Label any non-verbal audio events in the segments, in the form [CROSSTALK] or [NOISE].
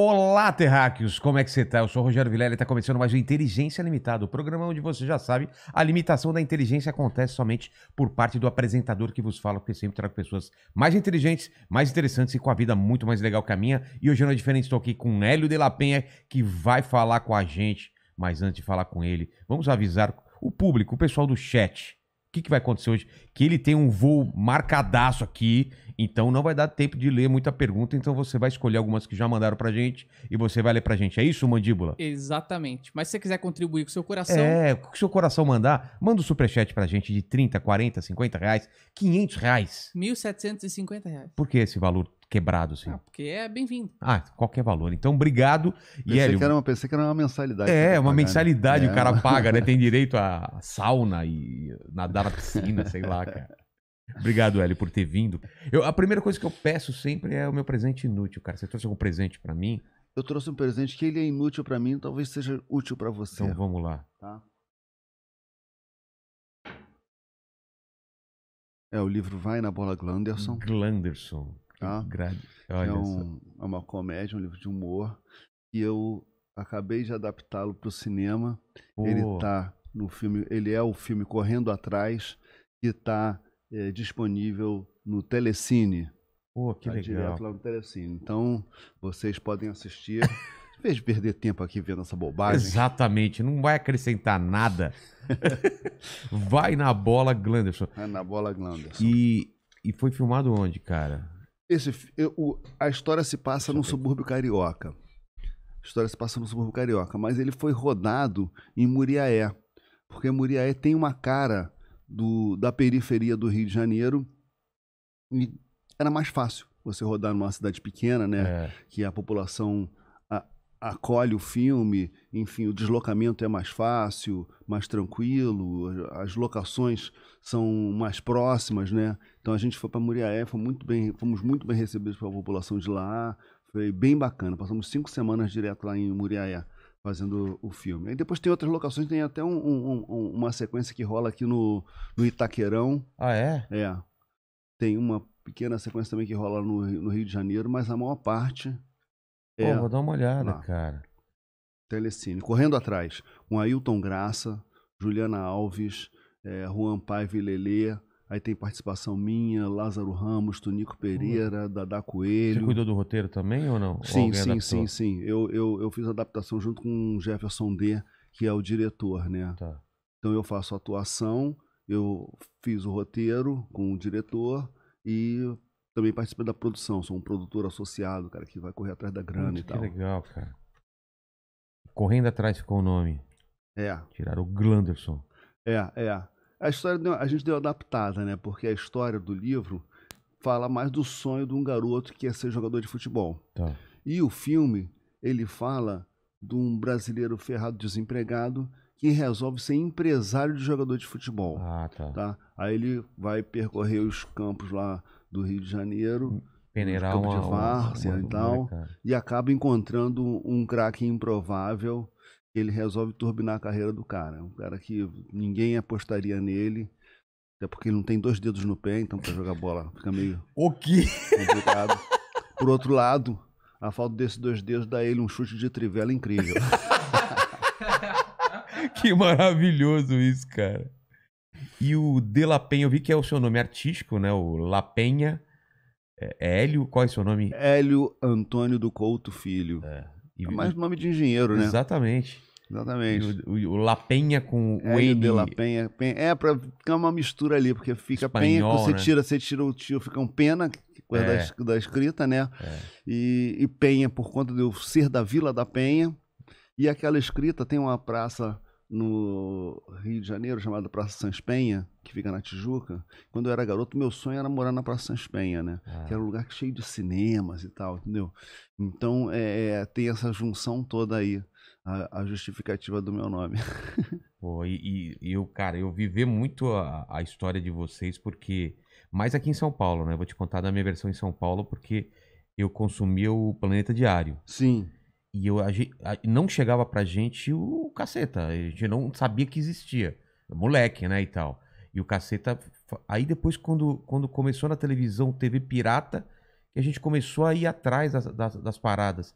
Olá, terráqueos! Como é que você está? Eu sou o Rogério Vilela e está começando mais o Inteligência Limitada, o programa onde você já sabe, a limitação da inteligência acontece somente por parte do apresentador que vos fala, porque sempre trago pessoas mais inteligentes, mais interessantes e com a vida muito mais legal que a minha. E hoje não é diferente, estou aqui com Hélio de la Penha, que vai falar com a gente, mas antes de falar com ele, vamos avisar o público, o pessoal do chat, o que, que vai acontecer hoje? Que ele tem um voo marcadaço aqui então não vai dar tempo de ler muita pergunta, então você vai escolher algumas que já mandaram pra gente e você vai ler pra gente. É isso, Mandíbula? Exatamente. Mas se você quiser contribuir com o seu coração. É, o que seu coração mandar, manda um superchat pra gente de 30, 40, 50 reais, 500 reais. 1.750 reais. Por que esse valor quebrado, assim. Ah, porque é bem-vindo. Ah, qualquer é valor. Então, obrigado. Pensei, e, Hélio, que, era uma, pensei que era uma mensalidade. É, uma pagar, mensalidade né? o é. cara paga, né? Tem [LAUGHS] direito a sauna e nadar na piscina, sei lá, cara. Obrigado, Hélio, por ter vindo. Eu, a primeira coisa que eu peço sempre é o meu presente inútil, cara. Você trouxe algum presente para mim? Eu trouxe um presente que ele é inútil para mim, talvez seja útil para você. Então vamos lá. Tá? É, o livro vai na bola Glanderson. Glanderson. Tá? Grande. É olha é, um, é uma comédia, um livro de humor. E eu acabei de adaptá-lo para o cinema. Oh. Ele tá no filme. Ele é o filme Correndo Atrás, que tá é, disponível no Telecine. Pô, que tá legal. Direto lá no Telecine. Então, vocês podem assistir. [LAUGHS] Em vez de perder tempo aqui vendo essa bobagem. Exatamente, não vai acrescentar nada. [LAUGHS] vai na bola, Glanderson. Vai na bola, Glanderson. E, e foi filmado onde, cara? Esse, eu, o, a história se passa no subúrbio carioca. A história se passa no subúrbio carioca, mas ele foi rodado em Muriaé. Porque Muriaé tem uma cara do, da periferia do Rio de Janeiro e era mais fácil você rodar numa cidade pequena, né? É. Que a população a, acolhe o filme, enfim, o deslocamento é mais fácil, mais tranquilo, as locações são mais próximas, né? Então a gente foi para Muriaé, foi muito bem, fomos muito bem recebidos pela população de lá, foi bem bacana. Passamos cinco semanas direto lá em Muriaé fazendo o filme. Aí depois tem outras locações, tem até um, um, um, uma sequência que rola aqui no, no Itaquerão. Ah, é? É. Tem uma pequena sequência também que rola no, no Rio de Janeiro, mas a maior parte. É Pô, é vou dar uma olhada, lá. cara. Telecine. Correndo atrás, com Ailton Graça, Juliana Alves, é, Juan Paiva Lelê, Aí tem participação minha, Lázaro Ramos, Tonico hum. Pereira, uhum. Dadá Coelho. Você cuidou do roteiro também ou não? Sim, ou sim, sim, sim. Eu, eu, eu fiz a adaptação junto com o Jefferson D, que é o diretor, né? Tá. Então eu faço a atuação, eu fiz o roteiro com o diretor e também participei da produção. Sou um produtor associado, cara, que vai correr atrás da grana Muito e que tal. Que legal, cara. Correndo atrás ficou o nome. É. Tiraram o Glanderson. É, é. A história deu, a gente deu adaptada, né? Porque a história do livro fala mais do sonho de um garoto que é ser jogador de futebol. Tá. E o filme, ele fala de um brasileiro ferrado desempregado que resolve ser empresário de jogador de futebol. Ah, tá. tá? Aí ele vai percorrer os campos lá do Rio de Janeiro, hum, peneirar campo de várzea e tal, e acaba encontrando um craque improvável ele resolve turbinar a carreira do cara. É um cara que ninguém apostaria nele. Até porque ele não tem dois dedos no pé, então para jogar bola fica meio o complicado. [LAUGHS] Por outro lado, a falta desses dois dedos dá ele um chute de trivela incrível. [LAUGHS] que maravilhoso isso, cara. E o De La Penha, eu vi que é o seu nome artístico, né? O La Penha. É, é Hélio, qual é o seu nome? Hélio Antônio do Couto Filho. É. E, é mais nome de engenheiro, né? Exatamente. Exatamente. O, o, o com o é, N. de Penha. É, pra ficar uma mistura ali, porque fica Espanhol, Penha, você, né? tira, você tira o tio, fica um Pena, coisa é. da, é. da, escrita, né? É. E, e, Penha, por conta do ser da Vila da Penha. E aquela escrita tem uma praça no Rio de Janeiro chamada Praça Sans Penha, que fica na Tijuca, quando eu era garoto, meu sonho era morar na Praça Sans Penha, né? É. Que era um lugar cheio de cinemas e tal, entendeu? Então, é, é tem essa junção toda aí, a, a justificativa do meu nome. [LAUGHS] Pô, e, e, eu, cara, eu vivi muito a, a história de vocês, porque... Mais aqui em São Paulo, né? vou te contar da minha versão em São Paulo, porque eu consumia o Planeta Diário. Sim. E eu a, a, não chegava pra gente o caceta. A gente não sabia que existia. Moleque, né? E tal. E o caceta. Aí depois, quando, quando começou na televisão, TV Pirata, que a gente começou a ir atrás das, das, das paradas.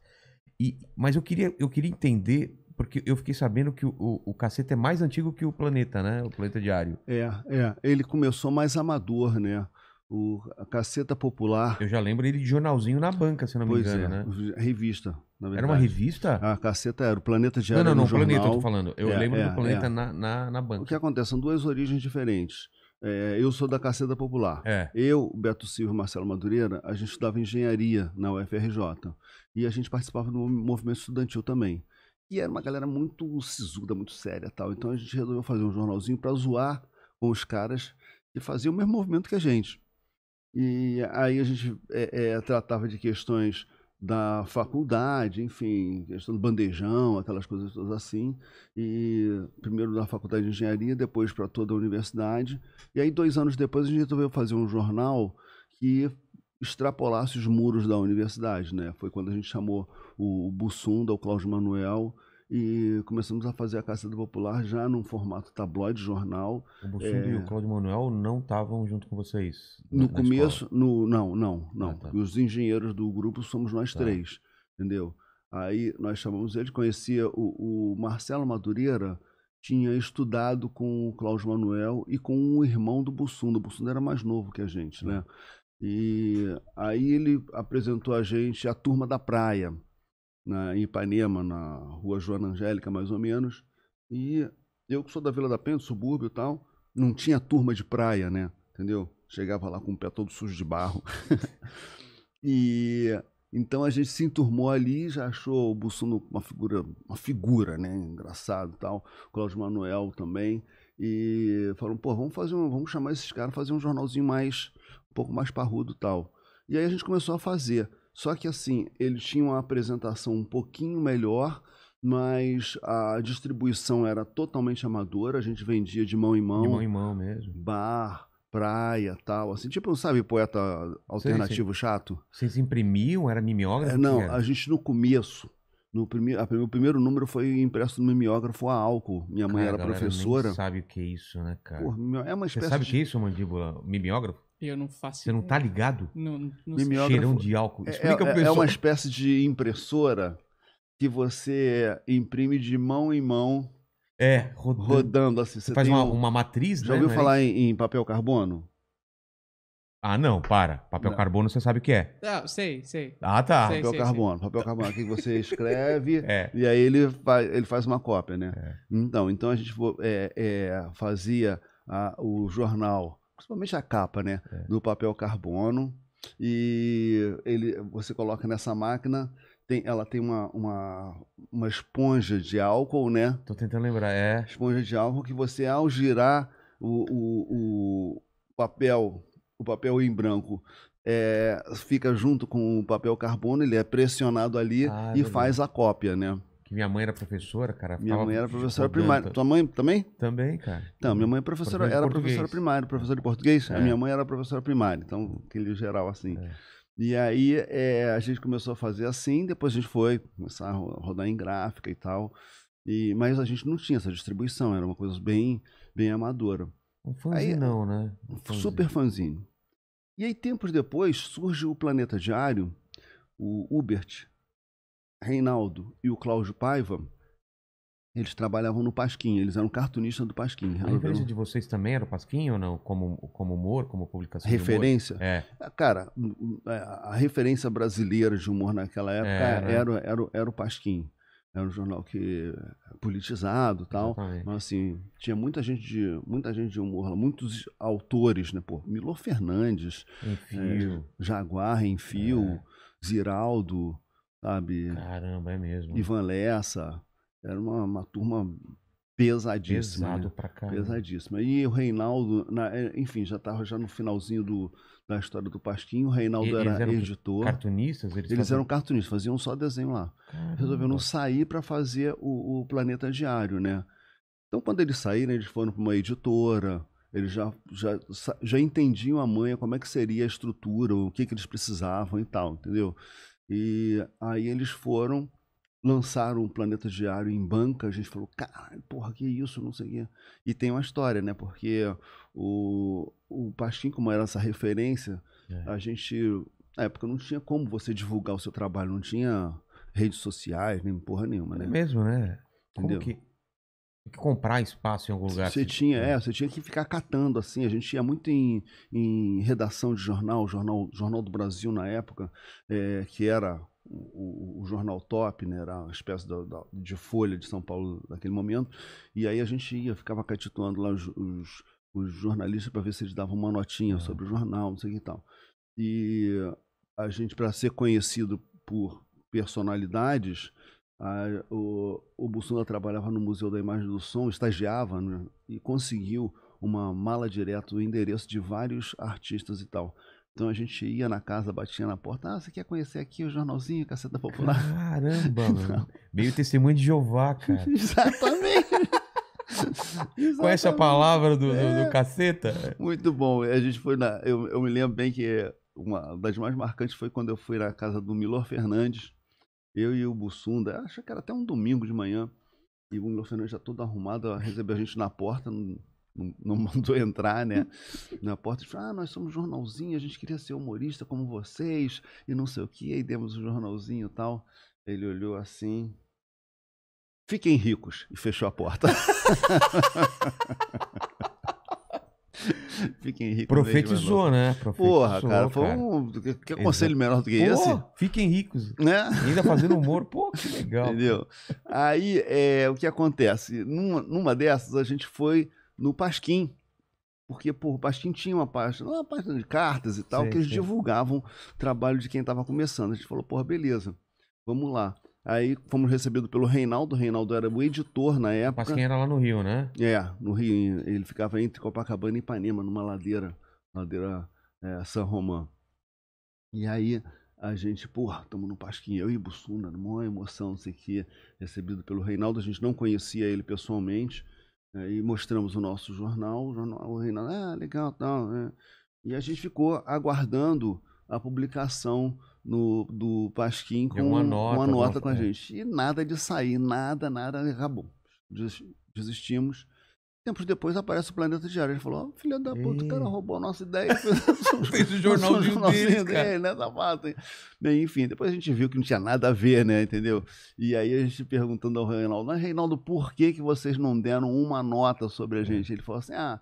E, mas eu queria, eu queria entender, porque eu fiquei sabendo que o, o, o caceta é mais antigo que o planeta, né? O planeta diário. É, é. Ele começou mais amador, né? O, a caceta popular. Eu já lembro ele de jornalzinho na banca, se não me pois engano, é, né? Revista. Era uma revista? A caceta era o Planeta Diário. Não, não, não, Planeta, eu tô falando. Eu é, lembro é, do Planeta é. na, na, na, banca. O que acontece? São duas origens diferentes. É, eu sou da Caceta Popular. É. Eu, Beto Silva e Marcelo Madureira, a gente estudava engenharia na UFRJ. E a gente participava do movimento estudantil também. E era uma galera muito sisuda, muito séria tal. Então a gente resolveu fazer um jornalzinho para zoar com os caras que faziam o mesmo movimento que a gente. E aí a gente é, tratava de questões da faculdade, enfim, questão do bandejão, aquelas coisas todas assim. E primeiro da faculdade de engenharia, depois para toda a universidade. E aí, dois anos depois, a gente resolveu fazer um jornal que extrapolasse os muros da universidade, né? Foi quando a gente chamou o Bussunda, o Cláudio Manuel e começamos a fazer a Caçada Popular já num formato tabloide, jornal. O Bussunda é... e o Cláudio Manuel não estavam junto com vocês? No começo, no, não, não, não. Ah, tá. Os engenheiros do grupo somos nós tá. três, entendeu? Aí nós chamamos ele, conhecia o, o Marcelo Madureira, tinha estudado com o Cláudio Manuel e com o irmão do Bussunda. O Bussunda era mais novo que a gente, né? E aí ele apresentou a gente a Turma da Praia na, em Ipanema, na rua Joana Angélica, mais ou menos. E eu, que sou da Vila da Penha, do subúrbio e tal, não tinha turma de praia, né? Entendeu? Chegava lá com o pé todo sujo de barro. [LAUGHS] e então a gente se enturmou ali, já achou o Bussuno uma figura, uma figura, né? Engraçado e tal. Cláudio Manuel também. E falaram, pô, vamos fazer um, vamos chamar esses caras, fazer um jornalzinho mais um pouco mais parrudo e tal. E aí a gente começou a fazer. Só que assim, ele tinha uma apresentação um pouquinho melhor, mas a distribuição era totalmente amadora, a gente vendia de mão em mão. De mão em mão mesmo. Bar, praia, tal, assim, tipo, sabe, poeta alternativo sim, sim. chato? Vocês imprimiam, era mimeógrafo? É, não, era? a gente no começo, no primeiro, o primeiro número foi impresso no mimeógrafo a álcool. Minha mãe cara, era professora. Nem sabe o que é isso, né, cara? é uma espécie Você sabe o de... que é isso, mandíbula? Mimeógrafo? Eu não faço. Você não tá ligado? Não, não Mimeógrafo... Cheirão de álcool. Explica é, é, é pessoal. É uma espécie de impressora que você imprime de mão em mão. É, rodando. rodando assim. Você faz uma, um... uma matriz, Já né? Já ouviu é falar em, em papel carbono? Ah, não, para. Papel não. carbono você sabe o que é. Ah, sei, sei. Ah, tá. Sei, papel sei, carbono. Sei. Papel carbono. É Aqui você [LAUGHS] escreve é. e aí ele faz, ele faz uma cópia, né? É. Então, então a gente é, fazia a, o jornal principalmente a capa, né? É. Do papel carbono. E ele, você coloca nessa máquina, tem, ela tem uma, uma, uma esponja de álcool, né? Tô tentando lembrar, é. Esponja de álcool que você, ao girar o, o, o papel, o papel em branco, é, fica junto com o papel carbono, ele é pressionado ali ah, é e verdade. faz a cópia, né? Minha mãe era professora, cara. Minha mãe era professora primária. Então Tua mãe também? Também, cara. Então, minha mãe é professora, era professora primária, professora de português. É. A minha mãe era professora primária, então, aquele geral assim. É. E aí é, a gente começou a fazer assim, depois a gente foi começar a rodar em gráfica e tal. E, mas a gente não tinha essa distribuição, era uma coisa bem, bem amadora. Um fanzine não, né? Um fanzine. Super fanzine. E aí, tempos depois, surge o Planeta Diário, o Ubert, Reinaldo e o Cláudio Paiva, eles trabalhavam no Pasquim, eles eram cartunistas do Pasquim. A empresa de vocês também era o Pasquim ou não? Como, como humor, como publicação Referência? É. Ah, cara, hum, hum, é, a referência brasileira de humor naquela época é, né? era, era, era o Pasquim. Era um jornal que é politizado tal. Exatamente. Mas assim, tinha muita gente de, muita gente de humor lá, muitos autores, né? Pô, Milor Fernandes, Enfio. É, Jaguar, Enfio, é. Ziraldo, sabe? Caramba, é mesmo. Ivan Lessa. Era uma, uma turma pesadíssima. Pesado né? pra caramba. Pesadíssima. E o Reinaldo, na, é, enfim, já estava já no finalzinho do, da história do Pasquinho. O Reinaldo era eram editor. Cartunistas? Eles, eles faziam... eram cartunistas, faziam só desenho lá. Resolveu não sair para fazer o, o, Planeta Diário, né? Então, quando eles saíram, eles foram para uma editora. Eles já, já, já entendiam a manha, como é que seria a estrutura, o que, que eles precisavam e tal, entendeu? E aí eles foram, lançaram um Planeta Diário em banca. A gente falou, caralho, porra, que isso, não sei o E tem uma história, né? Porque o, o pastinho como era essa referência, é. a gente, na época, não tinha como você divulgar o seu trabalho, não tinha redes sociais, nem porra nenhuma, é né? É mesmo, né? Entendeu? que que comprar espaço em algum lugar. Você assim, tinha, né? é, você tinha que ficar catando assim. A gente ia muito em, em redação de jornal, jornal, jornal do Brasil na época, é, que era o, o, o, jornal top, né? Era uma espécie da, da, de folha de São Paulo naquele momento. E aí a gente ia, ficava catituando lá os, os, os jornalistas para ver se eles davam uma notinha é. sobre o jornal, não sei o que e tal. E a gente para ser conhecido por personalidades a, o, o Bussunda trabalhava no Museu da Imagem do Som, estagiava né, e conseguiu uma mala direto, o endereço de vários artistas e tal. Então a gente ia na casa, batia na porta. Ah, você quer conhecer aqui o jornalzinho Caceta Popular? Caramba, [LAUGHS] mano. Então Meio testemunho de Jeová, cara. [LAUGHS] Exatamente. Com [LAUGHS] Conhece a palavra do, é. do, do, é. caceta? Muito bom. A gente foi na. Eu, eu me lembro bem que uma das mais marcantes foi quando eu fui na casa do Milor Fernandes eu e o Bussunda, acho que era até um domingo de manhã, e o Milor Fernandes já todo arrumado, recebeu a gente na porta, não, não [LAUGHS] mandou entrar, né? Na porta, e falou, ah, nós somos jornalzinho, a gente queria ser humorista como vocês, e não sei o que, aí demos o um jornalzinho e tal. Ele olhou assim, fiquem ricos, e fechou a porta. [LAUGHS] [LAUGHS] Fiquem ricos. Profetizou, né? Profetizou, Porra, cara, foi um. Que conselho menor do que esse? Fiquem ricos. Né? ainda fazendo humor. Pô, que legal. Entendeu? Aí, é, o que acontece? Numa, numa dessas, a gente foi no Pasquim. Porque, pô, o Pasquim tinha uma página, uma página de cartas e tal, que eles divulgavam o trabalho de quem estava começando. A gente falou, porra, beleza, vamos lá. Aí fomos recebidos pelo Reinaldo. Reinaldo era o editor na época. Pasquim era lá no Rio, né? É, no Rio. Ele ficava entre Copacabana e Ipanema, numa ladeira, ladeira é, San Román. E aí a gente, porra, estamos no Pasquinha, eu e Bussuna, numa emoção, não sei o quê. Recebido pelo Reinaldo, a gente não conhecia ele pessoalmente. Aí né, e mostramos o nosso jornal, o, jornal, o Reinaldo, ah, legal, tal. Né? E a gente ficou aguardando a publicação no, do Pasquim com uma nota, uma nota com a gente. E nada de sair, nada, nada, acabou. Desistimos. Tempos depois aparece o Planeta Diário. Ele falou: oh, filha da puta, o cara roubou a nossa ideia. [LAUGHS] [LAUGHS] Fez o jornal de deles, dele, né? Safado. Enfim, depois a gente viu que não tinha nada a ver, né? Entendeu? E aí a gente perguntando ao Reinaldo: Reinaldo, por que, que vocês não deram uma nota sobre a é. gente? Ele falou assim: ah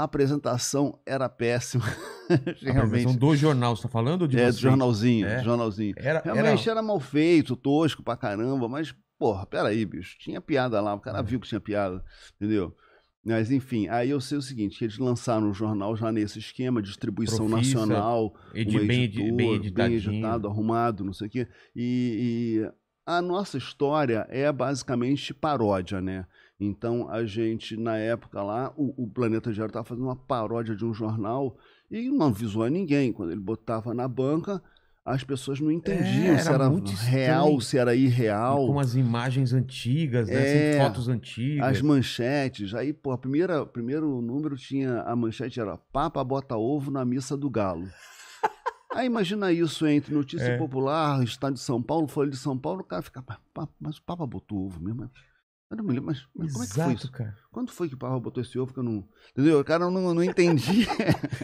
a apresentação era péssima. [LAUGHS] Realmente. A dois jornal, você tá falando? De é, do jornalzinho, é. jornalzinho. Era, Realmente era... era mal feito, tosco pra caramba, mas, porra, peraí, bicho, tinha piada lá, o cara é. viu que tinha piada, entendeu? Mas enfim, aí eu sei o seguinte, eles lançaram o jornal já nesse esquema, distribuição Profissa, nacional, edi bem, editor, bem, bem, editado, arrumado, não sei o quê. E, e a nossa história é basicamente paródia, né? Então a gente, na época lá, o, o Planeta Diário estava fazendo uma paródia de um jornal e não avisou a ninguém. Quando ele botava na banca, as pessoas não entendiam é, se era, real, se era irreal. Com as imagens antigas, né? Assim, é, fotos antigas. As manchetes. Aí, pô, o primeiro número tinha. A manchete era Papa bota ovo na missa do galo. [LAUGHS] Aí imagina isso entre Notícia é. Popular, Estado de São Paulo, Folha de São Paulo, o cara fica, mas o Papa botou ovo mesmo mas, mas Exato, como é que foi isso? Cara. Quando foi que o Parra botou esse ovo que eu não. Entendeu? O cara não, não entendi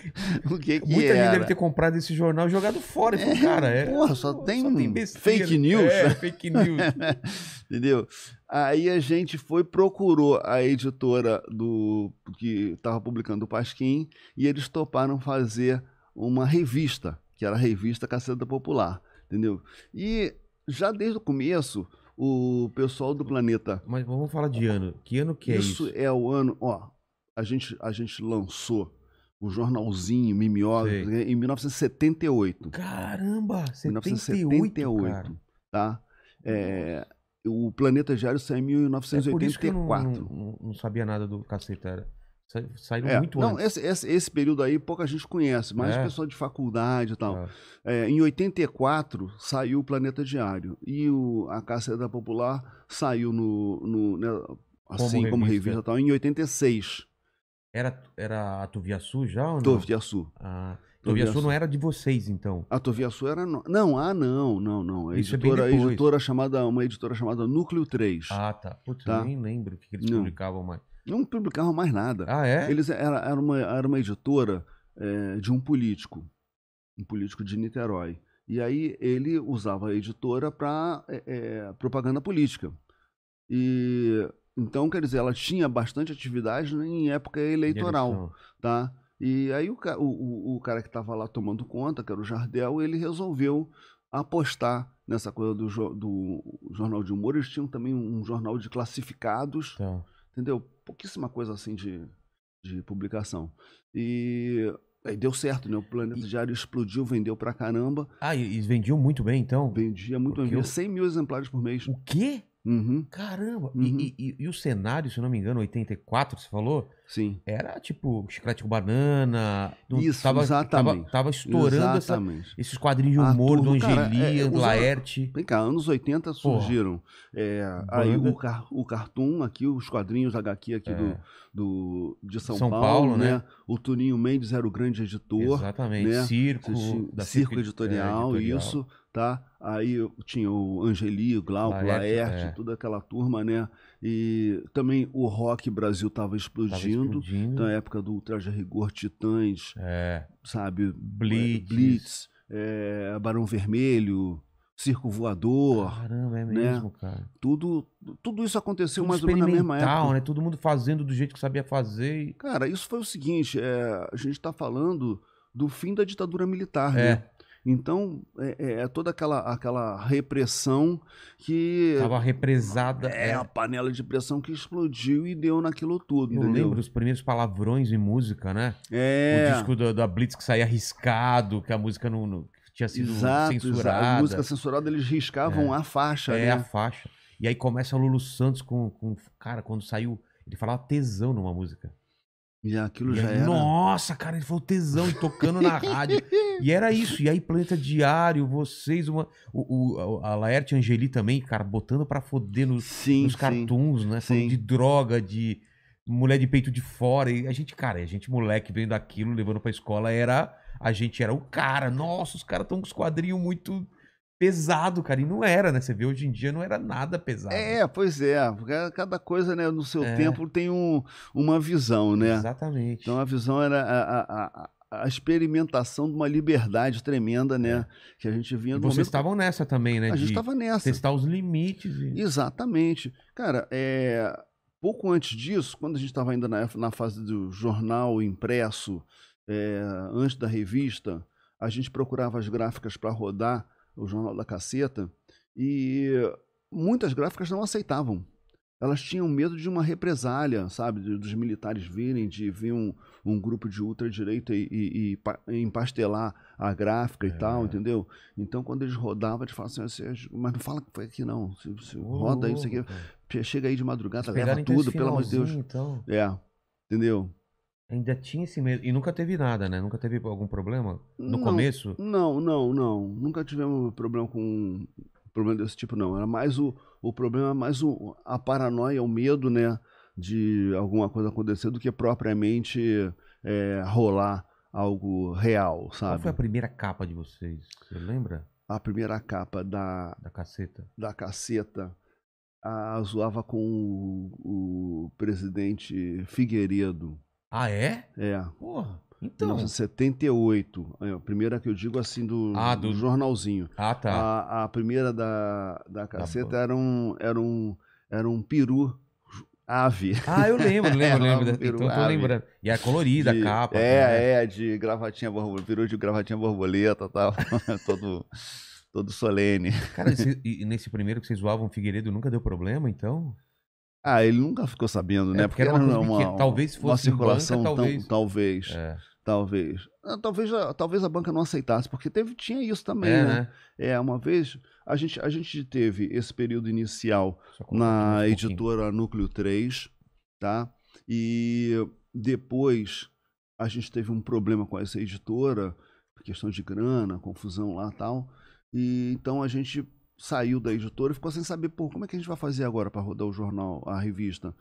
[LAUGHS] o que, que Muita era. gente deve ter comprado esse jornal e jogado fora. É, cara, é, porra, só, tem, só tem fake news. É, fake news. [LAUGHS] entendeu? Aí a gente foi, procurou a editora do que estava publicando o Pasquim e eles toparam fazer uma revista, que era a revista Caceta Popular. Entendeu? E já desde o começo o pessoal do planeta. Mas vamos falar de ano. Que ano que é isso? Isso é o ano. Ó, a gente, a gente lançou o um jornalzinho mimeógrafo em 1978. Caramba! 78, 1978, cara. tá? É, o Planeta Diário saiu em 1984. É por isso que eu não, não, não sabia nada do cacete, era. Saíram é, muito não, antes. Esse, esse, esse, período aí pouca gente conhece, mas é. pessoal de faculdade e tal. É. É, em 84 saiu o Planeta Diário e o, a da Popular saiu no, no né, assim como, revista, tal, em 86. Era, era a Tuviaçu já ou não? Tuviaçu. Ah, Toviaçu não era de vocês, então? A Toviaçu era... No... Não, ah, não, não, não. A Isso é editora, é editora chamada, uma editora chamada Núcleo 3. Ah, tá. Putz, tá? eu nem lembro o que, que eles não. publicavam mais. Não publicava mais nada. Ah, é? Eles era, era, uma, era uma editora é, de um político, um político de Niterói. E aí ele usava a editora para é, é, propaganda política. E então, quer dizer, ela tinha bastante atividade em época eleitoral, tá? E aí o, o, o cara que estava lá tomando conta, que era o Jardel, ele resolveu apostar nessa coisa do, do jornal de humor. Eles tinham também um jornal de classificados, tá. entendeu? pouquíssima coisa assim de, de publicação. E Aí deu certo, né? O Planeta e... Diário explodiu, vendeu pra caramba. Ah, e, vendiam muito bem, então? Vendia muito Porque bem. Vendia 100 mil exemplares por mês. O quê? Uhum. Caramba! Uhum. E, e, e, o cenário, se eu não me engano, 84, você falou? Sim. Era tipo chiclete com banana. Isso, tava, exatamente. Tava, tava estourando exatamente. Essa, esses quadrinhos de humor Arthur, do Angeli, é, do é, Laerte. Vem cá, anos 80 surgiram. É, aí o, car, o Cartoon aqui, os quadrinhos HQ aqui é. do, do, de São, São Paulo, Paulo né? né? O tuninho Mendes era o grande editor. Exatamente. Né? Circo. Circo, da Circo é, editorial, editorial, isso tá? Aí tinha o Angeli, o Glauco, Laerte, Laerte é. toda aquela turma, né? E também o rock Brasil estava explodindo, explodindo, então, na época do Traje Rigor, Titãs, é. sabe? Blitz, Blitz é, Barão Vermelho, Circo Voador. Caramba, é né? mesmo, né? cara. Tudo, tudo isso aconteceu tudo mais ou menos na mesma época. né? Todo mundo fazendo do jeito que sabia fazer. E... Cara, isso foi o seguinte, é, a gente está falando do fim da ditadura militar, é. né? Então, é, é, é toda aquela, aquela repressão que. Estava represada. É, é, a panela de pressão que explodiu e deu naquilo tudo. Eu entendeu? lembro os primeiros palavrões em música, né? É. O disco da, da Blitz que saía arriscado, que a música não, não tinha sido exato, censurada. Exato. A música censurada, eles riscavam é. a faixa, é, né? É, a faixa. E aí começa o Lulu Santos com, com. Cara, quando saiu. Ele falava tesão numa música aquilo e já aí, era. Nossa, cara, ele falou tesão, tocando na rádio. [LAUGHS] E era isso. E aí, Planeta Diário, vocês, uma, o, o a Laerte Angeli também, cara, botando pra foder nos, sim, nos cartoons, sim, né? Sim. de droga, de mulher de peito de fora. E a gente, cara, a gente moleque vendo aquilo, levando pra escola, era. A gente era o cara. Nossa, os caras estão com os quadrinhos muito pesado, cara. E não era, né? Você vê hoje em dia não era nada pesado. É, pois é, é. Cada coisa, né, no seu é. tempo tem um, uma visão, né? Exatamente. Então a visão era a, a, a experimentação de uma liberdade tremenda, né? É. Que a gente vinha. E vocês momento... estavam nessa também, né? A gente estava nessa. Testar os limites. E... Exatamente. Cara, é... pouco antes disso, quando a gente estava ainda na, na fase do jornal impresso, é... antes da revista, a gente procurava as gráficas para rodar o Jornal da Caceta, e muitas gráficas não aceitavam. Elas tinham medo de uma represália, sabe? Dos militares virem, de vir um, um grupo de ultradireita e, e, e empastelar a gráfica é. e tal, entendeu? Então, quando eles rodavam, eles falavam assim, mas não fala que foi aqui, não. Se, se oh, roda isso aqui. Chega aí de madrugada, leva tudo, pelo amor de Deus. Então. É, entendeu? Ainda tinha esse medo. E nunca teve nada, né? Nunca teve algum problema no não, começo? Não, não, não. Nunca tivemos problema com problema desse tipo, não. Era mais o, o problema, mais o, a paranoia, o medo, né? De alguma coisa acontecer do que propriamente é, rolar algo real, sabe? Qual foi a primeira capa de vocês? Você lembra? A primeira capa da. Da caceta. Da caceta. A, zoava com o, o presidente Figueiredo. Ah, é? É. Porra. Então. 1978, é, a primeira que eu digo assim do, ah, do... do jornalzinho. Ah, tá. A, a, primeira da, da caceta era, um, era, um, era um peru ave. Ah, eu lembro, [LAUGHS] lembro, é, lembro. Peru, então tô lembrando. E é a colorida, de, a capa. É, é é, de gravatinha borboleta, peru de gravatinha borboleta tal. [LAUGHS] todo, todo solene. Cara, e nesse primeiro que vocês zoavam Figueiredo nunca deu problema, então? Ah, ele nunca ficou sabendo, né? É, porque, porque era uma, uma, uma, talvez fosse uma circulação banca, talvez. Tão, talvez. É. Talvez. Ah, talvez, talvez a banca não aceitasse, porque teve, tinha isso também, é, né? né? É, uma vez a gente, a gente teve esse período inicial na um editora Núcleo 3, tá? E depois a gente teve um problema com essa editora, questão de grana, confusão lá tal. E então a gente saiu da editora e ficou sem saber, pô, como é que a gente vai fazer agora para rodar o jornal, a revista?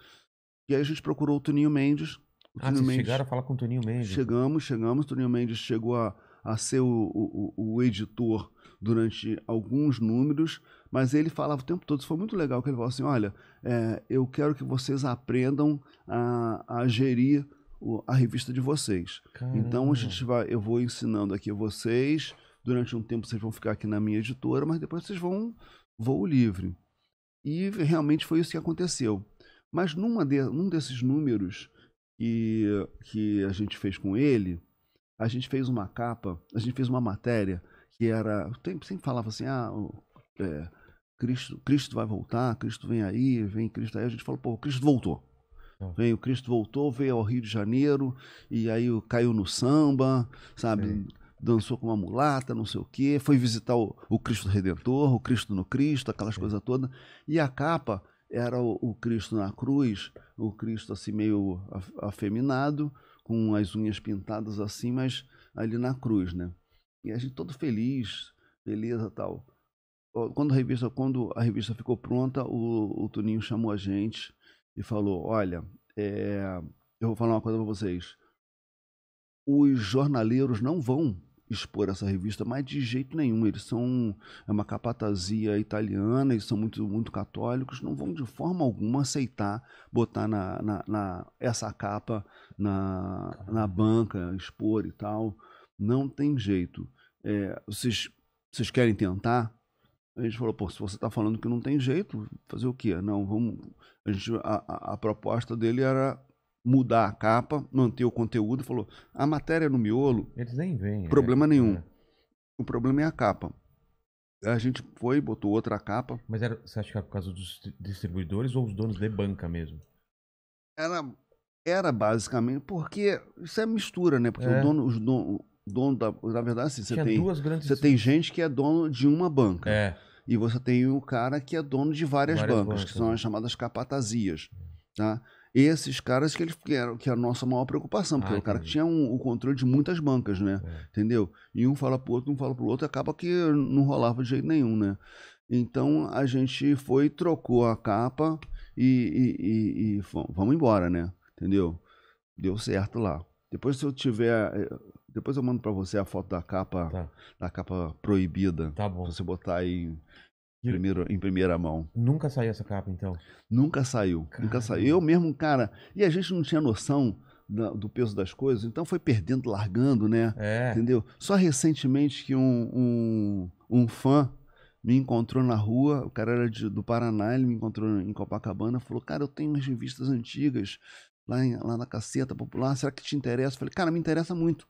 E aí a gente procurou o Toninho Mendes. O ah, Toninho vocês Mendes, chegaram a falar com o Toninho Mendes. Chegamos, chegamos. O Toninho Mendes chegou a, a ser o, o, o editor durante alguns números, mas ele falava o tempo todo, isso foi muito legal, que ele falou assim, olha, é, eu quero que vocês aprendam a, a gerir o, a revista de vocês. Caramba. Então a gente vai, eu vou ensinando aqui vocês durante um tempo vocês vão ficar aqui na minha editora, mas depois vocês vão voo livre. E realmente foi isso que aconteceu. Mas numa de, num desses números que, que a gente fez com ele, a gente fez uma capa, a gente fez uma matéria que era. Sempre falava assim, ah, é, Cristo, Cristo vai voltar, Cristo vem aí, vem Cristo aí. A gente falou, pô, Cristo voltou. Vem, o Cristo voltou, veio ao Rio de Janeiro, e aí caiu no samba, sabe? Sim dançou com uma mulata, não sei o quê, foi visitar o, o Cristo Redentor, o Cristo no Cristo, aquelas é. coisas todas. E a capa era o, o, Cristo na cruz, o Cristo assim meio afeminado, com as unhas pintadas assim, mas ali na cruz, né? E a gente todo feliz, beleza tal. Quando a revista, quando a revista ficou pronta, o, o chamou a gente e falou: Olha, é, eu vou falar uma coisa para vocês. Os jornaleiros não vão expor essa revista, mas de jeito nenhum. Eles são é uma capatazia italiana, eles são muito, muito católicos, não vão de forma alguma aceitar botar na, na, na essa capa na, na banca, expor e tal. Não tem jeito. É, vocês, vocês querem tentar? A gente falou, pô, se você está falando que não tem jeito, fazer o quê? Não, vamos. A, gente, a, a proposta dele era mudar a capa, manter o conteúdo, falou, a matéria no miolo. Eles nem vêm. Né? Problema é, nenhum. É. O problema é a capa. A gente foi, botou outra capa. Mas era, você acha que era por causa dos distribuidores ou os donos de banca mesmo? Era, era basicamente, porque isso é mistura, né? Porque é. o dono, os dono, dono da. Na verdade, assim, você, tem, você tem gente que é dono de uma banca. É. E você tem um cara que é dono de várias, várias bancas, bancas, que são né? as chamadas capatazias. Tá? esses caras que eles que era, que era é a nossa maior preocupação, porque ah, é o cara que tinha um, o controle de muitas bancas, né? É. Entendeu? E um fala pro outro, um fala pro outro, acaba que não rolava de jeito nenhum, né? Então a gente foi, trocou a capa e, e, e, e vamos embora, né? Entendeu? Deu certo lá. Depois se eu tiver. Eh, depois eu mando para você a foto da capa. Tá. Da capa proibida. Tá bom. você botar aí Primeiro, em primeira mão. Nunca saiu essa capa, então? Nunca saiu. Caramba. Nunca saiu. Eu mesmo, cara. E a gente não tinha noção do peso das coisas, então foi perdendo, largando, né? É. Entendeu? Só recentemente que um, um, um fã me encontrou na rua, o cara era de, do Paraná, ele me encontrou em Copacabana, falou, cara, eu tenho umas revistas antigas lá, em, lá na Caceta Popular, será que te interessa? Eu falei, cara, me interessa muito.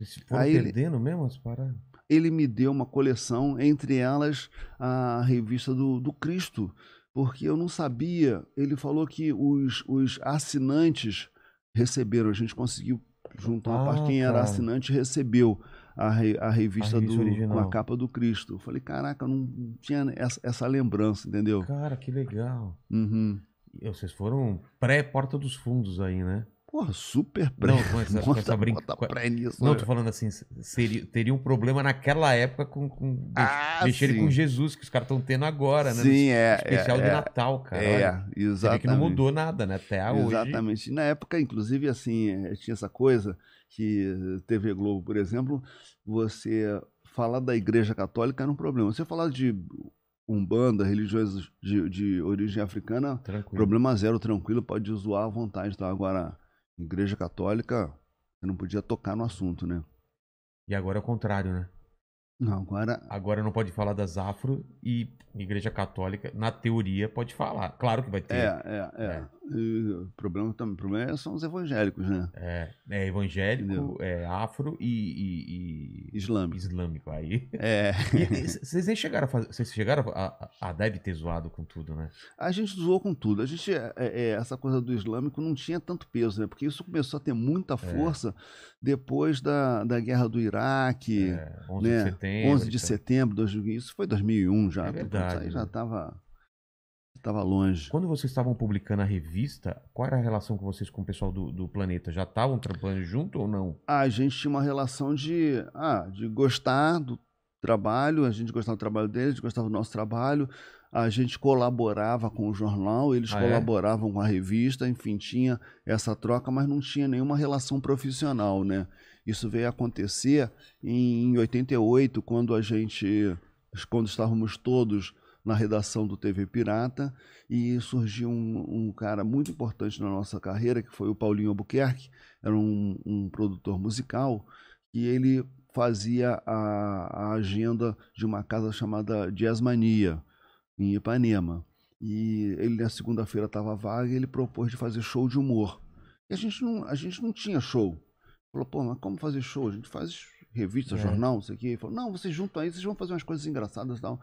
Você foi Aí perdendo ele... mesmo as paradas? ele me deu uma coleção, entre elas a revista do, do Cristo, porque eu não sabia. Ele falou que os, os assinantes receberam, a gente conseguiu juntar uma parte, ah, quem era tá. assinante recebeu. A, re, a, revista, a do, com a capa do Cristo. Eu falei, caraca, não tinha essa, essa lembrança, entendeu? Cara, que legal. Uhum. vocês foram pré-Porta dos Fundos aí, né? Porra, super pré. Não, mas [LAUGHS] bota, bota, brinca... bota pré nisso. Não, né? tô falando assim, seria, teria um problema naquela época com, com ah, mexerem com Jesus, que os caras estão tendo agora, né? Sim, é. Especial é, de é, Natal, cara. É, Olha, exatamente. que não mudou nada, né? Até exatamente. hoje. Exatamente. Na época, inclusive, assim, é, tinha essa coisa que eh, TV Globo, por exemplo, você falar da Igreja Católica era um problema. Você falar de Umbanda, religiões de, de origem africana, tranquilo. problema zero, tranquilo, pode zoar à vontade. Então, Agora, Igreja Católica, você não podia tocar no assunto, né? E agora é o contrário, né? Não, agora. Agora não pode falar das afro e Igreja Católica, na teoria, pode falar. Claro que vai ter. É, é, é. é o problema, problema é, são os evangélicos, né? É, é evangélico, é afro e, e, e, islâmico. islâmico aí. É. Vocês [LAUGHS] nem chegaram a fazer, vocês chegaram a, a, a, deve ter zoado com tudo, né? A gente zoou com tudo. A gente, é, é, é essa coisa do islâmico não tinha tanto peso, né? Porque isso começou a ter muita é. força depois da, da guerra do Iraque. 11 né? de setembro. 11 de setembro, dois, isso foi 2001 já. É então, verdade. Aí já né? tava Estava longe. Quando vocês estavam publicando a revista, qual era a relação com vocês com o pessoal do, do Planeta? Já estavam trabalhando junto ou não? Ah, a gente tinha uma relação de, ah, de gostar do trabalho, a gente gostava do trabalho deles, gostava do nosso trabalho, a gente colaborava com o jornal, eles ah, é? colaboravam é? com a revista, enfim, tinha essa troca, mas não tinha nenhuma relação profissional, né? Isso veio acontecer em 88, quando a gente, quando estávamos todos na redação do TV Pirata e surgiu um, um cara muito importante na nossa carreira, que foi o Paulinho Albuquerque, era um, um produtor musical, e ele fazia a, a, agenda de uma casa chamada Jazzmania, em Ipanema. E ele na segunda-feira estava vaga e ele propôs de fazer show de humor. E a gente não, a gente não tinha show. Falou, pô, mas como fazer show? A gente faz revista, é. jornal, não sei o quê. Ele falou, não, vocês juntam aí, vocês vão fazer umas coisas engraçadas e tal.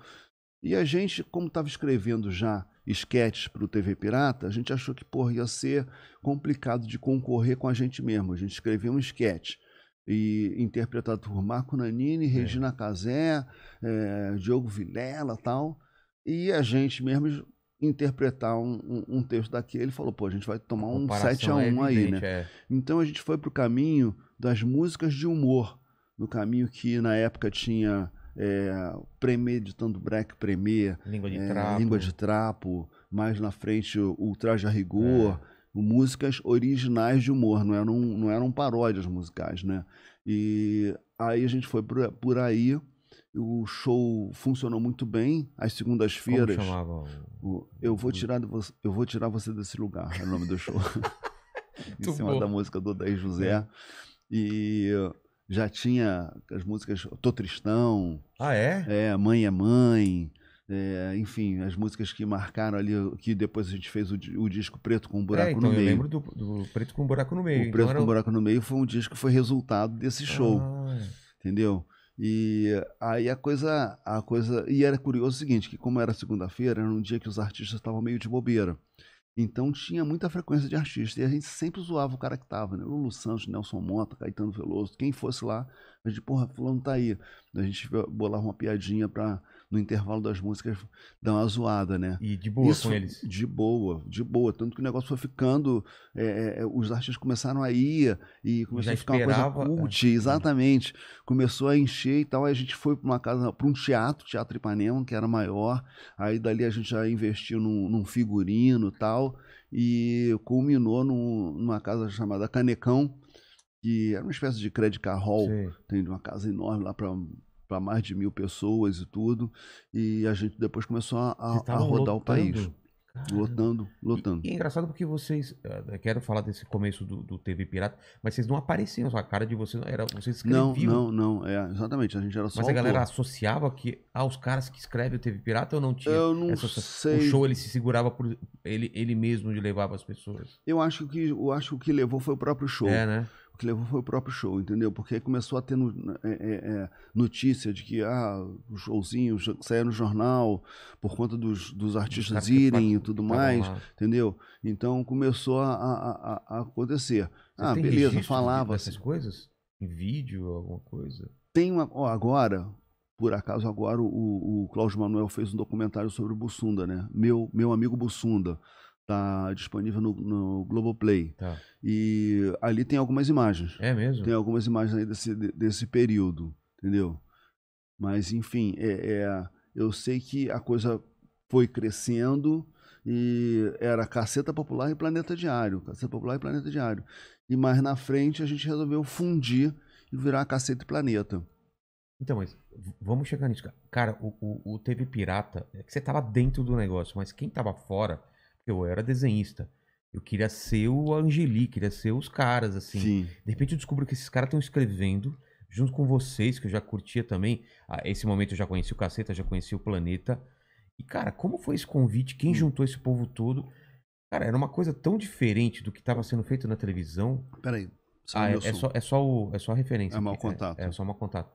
E a gente, como estava escrevendo já esquetes para o TV Pirata, a gente achou que porra, ia ser complicado de concorrer com a gente mesmo. A gente escreveu um esquete. E interpretado por Marco Nanini, é. Regina é. Casé, é, Diogo Vilela tal. E a gente mesmo interpretar um, um, um texto daquele, falou, pô, a gente vai tomar um 7x1 é aí, né? É. Então a gente foi para o caminho das músicas de humor, no caminho que na época tinha é, Premier ditando Black Premier, Língua de, é, trapo. Língua de Trapo, mais na frente o Traje a Rigor, é. músicas originais de humor, não eram, não eram paródias musicais, né? E aí a gente foi por, por aí, o show funcionou muito bem, as segundas-feiras... Como chamavam? O, eu, vou tirar de você, eu Vou Tirar Você Desse Lugar, é o nome do show. [LAUGHS] [LAUGHS] em cima bom. da música do Daí José. É. E já tinha as músicas Tô Tristão. Ah, é? É, Mãe é Mãe. É, enfim, as músicas que marcaram ali, que depois a gente fez o, o disco Preto com um Buraco é, então no Meio. Eu lembro do, do, Preto com um Buraco no Meio. O então Preto então com um Buraco no Meio foi um disco que foi resultado desse show. Ah. É. Entendeu? E aí a coisa, a coisa. E era curioso o seguinte: que como era segunda-feira, era um dia que os artistas estavam meio de bobeira. Então tinha muita frequência de artista e a gente sempre zoava o cara que tava, né? Lulu Santos, Nelson Mota, Caetano Veloso, quem fosse lá, a gente, porra, fulano tá aí. A gente bolava uma piadinha pra no intervalo das músicas dar uma zoada, né? E de boa Isso, com eles. De boa, de boa. Tanto que o negócio foi ficando. É, é, é os artistas começaram a ir e começou a ficar esperava, uma coisa é. cult, é. exatamente. Começou a encher e tal. Aí a gente foi para uma casa, para um teatro, Teatro Ipanema, que era maior. Aí dali a gente já investiu num, num figurino e tal. E culminou numa casa chamada Canecão, que era uma espécie de credit car hall. Tem uma casa enorme lá para para mais de mil pessoas e tudo. E a gente depois começou a, a rodar lotando. o país. Caramba. Lotando, lotando. E, e, é engraçado porque vocês. Eh, quero falar desse começo do, do, TV Pirata, mas vocês não apareciam, a cara de vocês não era. Vocês escreviam. Não, não, não. É, exatamente. A gente era só. Mas a galera autor. associava que aos caras que escrevem o TV Pirata eu não tinha. Eu não essa, sei. O show ele se segurava por ele, ele mesmo de levava as pessoas. Eu acho que eu acho que levou foi o próprio show. É, né? O que levou foi o próprio show, entendeu? Porque aí começou a ter no, né, é, é, é, notícia de que ah, o showzinho saía no jornal por conta dos, dos artistas irem e tudo mais, lá. entendeu? Então começou a, a, a acontecer. Você ah, beleza, falava. Assim. Essas coisas? Em vídeo, alguma coisa? Tem uma. Ó, agora, por acaso agora o, o Cláudio Manuel fez um documentário sobre o Bussunda, né? Meu, meu amigo Bussunda. Tá disponível no, no Globoplay. Tá. E ali tem algumas imagens. É mesmo? Tem algumas imagens aí desse, desse período, entendeu? Mas, enfim, é, é, eu sei que a coisa foi crescendo e era Caceta Popular e Planeta Diário. Caceta Popular e Planeta Diário. E mais na frente a gente resolveu fundir e virar Caceta e Planeta. Então, mas vamos chegar nisso. Cara, o, o, o TV Pirata, é que você tava dentro do negócio, mas quem tava fora eu era desenhista. Eu queria ser o Angeli, queria ser os caras, assim. Sim. De repente eu descubro que esses caras estão escrevendo junto com vocês, que eu já curtia também. Ah, esse momento eu já conheci o Caceta, já conheci o Planeta. E, cara, como foi esse convite? Quem hum. juntou esse povo todo? Cara, era uma coisa tão diferente do que estava sendo feito na televisão. Peraí. É ah, é, é, só, é, só o, é só a referência. É mau é, contato. É, é só mau contato.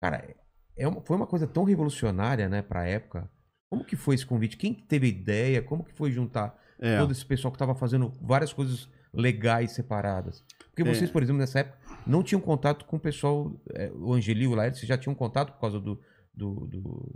Cara, é, é uma, foi uma coisa tão revolucionária, né, pra época como que foi esse convite? Quem teve ideia? Como que foi juntar é. todo esse pessoal que estava fazendo várias coisas legais separadas? Porque é. vocês, é. por exemplo, nessa época, não tinham contato com o pessoal, é, o Angelio, o Laércio, vocês já tinham contato por causa do, do, do...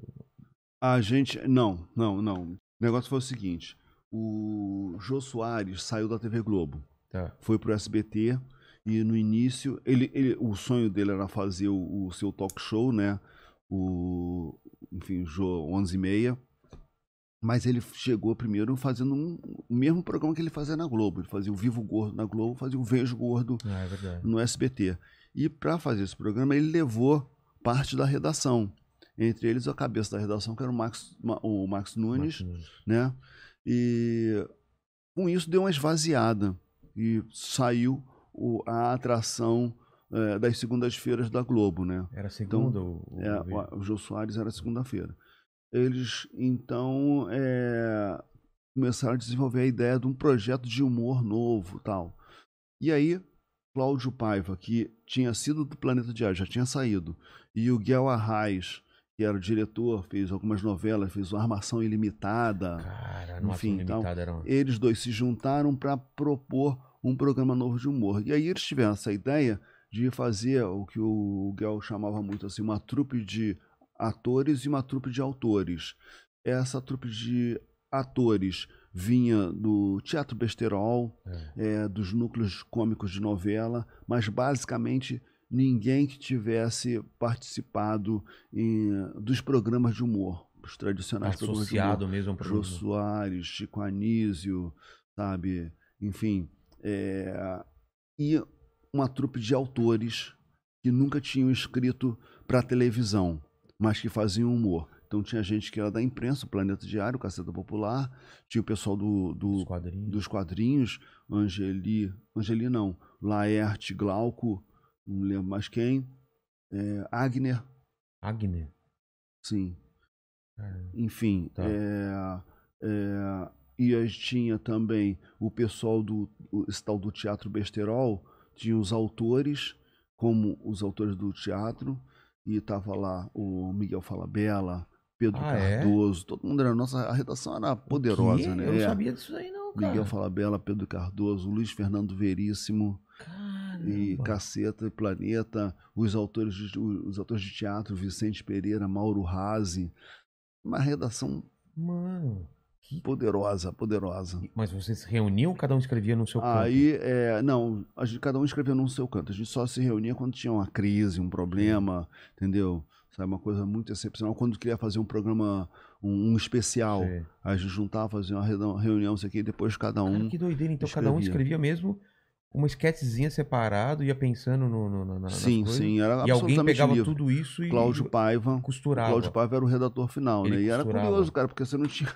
A gente, não, não, não. O negócio foi o seguinte, o Jô Soares saiu da TV Globo, tá. foi pro SBT e no início, ele, ele, o sonho dele era fazer o, o seu talk show, né? O, enfim, Jô 11 e meia. Mas ele chegou primeiro fazendo um, o mesmo programa que ele fazia na Globo. Ele fazia o Vivo Gordo na Globo, fazia o Vejo Gordo ah, é no SBT. E para fazer esse programa, ele levou parte da redação. Entre eles, a cabeça da redação, que era o Max, o Max Nunes. Max Nunes. Né? E com isso deu uma esvaziada. E saiu o, a atração é, das segundas-feiras da Globo, né? Era então, segunda então, É, o, o Jô Soares era segunda-feira. Eles, então, é, começaram a desenvolver a ideia de um projeto de humor novo tal. E aí, Cláudio Paiva, que tinha sido do Planeta Diário, já tinha saído, e o Guel Arraes, que era o diretor, fez algumas novelas, fez uma Armação Ilimitada. Cara, enfim, ilimitada então, era... Eles dois se juntaram para propor um programa novo de humor. E aí eles tiveram essa ideia de fazer o que o Gell chamava muito assim, uma trupe de atores e uma trupe de autores. Essa trupe de atores vinha do teatro besterol, é. É, dos núcleos cômicos de novela, mas basicamente ninguém que tivesse participado em, dos programas de humor, os tradicionais Associado programas de humor. Associado mesmo programa. Jô Soares, Chico Anísio, sabe? Enfim, é, e uma trupe de autores que nunca tinham escrito para televisão, mas que faziam humor. Então tinha gente que era da imprensa, Planeta Diário, Caceta Popular, tinha o pessoal do, do dos, quadrinhos. dos quadrinhos, Angeli, Angeli não, Laerte, Glauco, não lembro mais quem, é, Agner. Agner? Sim. É. Enfim, tá. é, é, e tinha também o pessoal do esse tal do Teatro Besterol, tinha os autores, como os autores do teatro, e estava lá o Miguel Falabella, Pedro ah, é? Cardoso, é? todo mundo era nossa, a redação era poderosa, né? Eu não é. sabia disso aí não, cara. Miguel Falabella, Pedro Cardoso, Luiz Fernando Veríssimo. Caramba. E Caceta e Planeta, os autores, de, os autores de teatro, Vicente Pereira, Mauro Razzi, uma redação Mano. Poderosa, poderosa. Mas você se reuniu ou cada um escrevia no seu canto? Aí, é, não, a gente, cada um escrevia no seu canto. A gente só se reunia quando tinha uma crise, um problema, Sim. entendeu? Sabe, uma coisa muito excepcional. Quando queria fazer um programa, um, um especial, Sim. a gente juntava, fazia uma reunião, isso aqui, e depois cada um. Cara, que doideira, então escrevia. cada um escrevia mesmo uma esquetezinha separado, ia pensando no, no, na, sim, coisas, Sim, era E alguém pegava livre. tudo isso e Cláudio Paiva, costurava. Cláudio Paiva era o redator final, né? Ele né? E costurava. era curioso, cara, porque você não tinha... [LAUGHS]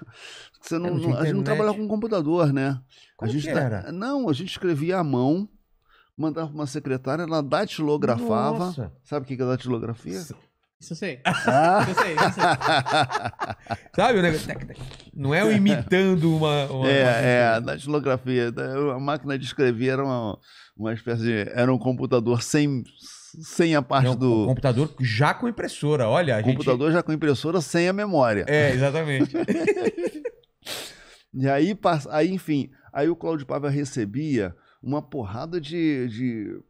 Você não, não a gente não trabalhava com computador, né? Como a gente tá, era? Não, a gente escrevia à mão, mandava uma secretária, ela datilografava. Nossa. Sabe o que é datilografia? Isso eu sei. Ah. [LAUGHS] Isso eu sei, isso eu sei. [LAUGHS] Sabe o negócio? Não é eu imitando uma. uma é, uma... é, da estilografia. Né? A máquina de escrever era uma, uma espécie de. Era um computador sem, sem a parte é um, do. Um computador já com impressora, olha. A computador gente... já com impressora sem a memória. É, exatamente. [LAUGHS] e aí, aí, enfim, aí o Cláudio Pava recebia uma porrada de, de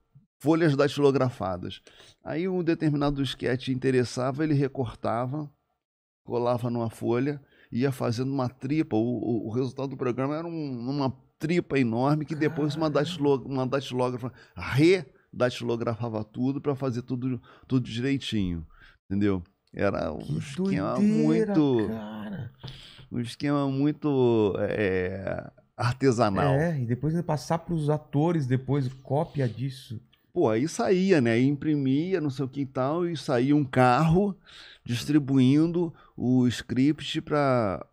folhas datilografadas. Aí um determinado esquete interessava, ele recortava, colava numa folha, ia fazendo uma tripa. O, o resultado do programa era um, uma tripa enorme que depois uma, datilog, uma datilógrafa redatilografava tudo para fazer tudo, tudo direitinho. Entendeu? Era um que esquema doideira, muito. Cara. Um esquema muito. É, é artesanal. É, e depois passar para os atores depois cópia disso. Pô, aí saía, né? Aí imprimia, não sei o que e tal, e saía um carro distribuindo o script para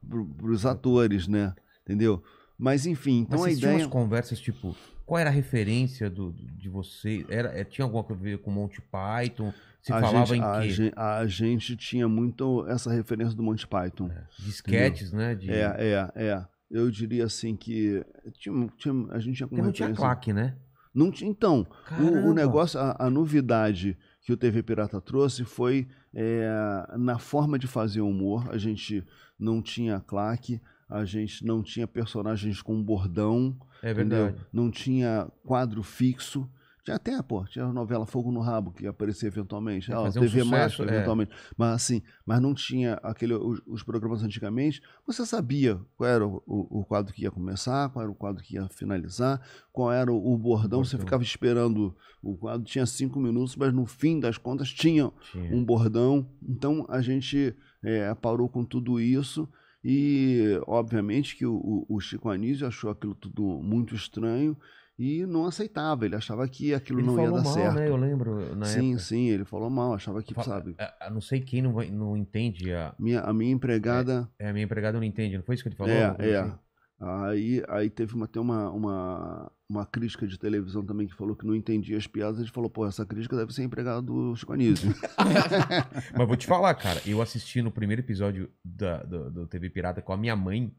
os atores, né? Entendeu? Mas enfim, então Mas a ideia. umas conversas tipo, qual era a referência do, de você? Era, eh, tinha alguma coisa a ver com Monty Python? Se a falava gente, em quê? A gente, a gente, tinha muito essa referência do Monty Python. É, disquetes, né? De... É, é, é. Eu diria assim que. Tinha, tinha, a gente tinha como Porque não tinha claque, né? Não tinha, então, o, o, negócio, a, a, novidade que o TV Pirata trouxe foi é, na forma de fazer humor. A gente não tinha claque, a gente não tinha personagens com bordão, é verdade. Entendeu? não tinha quadro fixo. Tinha até, pô, tinha a novela Fogo no Rabo que aparecer eventualmente, ah, TV um sucesso, é. eventualmente, mas assim, mas não tinha aquele, os, os, programas antigamente, você sabia qual era o, o, o, quadro que ia começar, qual era o quadro que ia finalizar, qual era o, o bordão, você ficava esperando o quadro, tinha cinco minutos, mas no fim das contas tinha, tinha. um bordão, então a gente é, parou com tudo isso, e obviamente que o, o Chico Anísio achou aquilo tudo muito estranho e não aceitava. Ele achava que aquilo ele não ia dar mal, né? certo. Né? Eu lembro na Sim, época. sim, ele falou mal, achava que, sabe. A, é, a, é, não sei quem não, não entende a. Minha, a minha empregada. É, é, a minha empregada não entende, não foi isso que ele falou? É, é. Aí, aí teve uma, até uma, uma, uma crítica de televisão também que falou que não entendia as piadas. Ele falou, pô, essa crítica deve ser empregada do Chico [LAUGHS] Mas vou te falar, cara, eu assisti no primeiro episódio da, do, do TV Pirata com a minha mãe.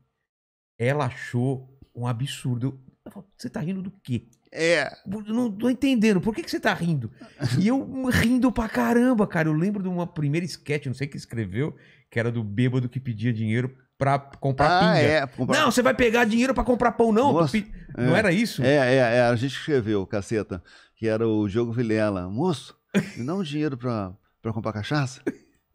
Ela achou um absurdo. Eu falo, você tá rindo do quê? É. Não tô entendendo. Por que, que você tá rindo? E eu rindo pra caramba, cara. Eu lembro de uma primeira sketch, não sei quem escreveu, que era do bêbado que pedia dinheiro pra comprar ah, pinga. É, comprar... Não, você vai pegar dinheiro pra comprar pão, não. Moço, pe... é. Não era isso? É, é, é. A gente escreveu, caceta, que era o Diogo Vilela. Moço, me dá um dinheiro pra, pra comprar cachaça?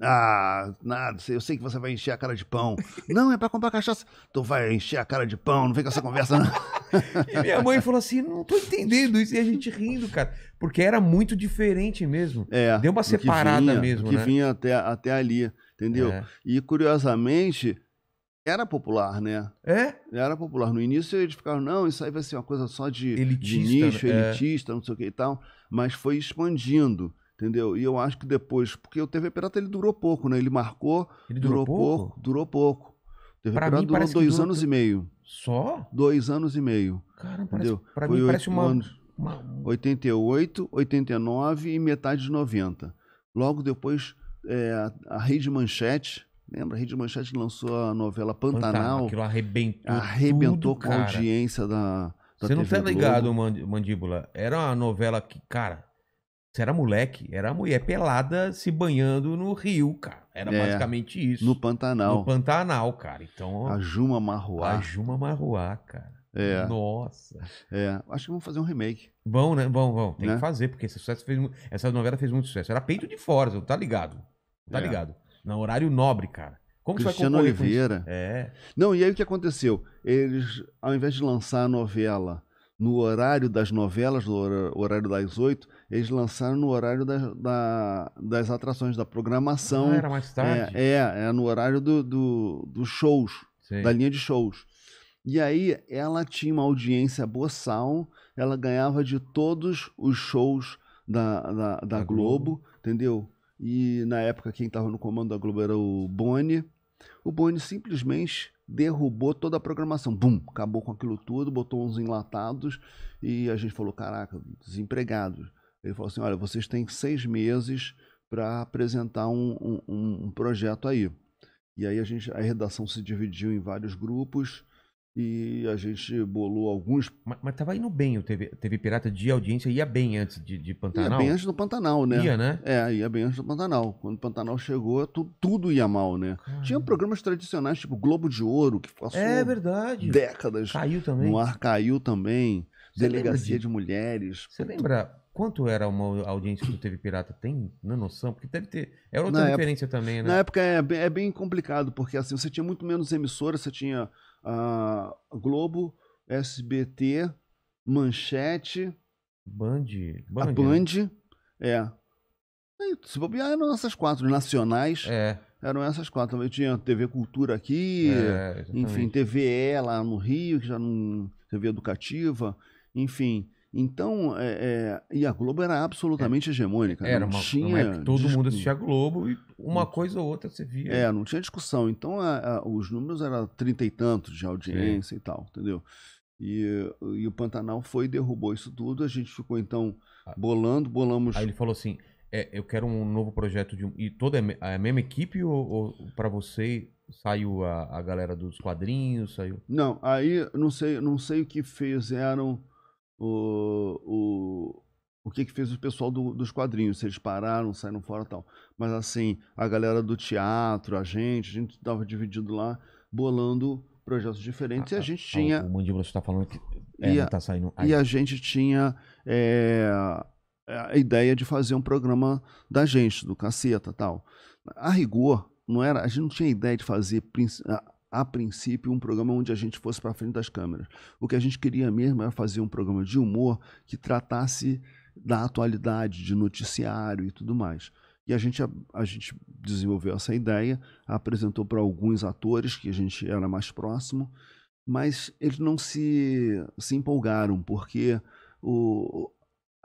Ah, nada, eu sei que você vai encher a cara de pão. Não, é para comprar cachaça. Tu vai encher a cara de pão, não vem com essa conversa, não. [LAUGHS] e minha mãe falou assim: não tô entendendo isso. E a gente rindo, cara. Porque era muito diferente mesmo. É, Deu uma separada vinha, mesmo. Que né? vinha até, até ali, entendeu? É. E curiosamente, era popular, né? É? Era popular. No início eles ficavam, não, isso aí vai ser uma coisa só de, elitista, de nicho, né? é. elitista, não sei o que e tal. Mas foi expandindo. Entendeu? E eu acho que depois, porque o TV Pirata ele durou pouco, né? Ele marcou, ele durou, durou pouco? pouco? durou pouco. TV pra Pirata mim, durou dois durou... anos e meio. Só? Dois anos e meio. Cara, parece, entendeu? pra Foi mim parece uma... Anos, uma... 88, 89 e metade de 90. Logo depois, é, a Rede Manchete, Lembra? A Rede Manchete lançou a novela Pantanal. Pantanal aquilo arrebentou. Arrebentou tudo, com a audiência da, da Você não está ligado, Mandíbula? Era uma novela que, cara, você era moleque, era mulher pelada se banhando no rio, cara. Era é, basicamente isso. No Pantanal. No Pantanal, cara. Então. A Juma Marruá. A Juma Marruá, cara. É. Nossa. É. Acho que vamos fazer um remake. Bom, né? Bom, bom. Tem né? que fazer, porque esse sucesso fez, essa novela fez muito sucesso. Era peito de fora, tá ligado? Tá é. ligado? No horário nobre, cara. Como Cristiano você vai Oliveira. É. Não, e aí o que aconteceu? Eles, ao invés de lançar a novela no horário das novelas, no horário das oito, eles lançaram no horário da, da, das atrações, da programação. Ah, era mais tarde? É, é, é no horário dos do, do shows, Sim. da linha de shows. E aí ela tinha uma audiência boçal, ela ganhava de todos os shows da, da, da Globo, Globo, entendeu? E na época quem estava no comando da Globo era o Boni. O Boni simplesmente derrubou toda a programação. Bum! Acabou com aquilo tudo, botou uns enlatados e a gente falou: caraca, desempregados. Ele falou assim: olha, vocês têm seis meses para apresentar um, um, um, projeto aí. E aí a, gente, a redação se dividiu em vários grupos e a gente bolou alguns. Mas, mas tava indo bem o TV, TV Pirata de audiência, ia bem antes de, de Pantanal? Ia bem antes do Pantanal, né? Ia, né? É, ia bem antes do Pantanal. Quando o Pantanal chegou, tu, tudo ia mal, né? Caramba. Tinha programas tradicionais, tipo Globo de Ouro, que passou é, verdade. décadas. Caiu também. No ar caiu também. Você Delegacia de... de Mulheres. Você lembra Quanto era uma audiência do TV Pirata? Tem na né, noção? Porque deve ter. Era outra na referência época, também, né? Na época é, é, bem complicado, porque assim, você tinha muito menos emissoras, você tinha uh, Globo, SBT, Manchete. Band. Band a né? Band. É. é. Se bobear, eram essas quatro nacionais. É. Eram essas quatro. Eu tinha TV Cultura aqui, é, enfim, TVE lá no Rio, que já não. TV Educativa, enfim. Então, é, é, e a Globo era absolutamente é, hegemônica. Era, não uma, tinha não é todo mundo assistia a Globo e uma não, coisa ou outra você via. É, não tinha discussão. Então, a, a, os números eram trinta e tantos de audiência Sim. e tal, entendeu? E, e o Pantanal foi derrubou isso tudo. A gente ficou, então, ah. bolando, bolamos... Aí ele falou assim, é, eu quero um novo projeto de... E toda é a mesma equipe ou, ou para você saiu a, a galera dos quadrinhos, saiu... Não, aí não sei, não sei o que fizeram o, o, o que, que fez o pessoal do, dos quadrinhos, se eles pararam, saíram fora tal. Mas assim, a galera do teatro, a gente, a gente estava dividido lá, bolando projetos diferentes e a ah, gente ah, tinha. O Mandíbula está falando que é, a, tá saindo. Aí. e a gente tinha é, é, a ideia de fazer um programa da gente, do caceta tal. A rigor, não era, a gente não tinha ideia de fazer a princípio, um programa onde a gente fosse para frente das câmeras. O que a gente queria mesmo era fazer um programa de humor que tratasse da atualidade, de noticiário e tudo mais. E a gente, a, a gente desenvolveu essa ideia, apresentou para alguns atores que a gente era mais próximo, mas eles não se, se empolgaram, porque o,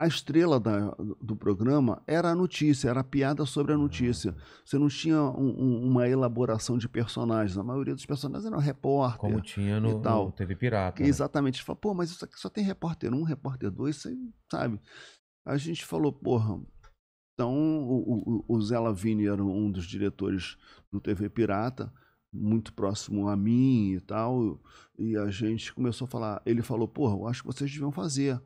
a estrela da, do programa era a notícia, era a piada sobre a notícia. Você não tinha um, um, uma elaboração de personagens. A maioria dos personagens eram repórter. Como tinha no, tal. no TV Pirata. Né? Exatamente. gente falou, pô, mas isso aqui só tem repórter um, repórter dois, você sabe. A gente falou, porra. Então, o, o, o Zé Lavini era um dos diretores do TV Pirata, muito próximo a mim e tal. E a gente começou a falar. Ele falou, porra, eu acho que vocês deviam fazer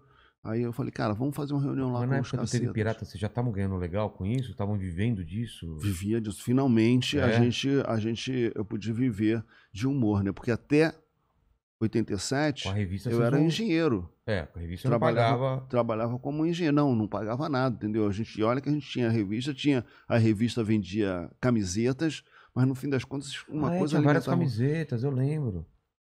Aí eu falei, cara, vamos fazer uma reunião lá Mas com na os época do Pirata, vocês já estavam ganhando legal com isso? Estavam vivendo disso? Vivia disso. Finalmente, é. a gente, a gente, eu podia viver de humor, né? Porque até 87, eu era não... engenheiro. É, com a revista trabalhava, não pagava... Trabalhava como engenheiro. Não, não pagava nada, entendeu? A gente, olha que a gente tinha a revista, tinha, a revista vendia camisetas, mas no fim das contas, uma ah, é, coisa... É, tinha várias camisetas, eu lembro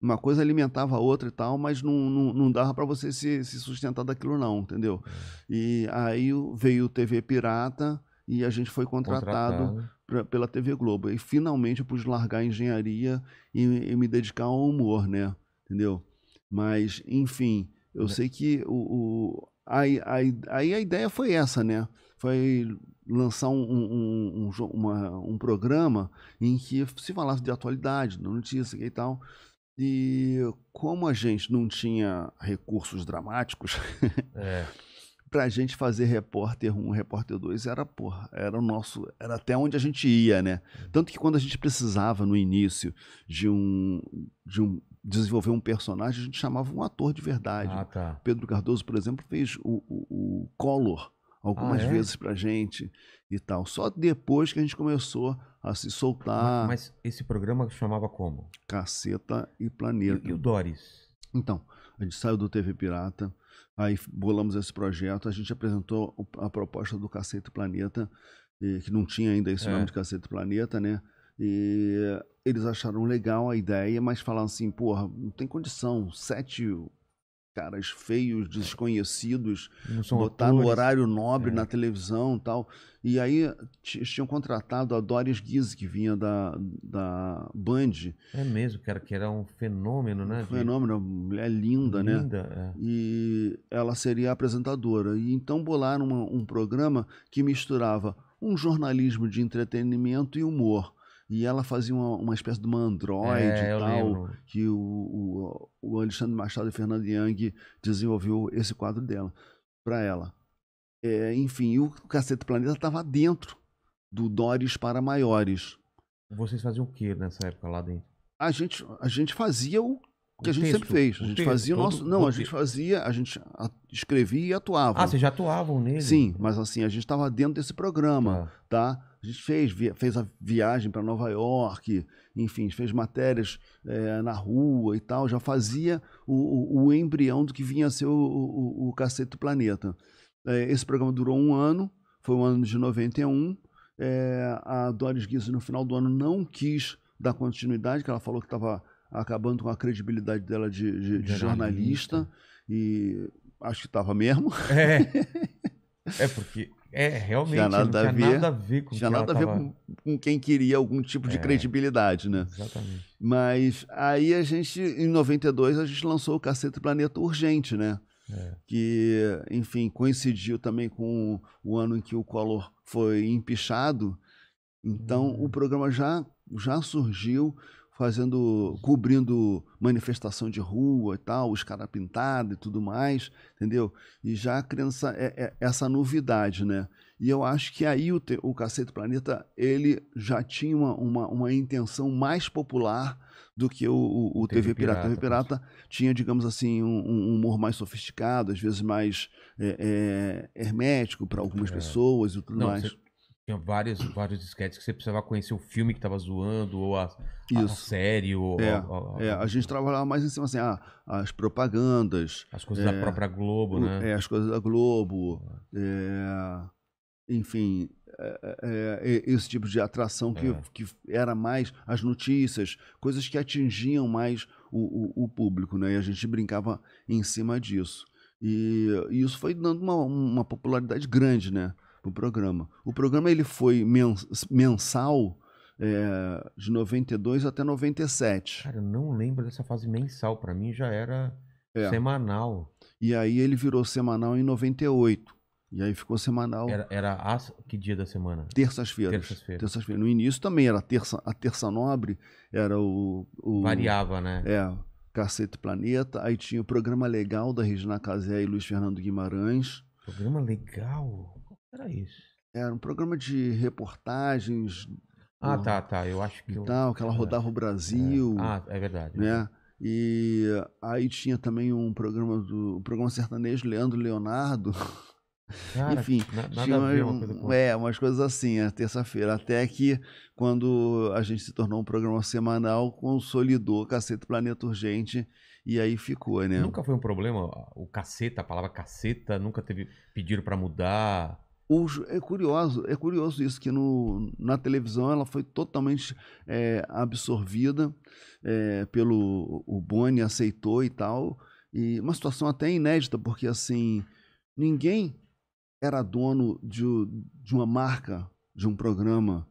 uma coisa alimentava a outra e tal, mas não, não, não dava para você se, se, sustentar daquilo não, entendeu? É. E aí veio o TV Pirata e a gente foi contratado, contratado. Pra, pela TV Globo. E finalmente eu pude largar a engenharia e, e me dedicar ao humor, né? Entendeu? Mas, enfim, eu é. sei que o, o aí, aí, aí a ideia foi essa, né? Foi lançar um, um, um, uma, um programa em que se falasse de atualidade, de notícia e tal. E como a gente não tinha recursos dramáticos, [LAUGHS] é. para a gente fazer repórter 1, repórter 2 era, porra, era o nosso, era até onde a gente ia, né? Tanto que quando a gente precisava no início de um, de um desenvolver um personagem, a gente chamava um ator de verdade. Ah, tá. Pedro Cardoso, por exemplo, fez o, o, o Collor algumas ah, é? vezes pra gente e tal. Só depois que a gente começou a se soltar. Mas, mas esse programa chamava como? Caceta e Planeta. E, e o Doris? Então, a gente saiu do TV Pirata, aí bolamos esse projeto, a gente apresentou a proposta do Caceta e Planeta, que não tinha ainda esse é. nome de Caceta e Planeta, né? E eles acharam legal a ideia, mas falaram assim, porra, não tem condição, sete caras feios, desconhecidos, botar no horário nobre é. na televisão e tal. E aí tinham contratado a Doris Guise, que vinha da, da Band. É mesmo, cara, que era um fenômeno, né? Um fenômeno, uma mulher linda, né? Linda, é. E ela seria a apresentadora. E então bolaram uma, um programa que misturava um jornalismo de entretenimento e humor e ela fazia uma, uma espécie de uma androide é, e tal, lembro. que o, o, o, Alexandre Machado e Fernando Yang desenvolveu esse quadro dela, para ela. É, enfim, o Cacete Planeta estava dentro do Dóris para Maiores. Vocês faziam o que nessa época lá dentro? A gente, a gente fazia o que o a gente texto, sempre fez. A gente texto, fazia o nosso. Não, a gente fazia, a gente escrevia e atuava. Ah, vocês já atuavam nele? Sim, mas assim, a gente estava dentro desse programa, ah. tá? tá? A gente fez, fez a viagem para Nova York, enfim, fez matérias é, na rua e tal, já fazia o, o, embrião do que vinha a ser o, o, o Cacete do Planeta. É, esse programa durou um ano, foi o um ano de 91. É, a Doris Guizzi, no final do ano, não quis dar continuidade, que ela falou que estava acabando com a credibilidade dela de, de, de jornalista. jornalista, e acho que estava mesmo. É. [LAUGHS] É porque é, realmente, tinha nada, não tinha ver, nada a ver com Tinha nada a ver com, com, quem queria algum tipo de é, credibilidade, né? Exatamente. Mas aí a gente, em 92, a gente lançou o Cacete Planeta Urgente, né? É. Que, enfim, coincidiu também com o ano em que o Collor foi empichado. Então, hum. o programa já, já surgiu fazendo, cobrindo manifestação de rua e tal, os caras pintados e tudo mais, entendeu? E já a essa, é, é, essa novidade, né? E eu acho que aí o, o Cacete Planeta, ele já tinha uma, uma, uma intenção mais popular do que o, o, o TV, TV, Pirata. Pirata. TV Pirata tinha, digamos assim, um, um, humor mais sofisticado, às vezes mais é, é hermético para algumas é. pessoas e tudo Não, mais. Você tinha vários, vários sketches que você precisava conhecer o filme que tava zoando, ou a, a série, ou. É, a, a, é, a, gente trabalhava mais em cima assim, ah, as propagandas. As coisas é, da própria Globo, né? É, as coisas da Globo. É, é enfim, é, é, esse tipo de atração que, que era mais as notícias, coisas que atingiam mais o, o, o público, né? E a gente brincava em cima disso. E, e isso foi dando uma, uma popularidade grande, né? o programa. O programa ele foi mensal é, de 92 até 97. Cara, eu não lembro dessa fase mensal. Para mim já era é. semanal. E aí ele virou semanal em 98. E aí ficou semanal. Era, era que dia da semana? Terças-feiras. Terças-feiras. Terças no início também era terça, a terça nobre, era o, o Variava, né? É, Cacete Planeta. Aí tinha o programa legal da Regina Casé e Luiz Fernando Guimarães. Programa legal? Era isso. Era um programa de reportagens. Ah, do... tá, tá. Eu acho que. Eu... Tal, que ela é rodava é. o Brasil. É. Ah, é verdade. Né? Uhum. E aí tinha também um programa do um programa sertanejo Leandro Leonardo. [LAUGHS] Cara, Enfim, tinha umas, uma é, umas coisas assim, a é, terça-feira. Até que, quando a gente se tornou um programa semanal, consolidou Cacete Planeta Urgente e aí ficou, né? Nunca foi um problema o caceta, a palavra caceta, nunca teve pediram para mudar é curioso, é curioso isso que no, na televisão ela foi totalmente é, absorvida é, pelo o Boni aceitou e tal. E uma situação até inédita porque assim ninguém era dono de, de uma marca, de um programa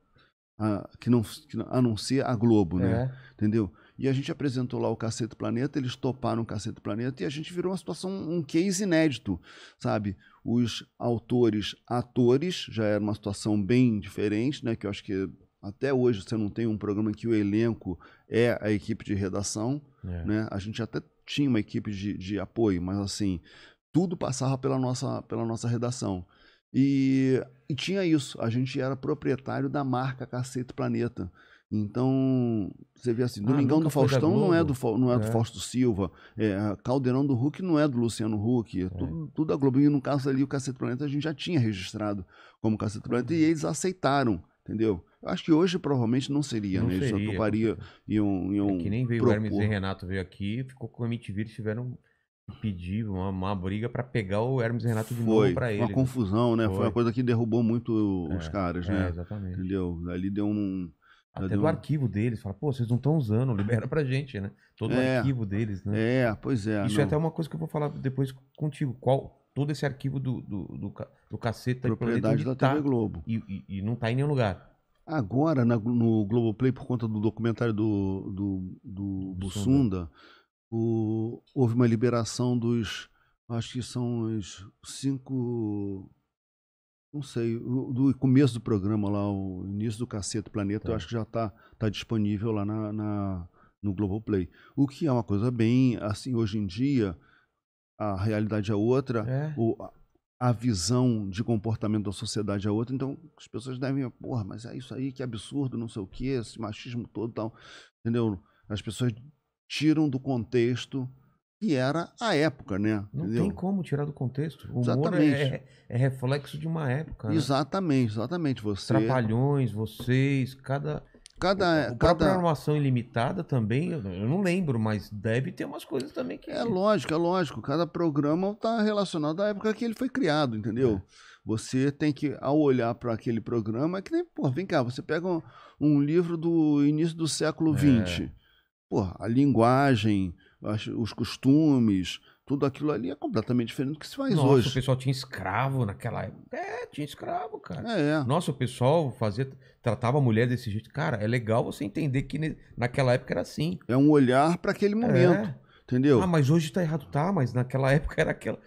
a, ah, que não que, a ser a Globo, né? É. Entendeu? E a gente apresentou lá o Cacete Planeta, eles toparam o Cacete Planeta e a gente virou uma situação, um case inédito, sabe? Os autores, atores, já era uma situação bem diferente, né? Que eu acho que até hoje você não tem um programa que o elenco é a equipe de redação, é. né? A gente até tinha uma equipe de, de apoio, mas assim, tudo passava pela nossa, pela nossa redação. E, e, tinha isso, a gente era proprietário da marca Cacete Planeta. Então, você vê assim, ah, Domingão do Faustão não é do, não é, é. do Fausto Silva, é, Caldeirão do Hulk não é do Luciano Huck, é. tudo, é. tudo a Globo. E no caso ali, o Cacete Planeta a gente já tinha registrado como Cacete Planeta e uhum. eles aceitaram, entendeu? Acho que hoje provavelmente não seria, não né? Seria. Eles toparia e um, e um é que nem veio propor. o Hermes e Renato veio aqui, ficou com o MTV, eles tiveram pedir uma, uma briga para pegar o Hermes e Renato de foi, novo para ele. Foi uma confusão, né? Foi. foi. uma coisa que derrubou muito os é, caras, é, né? Exatamente. Entendeu? Ali deu um até do... do... arquivo deles. Fala, pô, vocês não estão usando, libera pra gente, né? Todo é, o arquivo deles, né? É, pois é. Isso é não... é até uma coisa que eu vou falar depois contigo. Qual todo esse arquivo do, do, do, do caceta propriedade da tá, TV Globo e, e, e, não tá em nenhum lugar. Agora na, no Globoplay por conta do documentário do do, do, do Sunda, o, houve uma liberação dos acho que são os cinco não sei, do começo do programa lá, o início do Cacete Planeta, tá. eu acho que já está tá disponível lá na, na, no Globoplay. O que é uma coisa bem, assim, hoje em dia, a realidade é outra, é. O, a visão de comportamento da sociedade é outra, então as pessoas devem, porra, mas é isso aí, que absurdo, não sei o quê, esse machismo todo e tal, entendeu? As pessoas tiram do contexto que era a época, né? Não Entendeu? tem como tirar do contexto. O exatamente. humor é, é reflexo de uma época. Né? Exatamente, né? exatamente. Você... Trapalhões, vocês, cada. Cada, o, o é, cada... programação ilimitada também, eu não lembro, mas deve ter umas coisas também que. É lógico, é lógico. Cada programa está relacionado à época que ele foi criado, entendeu? É. Você tem que, ao olhar para aquele programa, é que nem, pô, vem cá, você pega um, um livro do início do século XX. É. Pô, a linguagem, as, os costumes, tudo aquilo ali é completamente diferente do que se faz Nossa, hoje. Nossa, o pessoal tinha escravo naquela época. É, tinha escravo, cara. É, é. Nossa, o pessoal fazia, tratava a mulher desse jeito. Cara, é legal você entender que naquela época era assim. É um olhar para aquele é. momento. É. Entendeu? Ah, mas hoje tá errado, tá, mas naquela época era aquela.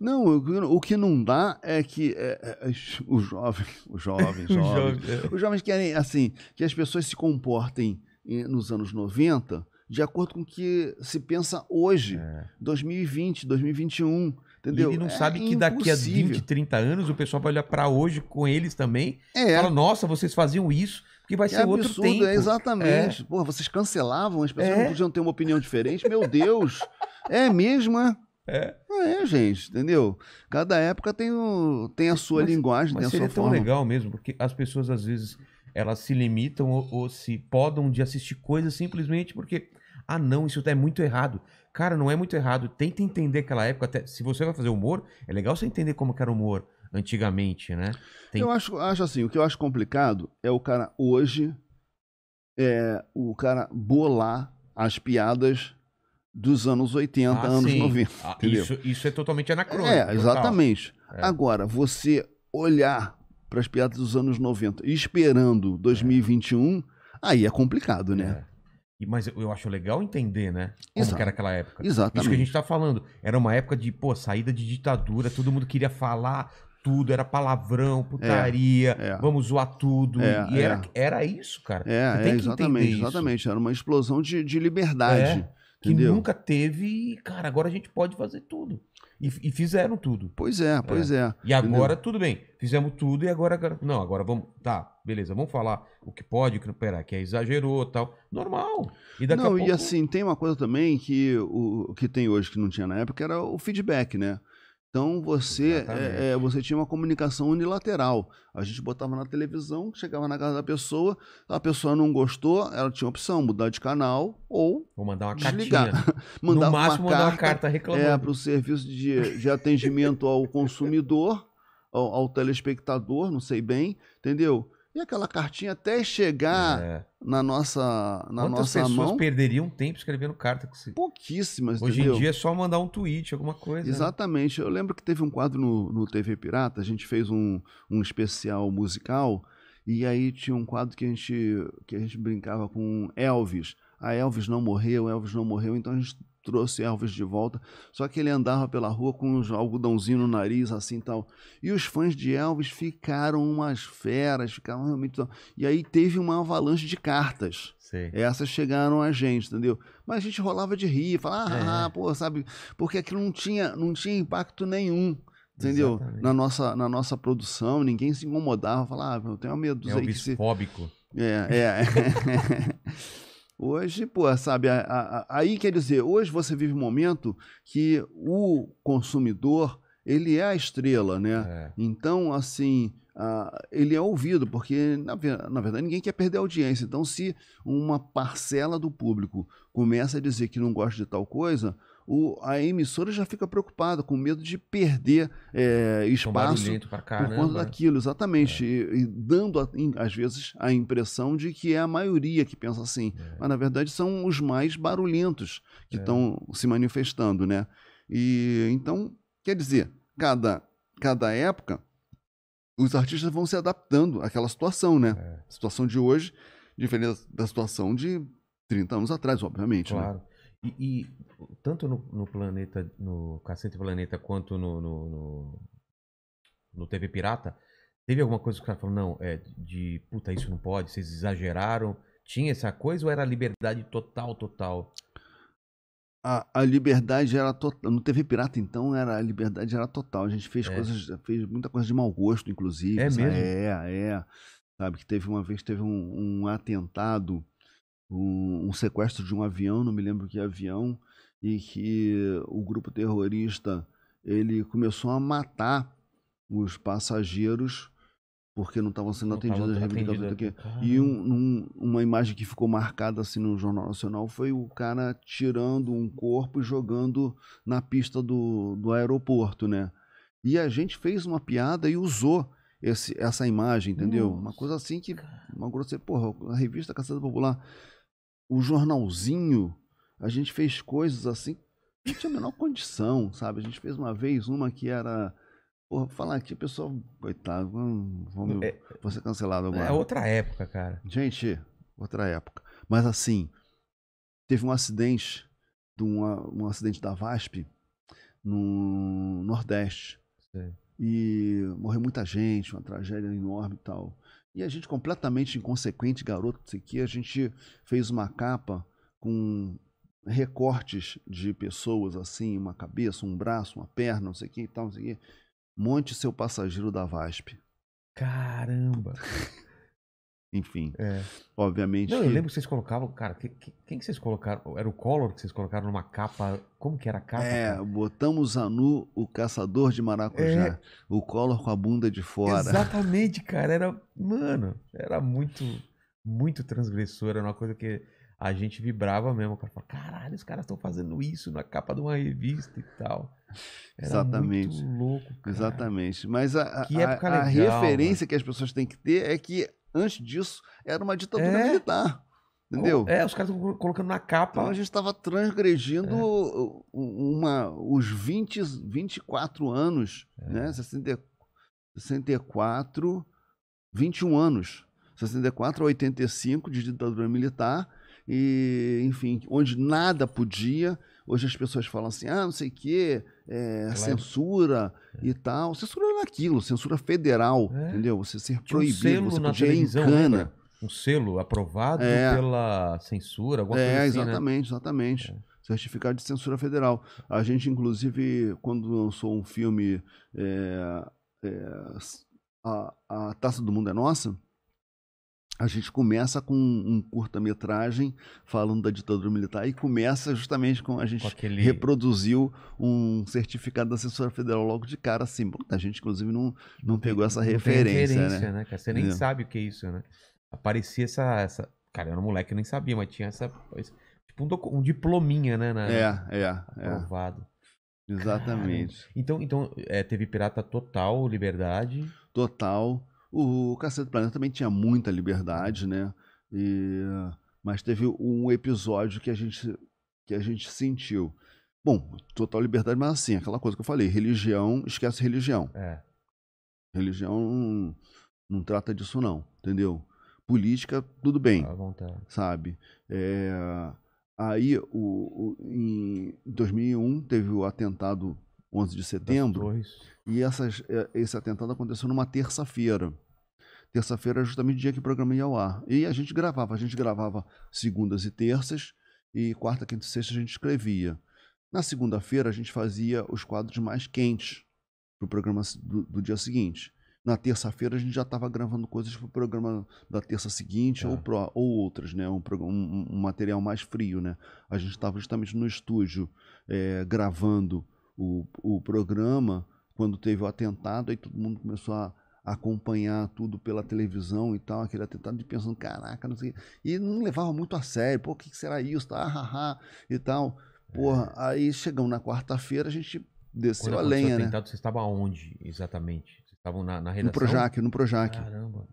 Não, o, que não dá é que é, é, é os jovens, os jovens, [LAUGHS] jovens, é. os jovens querem assim que as pessoas se comportem eh, nos anos 90 de acordo com o que se pensa hoje, é. 2020, 2021. Entendeu? E ele não é sabe que daqui a 20, 30 anos o pessoal vai olhar para hoje com eles também. É. E nossa, vocês faziam isso, porque vai ser absurdo, outro é, tempo. É exatamente. É. Porra, vocês cancelavam, as pessoas não é. podiam ter uma opinião diferente. Meu Deus. é mesmo, é? É. É, gente, entendeu? Cada época tem, o, tem a sua mas, linguagem, mas tem a sua forma. Mas seria tão legal mesmo, porque as pessoas às vezes elas se limitam ou, ou se podam de assistir coisas simplesmente porque, ah não, isso tá, é muito errado. Cara, não é muito errado. Tenta entender aquela época. Até, se você vai fazer humor, é legal você entender como era o humor antigamente, né? Tem... Eu acho, acho assim, o que eu acho complicado é o cara hoje, é, o cara bolar as piadas dos anos 80, ah, anos sim. 90. Ah, isso, isso é totalmente anacrônico. É, exatamente. É. Agora, você olhar para as piadas dos anos 90, esperando 2021, aí é complicado, né? É. E, mas eu, acho legal entender, né? Como Exato. que era aquela época. Exatamente. Isso que a gente está falando. Era uma época de, pô, saída de ditadura, todo mundo queria falar tudo, era palavrão, é, putaria, é, é. vamos zoar tudo. É, e era, é. era isso, cara. É, é exatamente, exatamente. Era uma explosão de, de liberdade. É que Entendeu? nunca teve, e, cara, agora a gente pode fazer tudo. E, e fizeram tudo. Pois é, pois é. é. E agora, Entendeu? tudo bem, fizemos tudo e agora, Não, agora vamos. Tá, beleza, vamos falar o que pode, que, não pera, que é exagerou tal. Normal. E daqui não, a pouco... e assim, tem uma coisa também que o que tem hoje que não tinha na época era o feedback, né? Então você, é, é, você tinha uma comunicação unilateral. A gente botava na televisão, chegava na casa da pessoa, a pessoa não gostou, ela tinha opção mudar de canal ou Vou mandar uma desligar. [LAUGHS] mandar no máximo uma carta, uma carta reclamando. É para o serviço de, de atendimento ao consumidor, ao, ao, telespectador, não sei bem, entendeu? E aquela cartinha até chegar é na nossa, na Quantas nossa pessoas mão. perderiam tempo escrevendo carta? Com Pouquíssimas, Hoje entendeu? em dia é só mandar um tweet, alguma coisa. Né? Exatamente. Né? Eu lembro que teve um quadro no, no TV Pirata, a gente fez um, um especial musical, e aí tinha um quadro que a gente, que a gente brincava com Elvis. A ah, Elvis não morreu, Elvis não morreu, então a gente trouxe Elvis de volta. Só que ele andava pela rua com um algodãozinho no nariz, assim tal. E os fãs de Elvis ficaram umas feras, ficaram realmente. E aí teve uma avalanche de cartas. Sim. Essas chegaram a gente, entendeu? Mas a gente rolava de rir, falava, ah, é. Ah, pô, sabe? Porque aquilo não tinha, não tinha impacto nenhum. Entendeu? Na nossa, na nossa produção, ninguém se incomodava, falava, ah, eu tenho medo dos Elvis aí que se... fóbico. É, é. [LAUGHS] [LAUGHS] Hoje, pô, sabe, a, a, aí quer dizer, hoje você vive um momento que o consumidor, ele é a estrela, né? É. Então, assim, a, ele é ouvido, porque, na, na verdade, ninguém quer perder audiência. Então, se uma parcela do público começa a dizer que não gosta de tal coisa, o, a emissora já fica preocupada, com medo de perder eh, é, espaço por conta né? daquilo, exatamente. É. E, e, dando, a, em, às vezes, a impressão de que é a maioria que pensa assim. É. Mas, na verdade, são os mais barulhentos que estão é. se manifestando, né? E, então, quer dizer, cada, cada época, os artistas vão se adaptando àquela situação, né? A é. situação de hoje, diferente da situação de 30 anos atrás, obviamente, né? claro. Né? E, e tanto no, no, planeta, no Cacete Planeta, quanto no, no, no, no TV Pirata, teve alguma coisa que o cara falou, não, é de puta, isso não pode, vocês exageraram. Tinha essa coisa ou era liberdade total, total? A, a, liberdade era total. No TV Pirata, então, era, a liberdade era total. A gente fez é. coisas, fez muita coisa de mau gosto, inclusive. É mesmo? É, é. Sabe, que teve uma vez, teve um, um atentado um, um sequestro de um avião, não me lembro que avião, e que o grupo terrorista ele começou a matar os passageiros porque não estavam sendo não as reivindicações E um, um, uma imagem que ficou marcada assim no Jornal Nacional foi o cara tirando um corpo e jogando na pista do, do aeroporto, né? E a gente fez uma piada e usou esse, essa imagem, entendeu? Nossa, uma coisa assim que. Uma grosseira, porra, a revista Caçada Popular o jornalzinho, a gente fez coisas assim, não tinha a menor condição, sabe? A gente fez uma vez uma que era. Porra, falar aqui, pessoal, coitado, vamos, é, vou ser cancelado agora. É outra época, cara. Gente, outra época. Mas assim, teve um acidente, de uma, um acidente da VASP no Nordeste. Sim. E morreu muita gente, uma tragédia enorme e tal. E a gente, completamente inconsequente, garoto, o que a gente fez uma capa com recortes de pessoas, assim, uma cabeça, um braço, uma perna, não sei o que e tal, não sei o quê Monte seu passageiro da VASP. Caramba! [LAUGHS] enfim. É. Obviamente. Não, eu lembro que vocês colocavam, cara, que, que, quem que vocês colocaram? Era o Collor que vocês colocaram numa capa. Como que era a capa? É, cara? botamos a nu o caçador de maracujá. É... O Collor com a bunda de fora. Exatamente, [LAUGHS] cara. Era. Mano, era muito, muito transgressor. Era uma coisa que a gente vibrava mesmo. cara caralho, os caras estão fazendo isso na capa de uma revista e tal. Era Exatamente. louco, cara. Exatamente. Mas a, a, a legal, referência mano. que as pessoas têm que ter é que Antes disso, era uma ditadura é. militar. Entendeu? É, os caras estão colocando na capa. Então a gente estava transgredindo é. uma, os 20, 24 anos, é. né? 64, 21 anos. 64 a 85 de ditadura militar, e, enfim, onde nada podia, Hoje as pessoas falam assim, ah, não sei o quê, é, claro. censura é. e tal. Censura era é aquilo, censura federal, é. entendeu? Você ser proibido, um você podia ir em cana. Né? Um selo aprovado é. pela censura, alguma coisa é, assim, exatamente, né? exatamente. Certificado de censura federal. A gente, inclusive, quando lançou um filme a, a Taça do Mundo é Nossa, a gente começa com um curta-metragem falando da ditadura militar e começa justamente com a gente com aquele... reproduziu um certificado da assessora federal logo de cara, assim. A gente, inclusive, não, não pegou essa não referência. referência né? né Você nem é. sabe o que é isso, né? Aparecia essa. essa... Cara, eu era um moleque, eu nem sabia, mas tinha essa. Tipo um, doc... um diplominha, né? Na... É, é. é. Aprovado. É. Exatamente. Então, então é, teve Pirata Total, Liberdade. Total. O Cacete Planeta também tinha muita liberdade, né? E, mas teve um episódio que a gente, que a gente sentiu. Bom, total liberdade, mas assim, aquela coisa que eu falei, religião, esquece religião. É. Religião não, não trata disso não, entendeu? Política, tudo bem, sabe? É, aí, o, o, em 2001, teve o atentado 11 de setembro, e essas, é, esse atentado aconteceu numa terça-feira. Terça-feira é justamente o dia que o programa ia ao ar. E a gente gravava. A gente gravava segundas e terças. E quarta, quinta e sexta a gente escrevia. Na segunda-feira a gente fazia os quadros mais quentes para o programa do, do, dia seguinte. Na terça-feira a gente já estava gravando coisas para o programa da terça seguinte é. ou, pro, ou outras, né? Um, um, um, material mais frio, né? A gente estava justamente no estúdio é, gravando o, o programa quando teve o atentado, aí todo mundo começou a acompanhar tudo pela televisão e tal, aquele atentado, de pensando, caraca, não sei. E não levava muito a sério, pô, o que, que será isso? Tá, ah, ah, e tal. Porra, é. aí chegamos na quarta-feira, a gente desceu Quando a lenha, né? atentado, né? Você estava onde exatamente? Vocês estavam na, na redação? No Projac, no Projac. Caramba.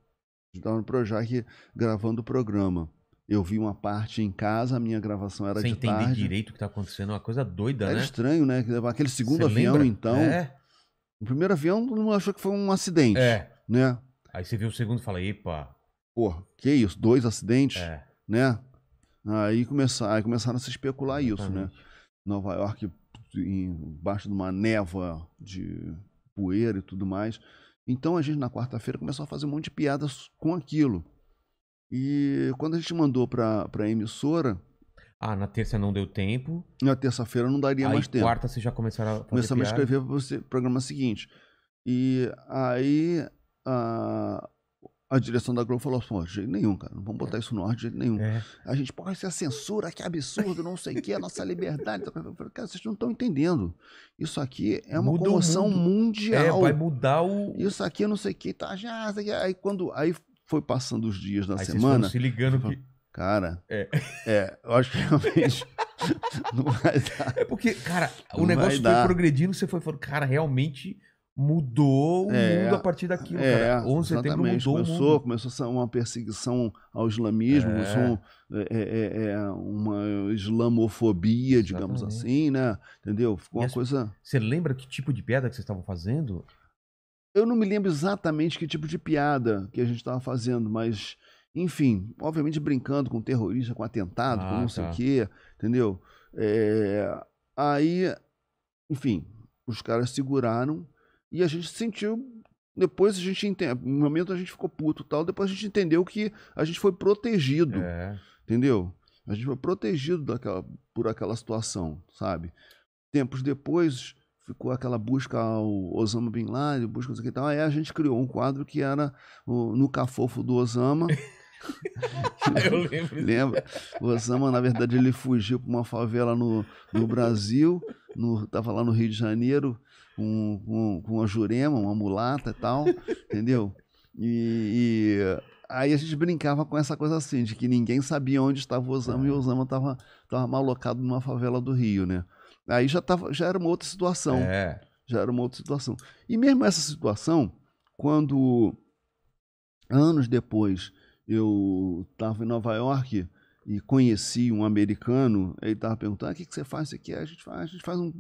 Estava no Projac gravando o programa. Eu vi uma parte em casa, a minha gravação era Sem de tarde. Sem entender direito o que está acontecendo, é uma coisa doida, era é né? Era estranho, né? Aquele segundo Cê avião, lembra? então. É. O primeiro avião todo mundo achou que foi um acidente. É. Né? Aí você vê o segundo e fala, epa. Porra, que isso? Dois acidentes? É. Né? Aí, começar, aí começaram a se especular Exatamente. isso, né? Nova York embaixo de uma neva de poeira e tudo mais. Então a gente na quarta-feira começou a fazer um monte de piadas com aquilo. E quando a gente mandou para a emissora, ah, na terça não deu tempo. Na terça-feira não daria aí, mais tempo. quarta você já começaram a Começamos a escrever para o programa seguinte. E aí a, a direção da Globo falou assim, de jeito nenhum, cara, não vamos botar isso no ar de jeito nenhum. É. A gente, pode ser a é censura, que absurdo, não sei o que, a nossa liberdade. Cara, vocês não estão entendendo. Isso aqui é uma Muda comoção mundial. É, vai mudar o... Isso aqui não sei o que, tá, já, aí quando... Aí foi passando os dias da aí semana. se ligando que... Cara, é. é, eu acho que realmente [LAUGHS] não vai dar. É porque, cara, não o negócio foi progredindo, você foi falando, cara, realmente mudou é, o mundo a partir daquilo, é, cara. 11 de setembro mudou começou, o mundo. Começou uma perseguição ao islamismo, é. um, é, é, é, é, uma islamofobia, exatamente. digamos assim, né? Entendeu? Ficou uma coisa... Você lembra que tipo de piada que vocês estavam fazendo? Eu não me lembro exatamente que tipo de piada que a gente estava fazendo, mas enfim, obviamente brincando com terrorista, com atentado, ah, com não tá. sei o tá. quê, entendeu? É, aí, enfim, os caras seguraram e a gente sentiu. Depois a gente entendeu, No momento a gente ficou puto tal, depois a gente entendeu que a gente foi protegido. É. Entendeu? A gente foi protegido daquela, por aquela situação, sabe? Tempos depois, ficou aquela busca ao Osama Bin Laden, busca isso aqui e tal. Aí a gente criou um quadro que era o, no cafofo do Osama. [LAUGHS] Eu lembro. Lembra? O Osama, na verdade, ele fugiu para uma favela no, no Brasil, no, tava lá no Rio de Janeiro, com, com, com uma jurema, uma mulata e tal, entendeu? E, e, aí a gente brincava com essa coisa assim, de que ninguém sabia onde estava o Osama é. e o Osama estava tava malocado numa favela do Rio, né? Aí já, tava, já era uma outra situação. É. Já era uma outra situação. E mesmo essa situação, quando anos depois eu estava em Nova York e conheci um americano, ele estava perguntando, ah, o que, que você faz aqui? É, a gente faz, a gente faz um,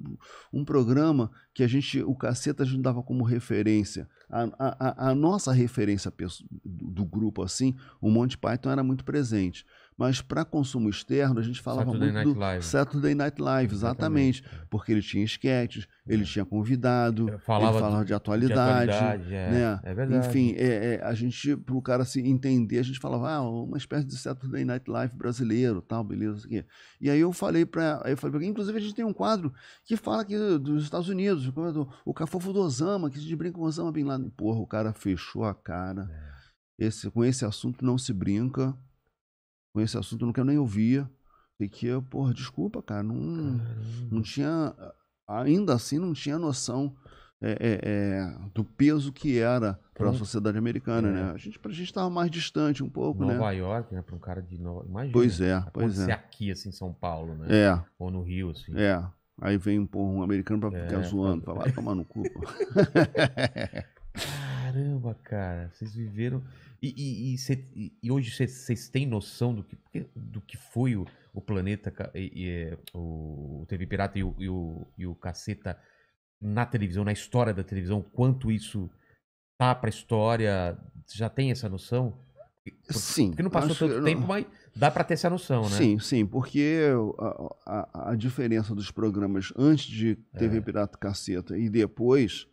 um programa que a gente, o cacete a gente dava como referência. A, a, a nossa referência do, do, grupo, assim, o Monty Python era muito presente mas para consumo externo a gente falava Saturday muito Night do Live. Saturday Night Live, exatamente, exatamente. porque ele tinha esquetes, ele é. tinha convidado, é, falava ele falava de atualidade, de atualidade é, né? É verdade. Enfim, é, é, a gente para o cara se entender, a gente falava ah, uma espécie de Saturday Night Live brasileiro, tal, beleza, aqui. E aí eu falei para, eu falei, pra, inclusive a gente tem um quadro que fala que dos Estados Unidos, o Cafofo do Osama, que a gente brinca com o Osama Bin Laden, porra, o cara fechou a cara. É. Esse, com esse assunto não se brinca com esse assunto, que eu nem ouvia. E que, eu, porra, desculpa, cara, não, não tinha. Ainda assim, não tinha noção é, é, é do peso que era para a sociedade americana, é. né? A gente, pra gente estava mais distante um pouco, Nova né? Nova York, né? Para um cara de Nova. Imagina. Pois é, pois é. aqui, assim, em São Paulo, né? É. Ou no Rio, assim. É. Aí vem um, porra, um americano para ficar é. zoando, para lá tomar no cu. [LAUGHS] Caramba, cara, vocês viveram. E, e, e, cê, e hoje vocês têm noção do que, do que foi o, o planeta, e, é, o, o TV Pirata e o, e, o, e o Caceta na televisão, na história da televisão, quanto isso tá pra história? Já tem essa noção? sim. Porque não passou tanto não... tempo, mas dá para ter essa noção, né? Sim, sim, porque a, a, a diferença dos programas antes de TV é. Pirata Caceta e depois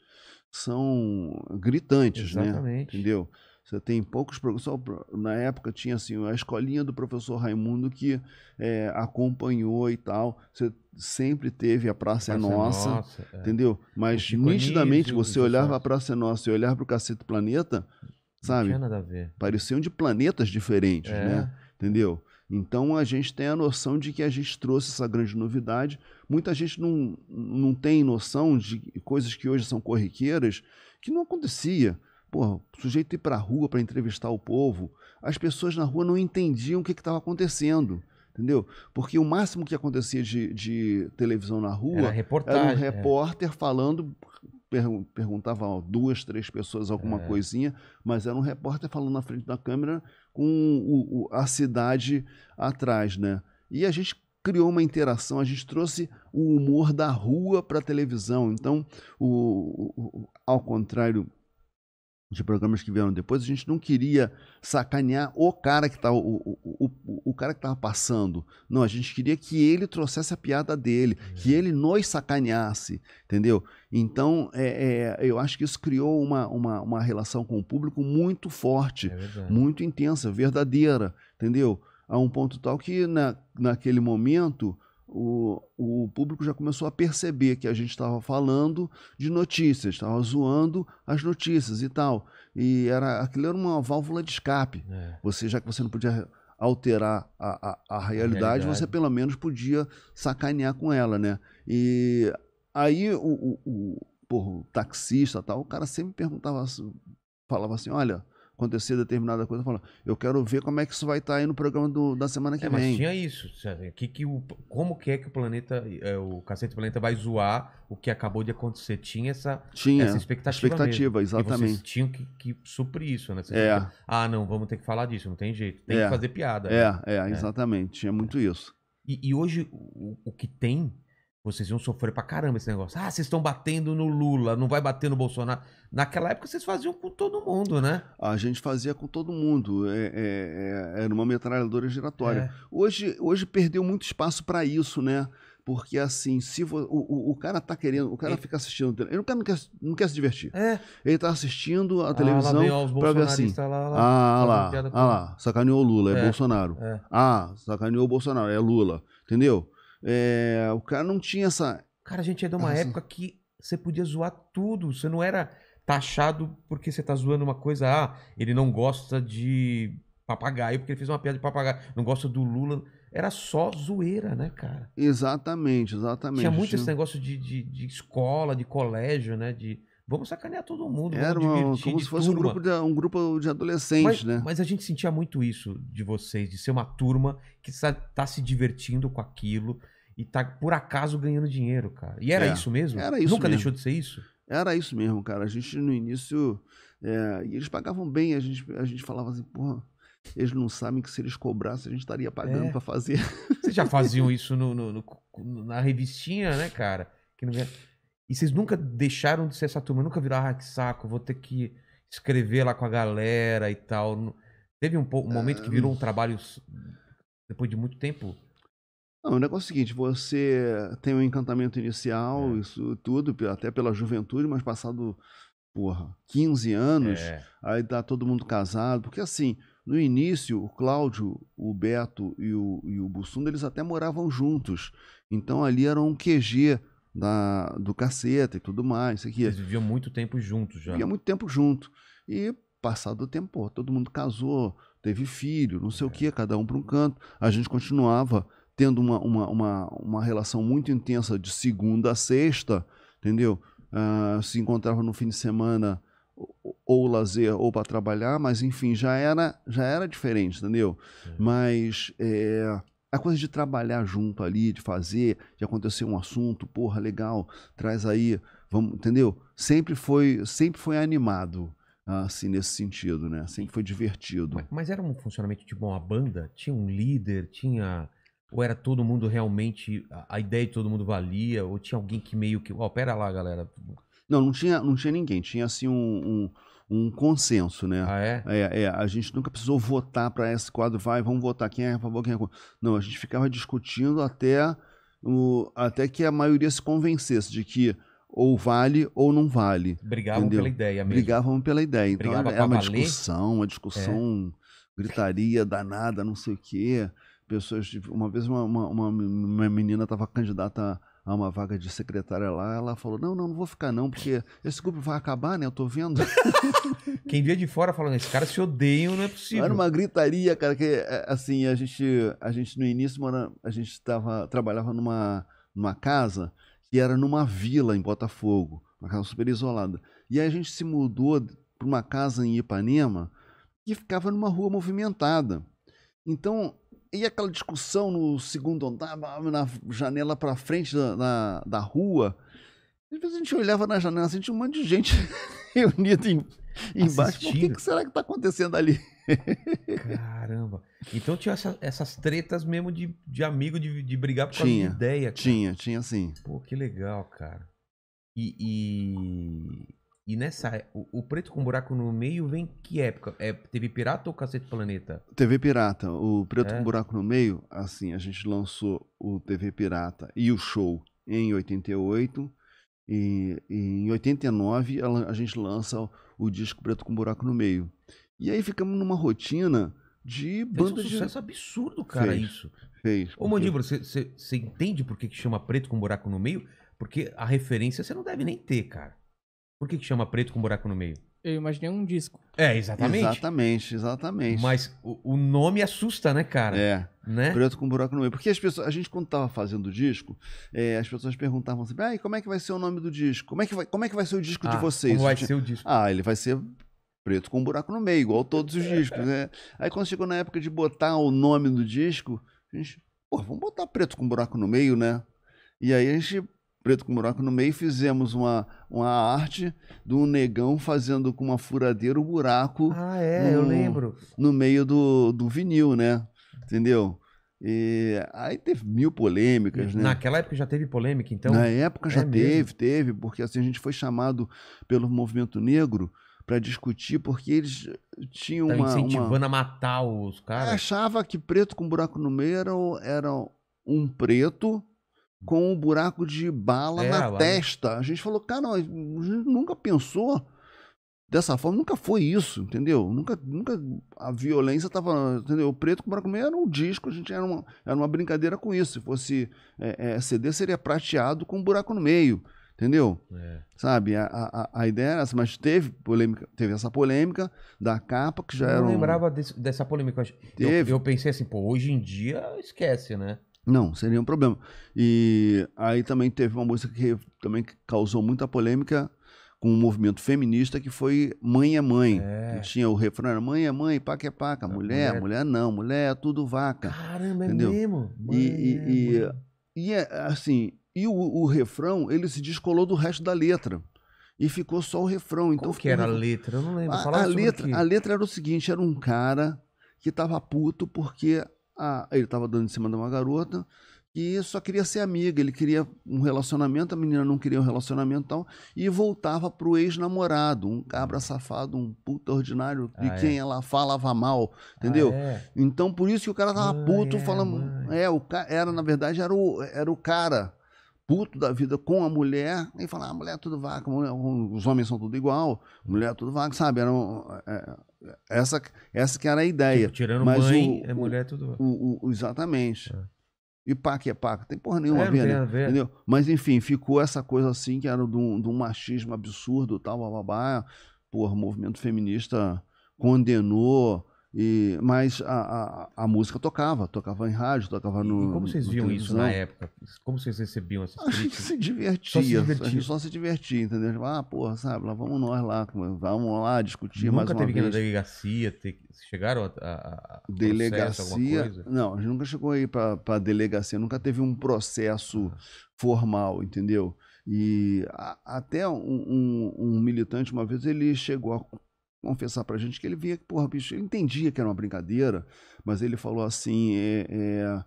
são gritantes, né? Exatamente. né? Entendeu? Você tem poucos só na época tinha assim a escolinha do professor Raimundo que é, acompanhou e tal. Você sempre teve a Praça, é Praça é Nossa, é Nossa, entendeu? Mas nitidamente você olhava a Praça é Nossa e olhava para o Cacete Planeta, sabe? Não tinha nada a ver. Pareciam de planetas diferentes, é. né? Entendeu? Então a gente tem a noção de que a gente trouxe essa grande novidade. Muita gente não, não tem noção de coisas que hoje são corriqueiras que não acontecia. pô o sujeito ir para a rua para entrevistar o povo, as pessoas na rua não entendiam o que estava acontecendo. Entendeu? Porque o máximo que acontecia de, de televisão na rua era, era um é. repórter é. falando perguntava ó, duas, três pessoas alguma é. coisinha, mas era um repórter falando na frente da câmera com o, o, a cidade atrás, né? E a gente criou uma interação, a gente trouxe o humor da rua para a televisão. Então, o, o, ao contrário de programas que vieram depois, a gente não queria sacanear o cara que tá, o, o, o, o cara que estava passando. Não, a gente queria que ele trouxesse a piada dele, é. que ele nos sacaneasse, entendeu? Então, é, é, eu acho que isso criou uma, uma, uma relação com o público muito forte, é muito intensa, verdadeira, entendeu? A um ponto tal que na, naquele momento o, o público já começou a perceber que a gente estava falando de notícias, estava zoando as notícias e tal. E era, aquilo era uma válvula de escape. É. Você, já que você não podia alterar a, a, a, realidade, a realidade, você pelo menos podia sacanear com ela, né? E aí o, o, o, porra, o taxista tal, o cara sempre perguntava, falava assim, olha, acontecer determinada coisa, falando, eu quero ver como é que isso vai estar tá aí no programa do, da semana que é, vem. Mas tinha isso, que, que o, como que é que o planeta, é, o Cacete Planeta vai zoar o que acabou de acontecer? Tinha essa, tinha, essa expectativa expectativa, mesmo. exatamente. E vocês tinham que, que suprir isso, né? é. ah, não, vamos ter que falar disso, não tem jeito, tem é. que fazer piada. É, né? é, exatamente, tinha muito é. isso. E, e hoje, o, o que tem vocês iam sofrer pra caramba esse negócio. Ah, vocês estão batendo no Lula, não vai bater no Bolsonaro. Naquela época vocês faziam com todo mundo, né? A gente fazia com todo mundo. É, é, é, era uma metralhadora giratória. É. Hoje, hoje perdeu muito espaço para isso, né? Porque assim, se vo... o, o, o, cara tá querendo, o cara ele... É. fica assistindo, ele, não quer, não quer se divertir. É. Ele tá assistindo a ah, televisão para ver assim. Lá, lá, ah, lá, ah, ah, lá, sacaneou Lula, é, é Bolsonaro. É. Ah, sacaneou Bolsonaro, é Lula. Entendeu? É, o cara não tinha essa. Cara, a gente é de uma essa... época que você podia zoar tudo. Você não era taxado porque você tá zoando uma coisa. Ah, ele não gosta de papagaio porque ele fez uma piada de papagaio. Não gosta do Lula. Era só zoeira, né, cara? Exatamente, exatamente. Tinha muito esse negócio de, de, de escola, de colégio, né? De, Vamos sacanear todo mundo. Era uma, como se fosse um grupo, de, um grupo de adolescentes, mas, né? Mas a gente sentia muito isso de vocês, de ser uma turma que está tá se divertindo com aquilo e tá, por acaso, ganhando dinheiro, cara. E era é, isso mesmo? Era isso Nunca mesmo. deixou de ser isso? Era isso mesmo, cara. A gente, no início... É, e eles pagavam bem. A gente, a gente falava assim, porra... Eles não sabem que se eles cobrassem, a gente estaria pagando é. para fazer. Vocês já faziam [LAUGHS] isso no, no, no, na revistinha, né, cara? Que não... E vocês nunca deixaram de ser essa turma, nunca viraram, ah, que saco, vou ter que escrever lá com a galera e tal. Teve um, um momento que virou um trabalho depois de muito tempo? Não, o negócio é o seguinte, você tem um encantamento inicial, é. isso tudo, até pela juventude, mas passado, porra, 15 anos, é. aí tá todo mundo casado, porque assim, no início, o Cláudio, o Beto e o, e o Bussunda, eles até moravam juntos, então ali era um QG da, do caceta e tudo mais. Isso aqui. Eles viviam muito tempo juntos já. Viviam muito tempo junto. E passado o tempo, pô, todo mundo casou, teve filho, não sei é. o que, cada um para um canto. A gente continuava tendo uma, uma, uma, uma relação muito intensa de segunda a sexta, entendeu? Uh, se encontrava no fim de semana ou, ou lazer ou para trabalhar, mas enfim, já era já era diferente, entendeu? É. Mas é, a coisa de trabalhar junto ali, de fazer, de acontecer um assunto, porra, legal, traz aí, vamos, entendeu? Sempre foi, sempre foi animado assim nesse sentido, né? Sempre foi divertido. Mas, mas era um funcionamento de tipo uma banda, tinha um líder, tinha ou era todo mundo realmente a, a ideia de todo mundo valia ou tinha alguém que meio que, ó, oh, pera lá, galera. Não, não tinha, não tinha ninguém, tinha assim um, um um consenso, né? Ah, é? É, é. A gente nunca precisou votar para esse quadro, vai, vamos votar quem é a favor, quem é contra. Não, a gente ficava discutindo até, o, até que a maioria se convencesse de que ou vale ou não vale. Brigavam entendeu? pela ideia mesmo. Brigavam pela ideia. Então Brigava era, uma discussão, uma discussão, é. gritaria danada, não sei o quê. Pessoas, tipo, uma vez uma, uma, uma menina estava candidata a uma vaga de secretária lá, ela falou: não, não, não vou ficar não, porque esse grupo vai acabar, né? Eu tô vendo. [LAUGHS] Quem via de fora falando, esses caras se odeiam, não é possível. Era uma gritaria, cara, que é, assim, a gente, a gente no início mora, a gente tava, trabalhava numa, numa casa que era numa vila em Botafogo, uma casa super isolada. E aí a gente se mudou para uma casa em Ipanema que ficava numa rua movimentada. Então, e aquela discussão no segundo andar, na janela para frente da, na, da rua. Às vezes a gente olhava na janela assim, tinha um monte de gente [LAUGHS] reunida em, embaixo. Por que, que será que está acontecendo ali? Caramba. Então tinha essa, essas tretas mesmo de, de amigo, de, de brigar por tinha, causa de ideia. Cara. Tinha, tinha sim. Pô, que legal, cara. E, e, e nessa, o, o, preto com buraco no meio vem que época? É TV Pirata ou Cacete Planeta? TV Pirata. O preto é. com buraco no meio, assim, a gente lançou o TV Pirata e o show em 88. E, e em 89 a, a gente lança o, o, disco Preto com Buraco no Meio. E aí ficamos numa rotina de banda de um sucesso de... absurdo, cara, fez, isso. Fez. Ô, porque... Mandíbula, você entende por que, que chama Preto com Buraco no Meio? Porque a referência você não deve nem ter, cara. Por que, que chama preto com buraco no meio? Eu imaginei um disco. É, exatamente. Exatamente, exatamente. Mas o, o nome assusta, né, cara? É. Né? Preto com buraco no meio. Porque as pessoas, a gente, quando tava fazendo o disco, é, as pessoas perguntavam assim: ah, como é que vai ser o nome do disco? Como é que vai, como é que vai ser o disco ah, de vocês? Como vai gente... ser o disco? Ah, ele vai ser preto com buraco no meio, igual todos os discos. Né? [LAUGHS] Aí quando chegou na época de botar o nome do disco, a gente, pô, vamos botar preto com buraco no meio, né? E aí a gente preto com buraco no meio, fizemos uma, uma arte de um negão fazendo com uma furadeira o um buraco. Ah, é, no, eu lembro. No meio do, do vinil, né? Entendeu? E aí teve mil polêmicas, né? Naquela época já teve polêmica, então? Na época já é teve, mesmo? teve, porque assim, a gente foi chamado pelo movimento negro para discutir, porque eles tinham uma... incentivando uma... a matar os caras. achava que preto com buraco no meio era, era um preto com um buraco de bala é, na testa. A gente falou, cara, a gente nunca pensou dessa forma, nunca foi isso, entendeu? Nunca, nunca a violência tava, entendeu? O preto com o no meio era um disco, a gente era uma, era uma brincadeira com isso. Se fosse é, é, CD, seria prateado com um buraco no meio, entendeu? É. Sabe, a, a, a, ideia era essa, mas teve polêmica, teve essa polêmica da capa que já eu era. Eu não um... lembrava desse, dessa polêmica. Eu, eu, pensei assim, pô, hoje em dia esquece, né? Não, seria um problema. E aí também teve uma música que também causou muita polêmica com um movimento feminista que foi Mãe é Mãe. É. tinha o refrão, era Mãe é Mãe, paca é paca, mulher, mulher, mulher não, mulher é tudo vaca. Caramba, é entendeu? é mesmo? Mãe e, e, é e, e é, assim, e o, o, refrão, ele se descolou do resto da letra. E ficou só o refrão. Então Qual que era a letra? Eu não lembro. A, a letra, a letra era o seguinte, era um cara que tava puto porque ele estava dando em cima de uma garota que só queria ser amiga, ele queria um relacionamento, a menina não queria um relacionamento e tal, e voltava pro ex-namorado, um cabra safado, um puta ordinário, ah, de é. quem é ela falava mal, entendeu? Ah, é. Então por isso que o cara tava puto ah, é, falando, mãe. é, o era na verdade era o era o cara puto da vida com a mulher e falar, ah, mulher é tudo vaca, mulher, os homens são tudo igual, mulher é tudo vaca, sabe? Era um, é, essa, essa que era a ideia. Tipo, tirando Mas mãe, o, é mulher, tudo. O, o, exatamente. É. E paca é paca. Tem porra nenhuma é, ver, né? ver. Entendeu? Mas enfim, ficou essa coisa assim que era de um, machismo absurdo, tal, babá Porra, movimento feminista condenou e, mas a, a, a, música tocava, tocava em rádio, tocava no. E como vocês no, viam televisão. isso na época? Como vocês recebiam essas coisas? A gente se divertia, só se divertia. A gente só se divertia, entendeu? Tipo, ah, porra, sabe, lá vamos nós lá, vamos lá discutir nunca mais uma vez. Nunca teve na delegacia, chegaram a, a, a delegacia? Processo, não, a gente nunca chegou aí para delegacia, nunca teve um processo ah. formal, entendeu? E a, até um, um, um militante uma vez ele chegou a confessar pra gente que ele via que, porra, bicho, ele entendia que era uma brincadeira, mas ele falou assim, é, é,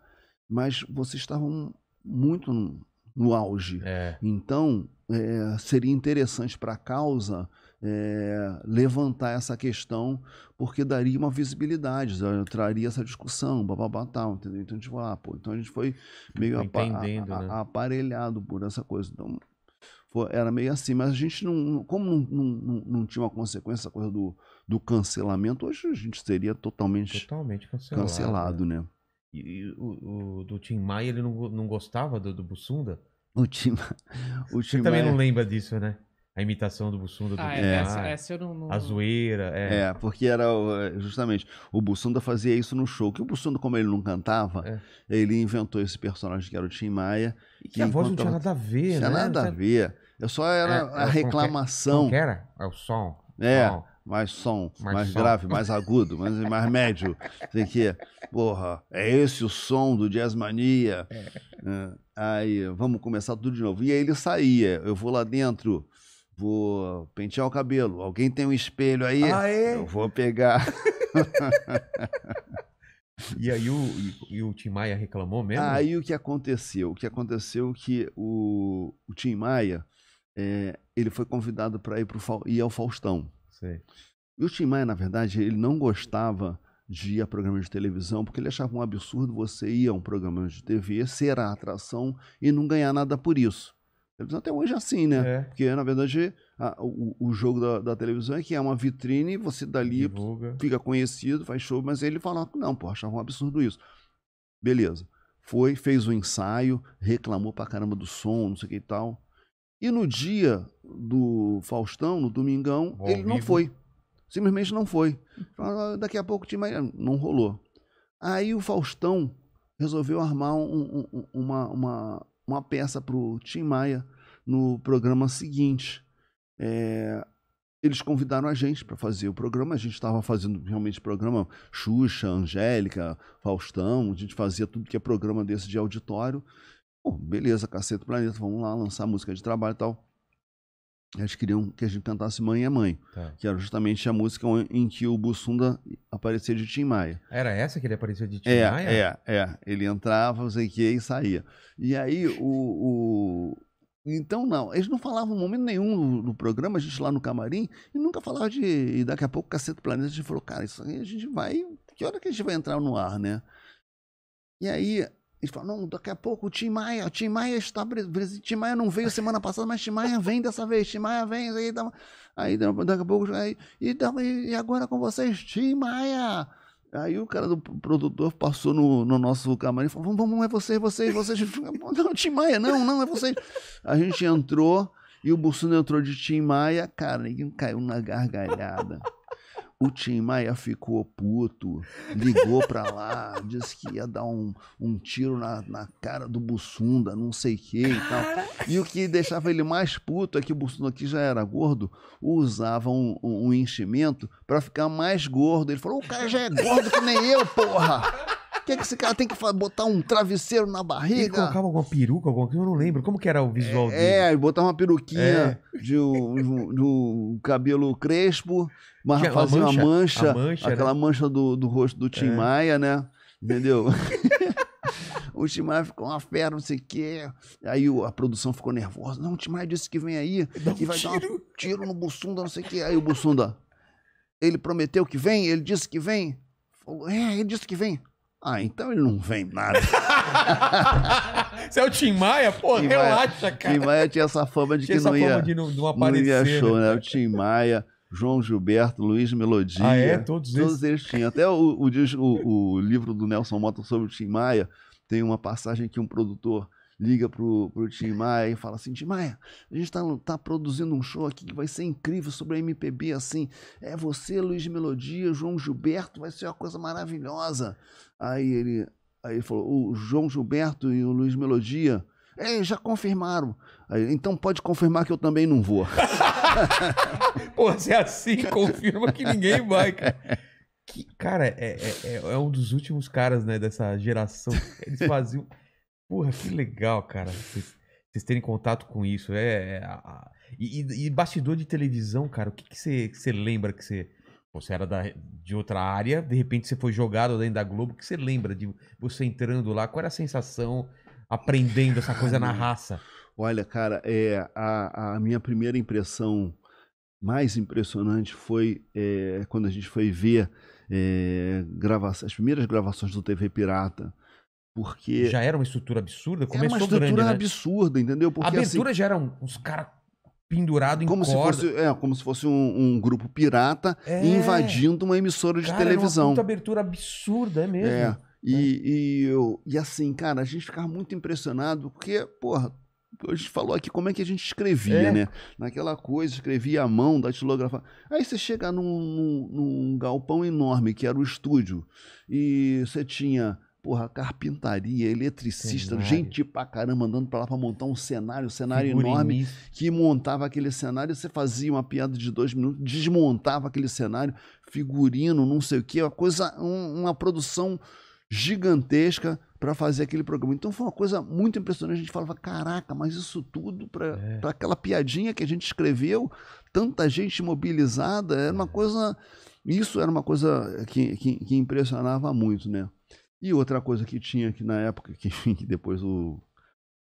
mas vocês estavam muito no, no auge. É. Então, é, seria interessante para a causa é, levantar essa questão, porque daria uma visibilidade, traria essa discussão, bababá, tal, entendeu? Então a gente foi, ah, pô, então a gente foi meio apa a, a, né? aparelhado por essa coisa. Então, foi, era meio assim, mas a gente não. Como não, não, não tinha uma consequência a coisa do, do cancelamento, hoje a gente seria totalmente, totalmente cancelado, cancelado né? né? E, e, o, o do Tim Maia, ele não, não gostava do, do Bussunda? O Tim, [LAUGHS] o Tim Você também não lembra disso, né? a imitação do Bussunda do ah, é, essa, essa, eu não, não... A zoeira. É. é. porque era é, justamente. O Bussunda fazia isso no show. Que o Bussunda, como ele não cantava, é. ele inventou esse personagem que era o Tim Maia. E que, a voz não tinha nada a ver, não né? Tinha nada a ver. Eu só era é, a é, é? reclamação. Como que era? É o som. É. Mais som, mais, mais som. grave, mais [LAUGHS] agudo, mais, mais médio. Sei que, porra, é esse o som do Jazz Mania. Aí, vamos começar tudo de novo. E aí ele saía. Eu vou lá dentro vou pentear o cabelo. Alguém tem um espelho aí? Ah, é? Eu vou pegar. e aí o, e, e, o Tim Maia reclamou mesmo? Aí o que aconteceu? O que aconteceu é que o, o Tim Maia é, ele foi convidado para ir, ir ao Faustão. Sei. E o Tim Maia, na verdade, ele não gostava de ir a programas de televisão, porque ele achava um absurdo você ir a um programa de TV, ser a atração e não ganhar nada por isso televisão até hoje é assim, né? É. Porque, na verdade, a, o, o, jogo da, da, televisão é que é uma vitrine, você dali Divulga. fica conhecido, faz show, mas ele fala, não, pô, achava um absurdo isso. Beleza. Foi, fez o um ensaio, reclamou pra caramba do som, não sei o que e tal. E no dia do Faustão, no domingão, Bom, ele não vivo. foi. Simplesmente não foi. Ah, daqui a pouco tinha Não rolou. Aí o Faustão resolveu armar um, um, uma, uma, uma peça para o Tim Maia no programa seguinte. É, eles convidaram a gente para fazer o programa. A gente estava fazendo realmente programa Xuxa, Angélica, Faustão. A gente fazia tudo que é programa desse de auditório. Bom, beleza, Cacete Planeta, vamos lá lançar música de trabalho e tal eles queriam que a gente cantasse Mãe é Mãe, tá. que era justamente a música em que o Bussunda aparecia de Tim Maia. Era essa que ele aparecia de Tim é, Maia? É, é. Ele entrava, não sei o que, e saía. E aí, o, o... Então, não, eles não falavam momento nenhum no, programa, a gente lá no camarim, e nunca falava de. E daqui a pouco, Cacete Planeta, a gente falou, cara, isso aí a gente vai. Que hora que a gente vai entrar no ar, né? E aí, ele falou não, daqui a pouco o Tim Maia, o Tim Maia está presente, Tim Maia não veio semana passada, mas Tim Maia vem dessa vez, Tim Maia vem, aí, aí daqui a pouco, aí, e, e agora com vocês, Tim Maia! Aí o cara do produtor passou no, no nosso camarim e falou, vamos, vamos, é vocês, vocês, vocês, não, Tim Maia, não, não, é vocês. A gente entrou e o Bolsonaro entrou de Tim Maia, cara, ele caiu na gargalhada. O Tim Maia ficou puto, ligou pra lá, [LAUGHS] disse que ia dar um, um tiro na, na cara do Bussunda, não sei o que e tal. E o que deixava ele mais puto é que o Bussunda, que já era gordo, usava um, um, um enchimento para ficar mais gordo. Ele falou: o cara já é gordo que nem eu, porra! que, que esse cara tem que botar um travesseiro na barriga? Ele colocava alguma peruca, alguma coisa, eu não lembro. Como que era o visual é, dele? É, botava uma peruquinha é. de, um, de um cabelo crespo, mas Tinha fazia uma mancha, uma mancha, mancha né? aquela né? mancha do, do rosto do Tim é. Maia, né? [LAUGHS] Entendeu? [LAUGHS] o Tim Maia ficou uma fera, não sei o quê. Aí a produção ficou nervosa. Não, o Tim Maia disse que vem aí e vai tiro. dar um tiro no Bussunda, não sei o quê. Aí o Bussunda, ele prometeu que vem, ele disse que vem. Falou, é, ele disse que vem. Ah, então ele não vem nada. [LAUGHS] Você é o Tim Maia? Pô, Tim relaxa, Maia, cara. Tim Maia tinha essa fama de tinha que não ia, de não, não, não ia show, né? né? O Tim Maia, João Gilberto, Luiz Melodia. Ah, é? Todos, todos eles. tinham. Até o, o, o, livro do Nelson Mota sobre o Tim Maia tem uma passagem que um produtor liga pro, pro Tim Maia e fala assim: Tim Maia, a gente tá, tá produzindo um show aqui que vai ser incrível sobre a MPB, assim. É você, Luiz de Melodia, João Gilberto, vai ser uma coisa maravilhosa. Aí ele, aí ele falou: o João Gilberto e o Luiz Melodia. é já confirmaram. Aí, então pode confirmar que eu também não vou. [LAUGHS] [LAUGHS] Pô, se é assim, confirma que ninguém vai, cara. Que, cara, é, é, é, é um dos últimos caras, né, dessa geração. Eles faziam. Porra, que legal, cara. Vocês, vocês terem contato com isso. É, é a, e, e, bastidor de televisão, cara, o que, que, você, que você lembra que você. Você era da, de outra área, de repente você foi jogado dentro da Globo. O que você lembra de você entrando lá? Qual era a sensação aprendendo essa coisa na raça? Olha, cara, é, a, a minha primeira impressão mais impressionante foi é, quando a gente foi ver é, grava as primeiras gravações do TV Pirata. Porque. Já era uma estrutura absurda? Começou era uma estrutura grande, né? absurda, entendeu? Porque, a abertura assim, já era uns caras pendurados em como corda. Se fosse, é, como se fosse um, um grupo pirata é. invadindo uma emissora de cara, televisão. Era uma abertura absurda, é mesmo. É. E, é. e, eu, e assim, cara, a gente ficava muito impressionado, porque, porra, a gente falou aqui como é que a gente escrevia, é. né? Naquela coisa, escrevia à mão, datilografava. Aí você chega num, num, num galpão enorme, que era o estúdio, e você tinha porra, carpintaria, eletricista, cenário. gente pra caramba andando pra lá pra montar um cenário, um cenário enorme, que montava aquele cenário, você fazia uma piada de dois minutos, desmontava aquele cenário, figurino, não sei o que, uma coisa, um, uma produção gigantesca para fazer aquele programa. Então foi uma coisa muito impressionante. A gente falava, caraca, mas isso tudo para é. Pra aquela piadinha que a gente escreveu, tanta gente mobilizada, era uma é. coisa. Isso era uma coisa que, que, que impressionava muito, né? E outra coisa que tinha que na época, que, [LAUGHS] enfim, que depois o,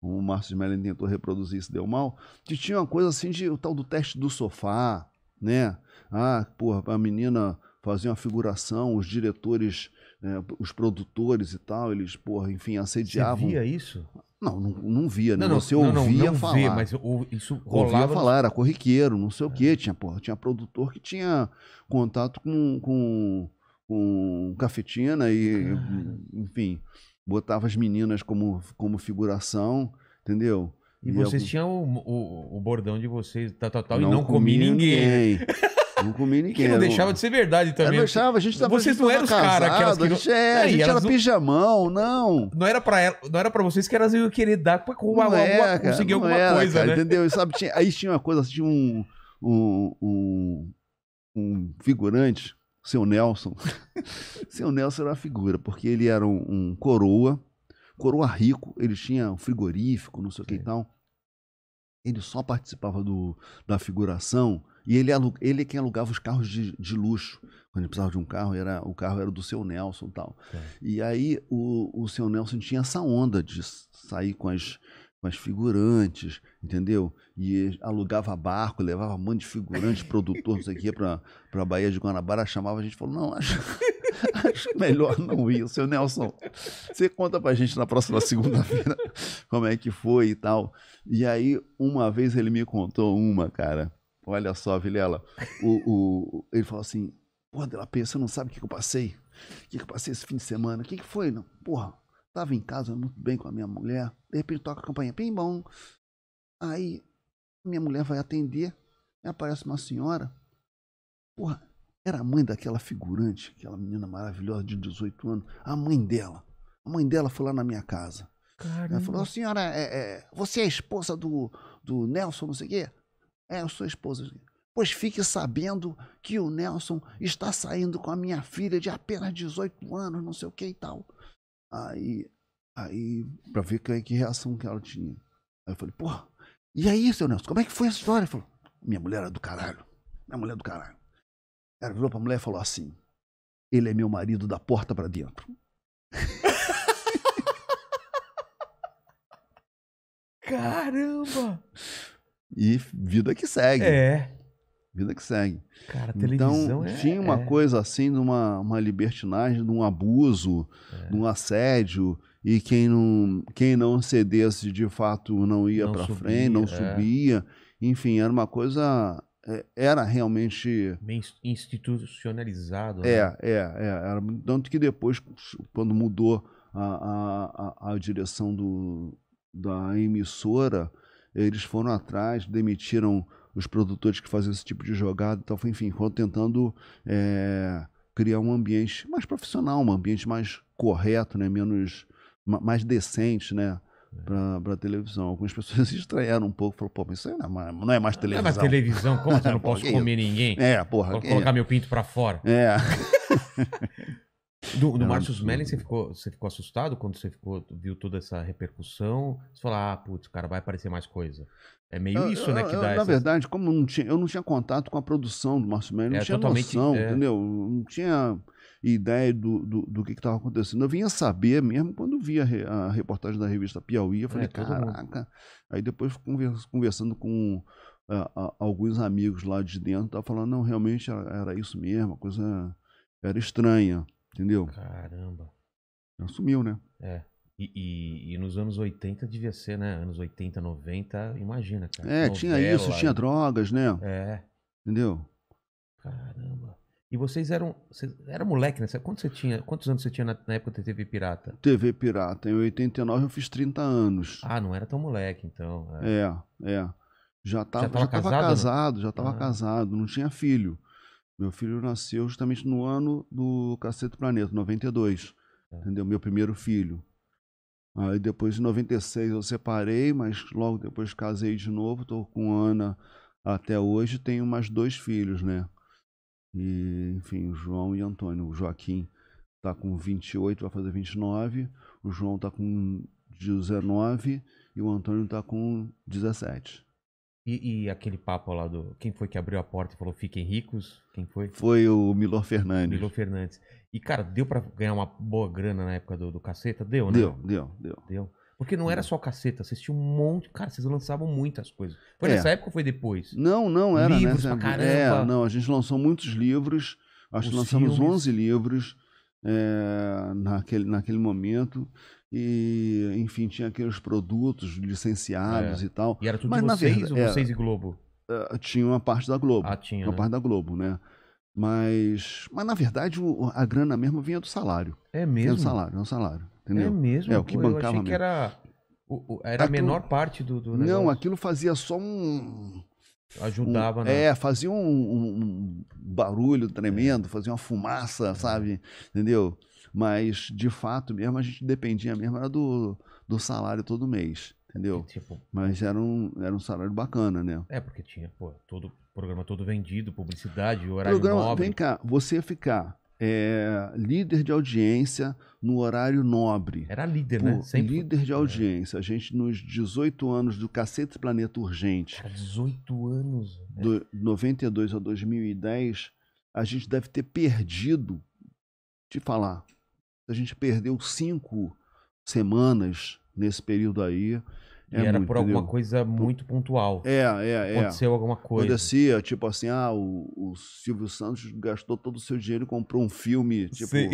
o Márcio de Melling tentou reproduzir isso deu mal, que tinha uma coisa assim de o tal do teste do sofá, né? Ah, porra, a menina fazia uma figuração, os diretores, né, os produtores e tal, eles, porra, enfim, assediavam. Você via isso? Não, não, não via, né? Não, não, você ouvia não, não falar. mas ou, isso rolava. Ouvia falar, era corriqueiro, não sei é. o quê. Tinha, porra, tinha produtor que tinha contato com, com com cafetina e, enfim, botava as meninas como, como figuração, entendeu? E, e vocês eu... tinham o, o, o, bordão de vocês, tá total não e não comi, comi ninguém. ninguém. Não comi [LAUGHS] ninguém. Que não deixava de ser verdade também. Não deixava, a gente tava Vocês não eram os caras que. é, a é, gente era não... pijamão, não. Não era, pra, ela, não era pra vocês que elas iam querer dar pra com alguma, é, conseguir alguma era, coisa, cara, né? Entendeu? E, sabe, [LAUGHS] tinha, aí tinha uma coisa, assim, tinha um, um, um, um figurante seu Nelson. [LAUGHS] seu Nelson era uma figura, porque ele era um, um coroa, coroa rico, ele tinha um frigorífico, não sei o que e tal. Ele só participava do, da figuração e ele, ele é quem alugava os carros de, de luxo. Quando ele precisava de um carro, era, o carro era do seu Nelson e tal. É. E aí o, o seu Nelson tinha essa onda de sair com as mas figurantes, entendeu? E alugava barco, levava um monte de figurante, produtor, não sei o quê, pra, pra Bahia de Guanabara, chamava a gente e falou, não, acho, [LAUGHS] acho melhor não ir, seu Nelson. Você conta pra gente na próxima segunda-feira como é que foi e tal. E aí, uma vez ele me contou uma, cara. Olha só, Vilela. O, o, ele falou assim, pô, Delapê, você não sabe o que, que eu passei? O que, que eu passei esse fim de semana? O que, que foi? Não, porra, Tava em casa muito bem com a minha mulher. De repente toca a campanha bem bom. Aí minha mulher vai atender. aparece uma senhora. Porra, era a mãe daquela figurante, aquela menina maravilhosa de 18 anos. A mãe dela. A mãe dela foi lá na minha casa. Caramba. Ela falou, senhora, é, é, você é a esposa do, do Nelson, não sei o quê? É, eu sou a esposa. Pois fique sabendo que o Nelson está saindo com a minha filha de apenas 18 anos, não sei o que e tal. Aí, aí, pra ver que, que reação que ela tinha. Aí eu falei, porra, e aí, seu Nelson, como é que foi essa história? Ele falou, minha mulher era é do caralho. Minha mulher é do caralho. Ela virou pra mulher e falou assim: ele é meu marido da porta para dentro. [LAUGHS] Caramba! E vida que segue. É. Vida que segue. Cara, então, é, tinha uma é... coisa assim, de uma, uma libertinagem, de um abuso, é. de um assédio, e quem não, quem não cedesse de fato não ia para frente, não é. subia. Enfim, era uma coisa. É, era realmente. Bem institucionalizado. É, né? É, é, é. Era, tanto que depois, quando mudou a, a, a, a direção do, da emissora, eles foram atrás, demitiram os produtores que faziam esse tipo de jogada e tal. Enfim, foram tentando é, criar um ambiente mais profissional, um ambiente mais correto, né? menos mais decente, né? É. para televisão. Algumas pessoas [LAUGHS] se estranharam um pouco, falaram, pô, mas isso aí não é, é não é mais televisão. Não é mais televisão, como Eu Não [LAUGHS] posso comer ninguém? É, porra. Vou colocar meu pinto para fora. É. [LAUGHS] Do, do é Mellin, você ficou, você ficou assustado quando você ficou, viu toda essa repercussão? Você falou, ah, putz, cara, vai aparecer mais coisa. É meio eu, isso, eu, né? Que eu, dá na essas... verdade, como não tinha, eu não tinha contato com a produção do Márcio Mellin, é, não tinha noção, é... entendeu? Não tinha ideia do, do, do que estava acontecendo. Eu vinha saber mesmo quando via a reportagem da revista Piauí, eu é, falei, é, caraca. Aí depois conversando com alguns amigos lá de dentro, tava falando, não, realmente era, era isso mesmo, a coisa era estranha. Entendeu? Caramba. sumiu né? É. E, e, e, nos anos 80 devia ser, né? Anos 80, 90, imagina, cara. É, Novela, tinha isso, tinha drogas, né? É. Entendeu? Caramba. E vocês eram. Vocês, era moleque, né? Quanto você tinha, quantos anos você tinha na, na, época da TV Pirata? TV Pirata. Em 89 eu fiz 30 anos. Ah, não era tão moleque, então. É, é. é. Já, tava, já, tava já casado, tava né? casado, já tava ah. casado, não tinha filho. Meu filho nasceu justamente no ano do Cacete Planeta, 92. É. Entendeu? Meu primeiro filho. Aí depois em 96 eu separei, mas logo depois casei de novo, estou com Ana até hoje, tenho mais dois filhos, né? E, enfim, João e Antônio. O Joaquim está com 28, vai fazer 29. O João está com 19 e o Antônio está com 17. E, e, aquele papo lá do. Quem foi que abriu a porta e falou fiquem ricos? Quem foi? Foi o Milor Fernandes. Milor Fernandes. E, cara, deu para ganhar uma boa grana na época do, do caceta? Deu, né? Deu, deu, deu. Deu. Porque não era só caceta, vocês tinham um monte. Cara, vocês lançavam muitas coisas. Foi é. nessa época ou foi depois? Não, não era. Livros nessa... Né, pra caramba. É, não, a gente lançou muitos livros. Acho Os que lançamos filmes. 11 livros é, naquele, naquele momento e enfim, tinha aqueles produtos licenciados é. e tal. E era tudo Mas, vocês verdade, ou vocês é. e Globo? É, tinha uma parte da Globo. Ah, tinha. Uma né? parte da Globo, né? Mas, mas na verdade o, a grana mesmo vinha do salário. É mesmo? Vinha do salário, é um salário. Entendeu? É mesmo? É, o que Pô, bancava eu achei que era, o, era aquilo, a menor parte do, do Não, aquilo fazia só um... Ajudava, um, né? É, fazia um, um barulho tremendo, é. fazia uma fumaça, é. sabe? Entendeu? Mas, de fato, mesmo a gente dependia mesmo era do, do salário todo mês. Entendeu? Tipo, Mas era um, era um salário bacana, né? É, porque tinha, pô, todo programa todo vendido, publicidade, horário programa, nobre. Vem cá, você ficar é, líder de audiência no horário nobre. Era líder, né? Pô, né? Sempre líder de né? audiência. A gente, nos 18 anos do Cacete Planeta Urgente. Cara, 18 anos. Né? Do 92 a 2010, a gente deve ter perdido, te falar, a gente perdeu cinco semanas nesse período aí. É e era muito, por alguma entendeu? coisa muito pontual. É, é, é. Aconteceu alguma coisa. Acontecia, tipo assim, ah, o, o, Silvio Santos gastou todo o seu dinheiro e comprou um filme, tipo... Sim.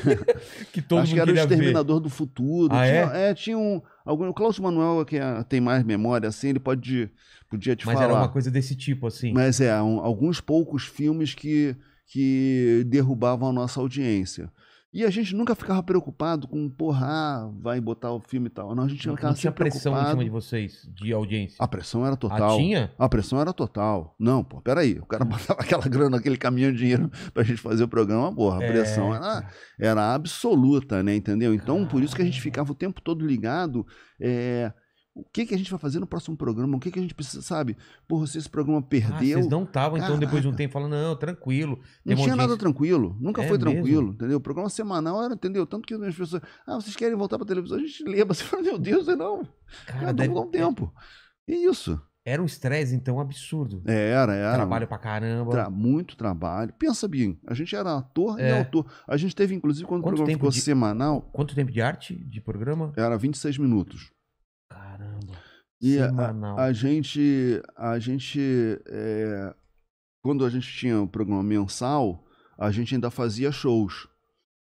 [LAUGHS] que todo Acho que era o Exterminador ver. do Futuro. Ah, é? tinha, é? é, tinha um... Algum, o Cláudio Manuel, que é, tem mais memória, assim, ele pode, podia te Mas falar. Mas era uma coisa desse tipo, assim. Mas é, um, alguns poucos filmes que, que derrubavam a nossa audiência. E a gente nunca ficava preocupado com, porra, ah, vai botar o filme e tal. Não, a gente não, ficava não tinha pressão preocupado. em cima de vocês, de audiência. A pressão era ah, total. A tinha? A pressão era total. Não, pô, peraí. O cara é. botava [LAUGHS] aquela grana, aquele caminhão de dinheiro [LAUGHS] pra gente fazer o programa, porra. A é... pressão era, era absoluta, né? Entendeu? Então, por isso que a gente ficava o tempo todo ligado. É, o que, que a gente vai fazer no próximo programa? O que, que a gente precisa, sabe? Porra, se esse programa ah, perdeu. Ah, vocês não estavam, então, depois de um tempo, falando, não, tranquilo. Não tinha nada tranquilo, nunca é foi tranquilo, mesmo? entendeu? O programa semanal era, entendeu? Tanto que as pessoas, ah, vocês querem voltar pra televisão? A gente lembra, [LAUGHS] você fala, meu Deus, não. Cara, não, deve... um tempo. E isso. Era um estresse, então, absurdo. Era, era. Trabalho pra caramba. Tra muito trabalho. Pensa bem, a gente era ator é. e autor. A gente teve, inclusive, quando Quanto o programa ficou de... semanal. Quanto tempo de arte de programa? Era 26 minutos. Caramba. E Semanal. a, a gente, a gente é, quando a gente tinha o um programa mensal, a gente ainda fazia shows.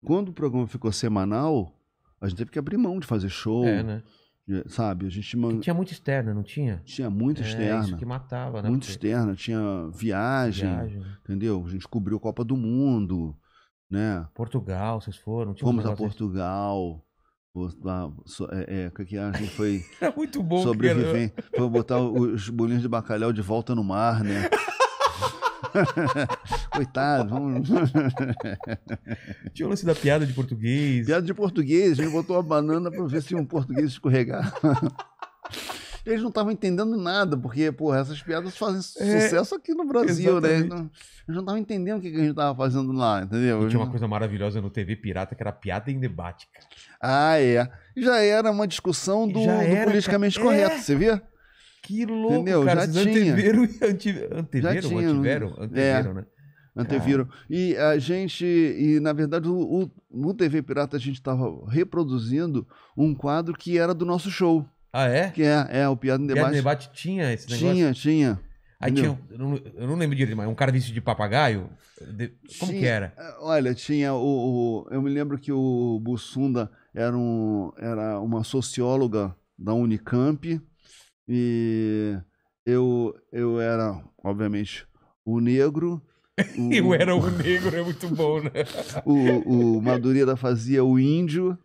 Quando o programa ficou semanal, a gente teve que abrir mão de fazer show. É, né? Sabe? A gente man... Tinha muito externa, não tinha? Tinha muito é, externa. Isso que matava, né? Muito porque... externa, tinha viagem, viagem, né? entendeu? A gente cobriu a Copa do Mundo, né? Portugal, vocês foram? Fomos a Portugal. É, é, que a gente foi. [LAUGHS] É muito bom, sobreviver, cara. Foi botar os bolinhos de bacalhau de volta no mar, né? [LAUGHS] Coitado, vamos. [LAUGHS] Tinha o lance da piada de português. Piada de português, a gente botou a banana para ver se um português escorregar. Eles não estavam entendendo nada, porque, porra, essas piadas fazem é, sucesso é, aqui no Brasil, né? exatamente. né? Eles não estavam entendendo o que a gente estava fazendo lá, entendeu? E tinha uma coisa maravilhosa no TV Pirata que era piada em debate, cara. Ah, é. Já era uma discussão do, do politicamente cara. correto, é. você vê? Que louco, Entendeu? cara. Já tinha. Anteveram, antive, anteveram, já tinha, antiveram, né? anteveram, né? é. né? Anteviram. Cara. E a gente, e na verdade, o, o, no TV Pirata a gente estava reproduzindo um quadro que era do nosso show. Ah, é? Que é, é o Piada no Debate. Piada no Debate tinha esse negócio? Tinha, tinha. Aí tinha, eu não, eu não lembro direito, mas um cara vestido de papagaio? De, como tinha, que era? Olha, tinha o, o, Eu me lembro que o Bussunda era, um, era uma socióloga da Unicamp e eu, eu era, obviamente, o negro. [LAUGHS] O, eu era o negro, é muito bom, né? [LAUGHS] o, o Madureira fazia o índio,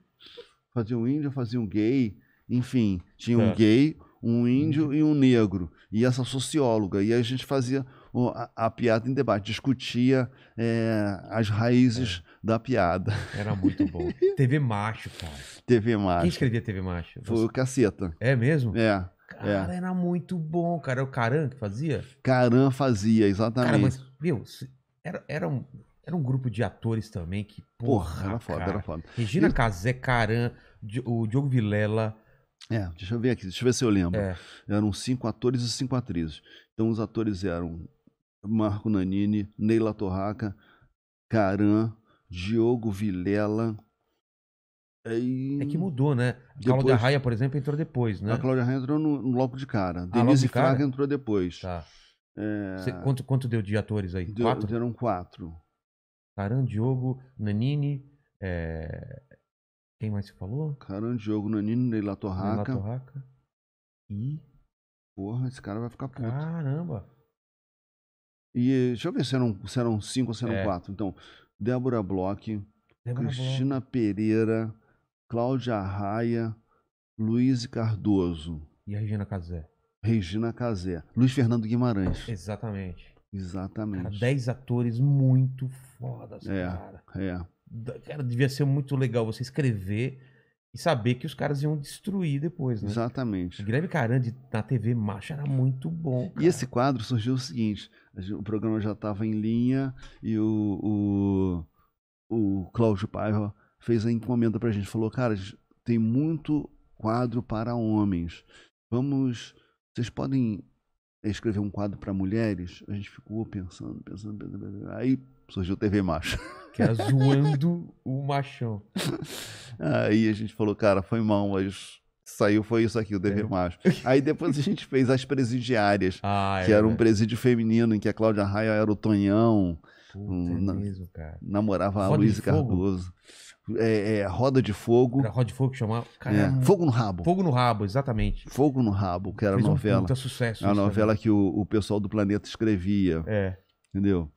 fazia um índio, fazia um gay, enfim, tinha um é. gay, um índio uhum. e um negro, e essa socióloga. E a gente fazia a, a piada em debate, discutia é, as raízes é. da piada. Era muito bom. [LAUGHS] TV Macho, cara. TV Macho. Quem escrevia TV Macho? Foi o Caceta. É mesmo? É. Cara, é. era muito bom, cara. Era o Caran que fazia? Caran fazia, exatamente. Cara, mas, meu, era, era um, era um grupo de atores também que, porra, porra era foda, cara. era foda. Regina e... Casé, Caran, o Diogo Vilela. É, deixa eu ver aqui, deixa eu ver se eu lembro. É. Eram cinco atores e cinco atrizes. Então os atores eram Marco Nanini, Neila Torraca, Caran, Diogo Vilela. E... É que mudou, né? A depois... Cláudia Raia, por exemplo, entrou depois, né? A Cláudia Raia entrou no, no logo de cara. Ah, Denise de cara? Fraga entrou depois. Tá. É... quanto, quanto deu de atores aí? Deu, quatro? Deram quatro. Caran, Diogo, Nanini, é... Quem mais se falou? Caran, Diogo, Nanini, Neila Torraca. Neila Torraca. E. Porra, esse cara vai ficar puto. Caramba! E deixa eu ver se eram, se eram cinco ou se eram é. quatro. Então, Débora Bloch, Débora Cristina Bloch. Pereira, Cláudia Raia, Luiz Cardoso. E a Regina Casé. Regina Casé. Luiz Fernando Guimarães. Exatamente. Exatamente. Cara, dez atores muito fodas, é, cara. É. Cara, devia ser muito legal você escrever e saber que os caras iam destruir depois, né? Exatamente. O Guilherme Carandi na TV Macho era muito bom. Cara. E esse quadro surgiu o seguinte: o programa já estava em linha e o, o, o Cláudio Paiva fez a encomenda pra gente. Falou, cara, tem muito quadro para homens. Vamos. Vocês podem escrever um quadro para mulheres? A gente ficou pensando, pensando, pensando. Aí surgiu TV Macho. [LAUGHS] Que era é zoando o machão. Aí a gente falou, cara, foi mal, mas saiu foi isso aqui, o TV é. Macho. Aí depois a gente fez as presidiárias, [LAUGHS] ah, que era um é. presídio feminino em que a Cláudia Raia era o Tonhão. Puta, um, é mesmo, cara. Namorava Roda a Luísa Cardoso. É, é, Roda de Fogo. Era Roda de Fogo que chamava. É. Caramba. É, Fogo no Rabo. Fogo no Rabo, exatamente. Fogo no Rabo, que era a novela. Um puta sucesso. A novela também. que o, o pessoal do planeta escrevia. É. Entendeu?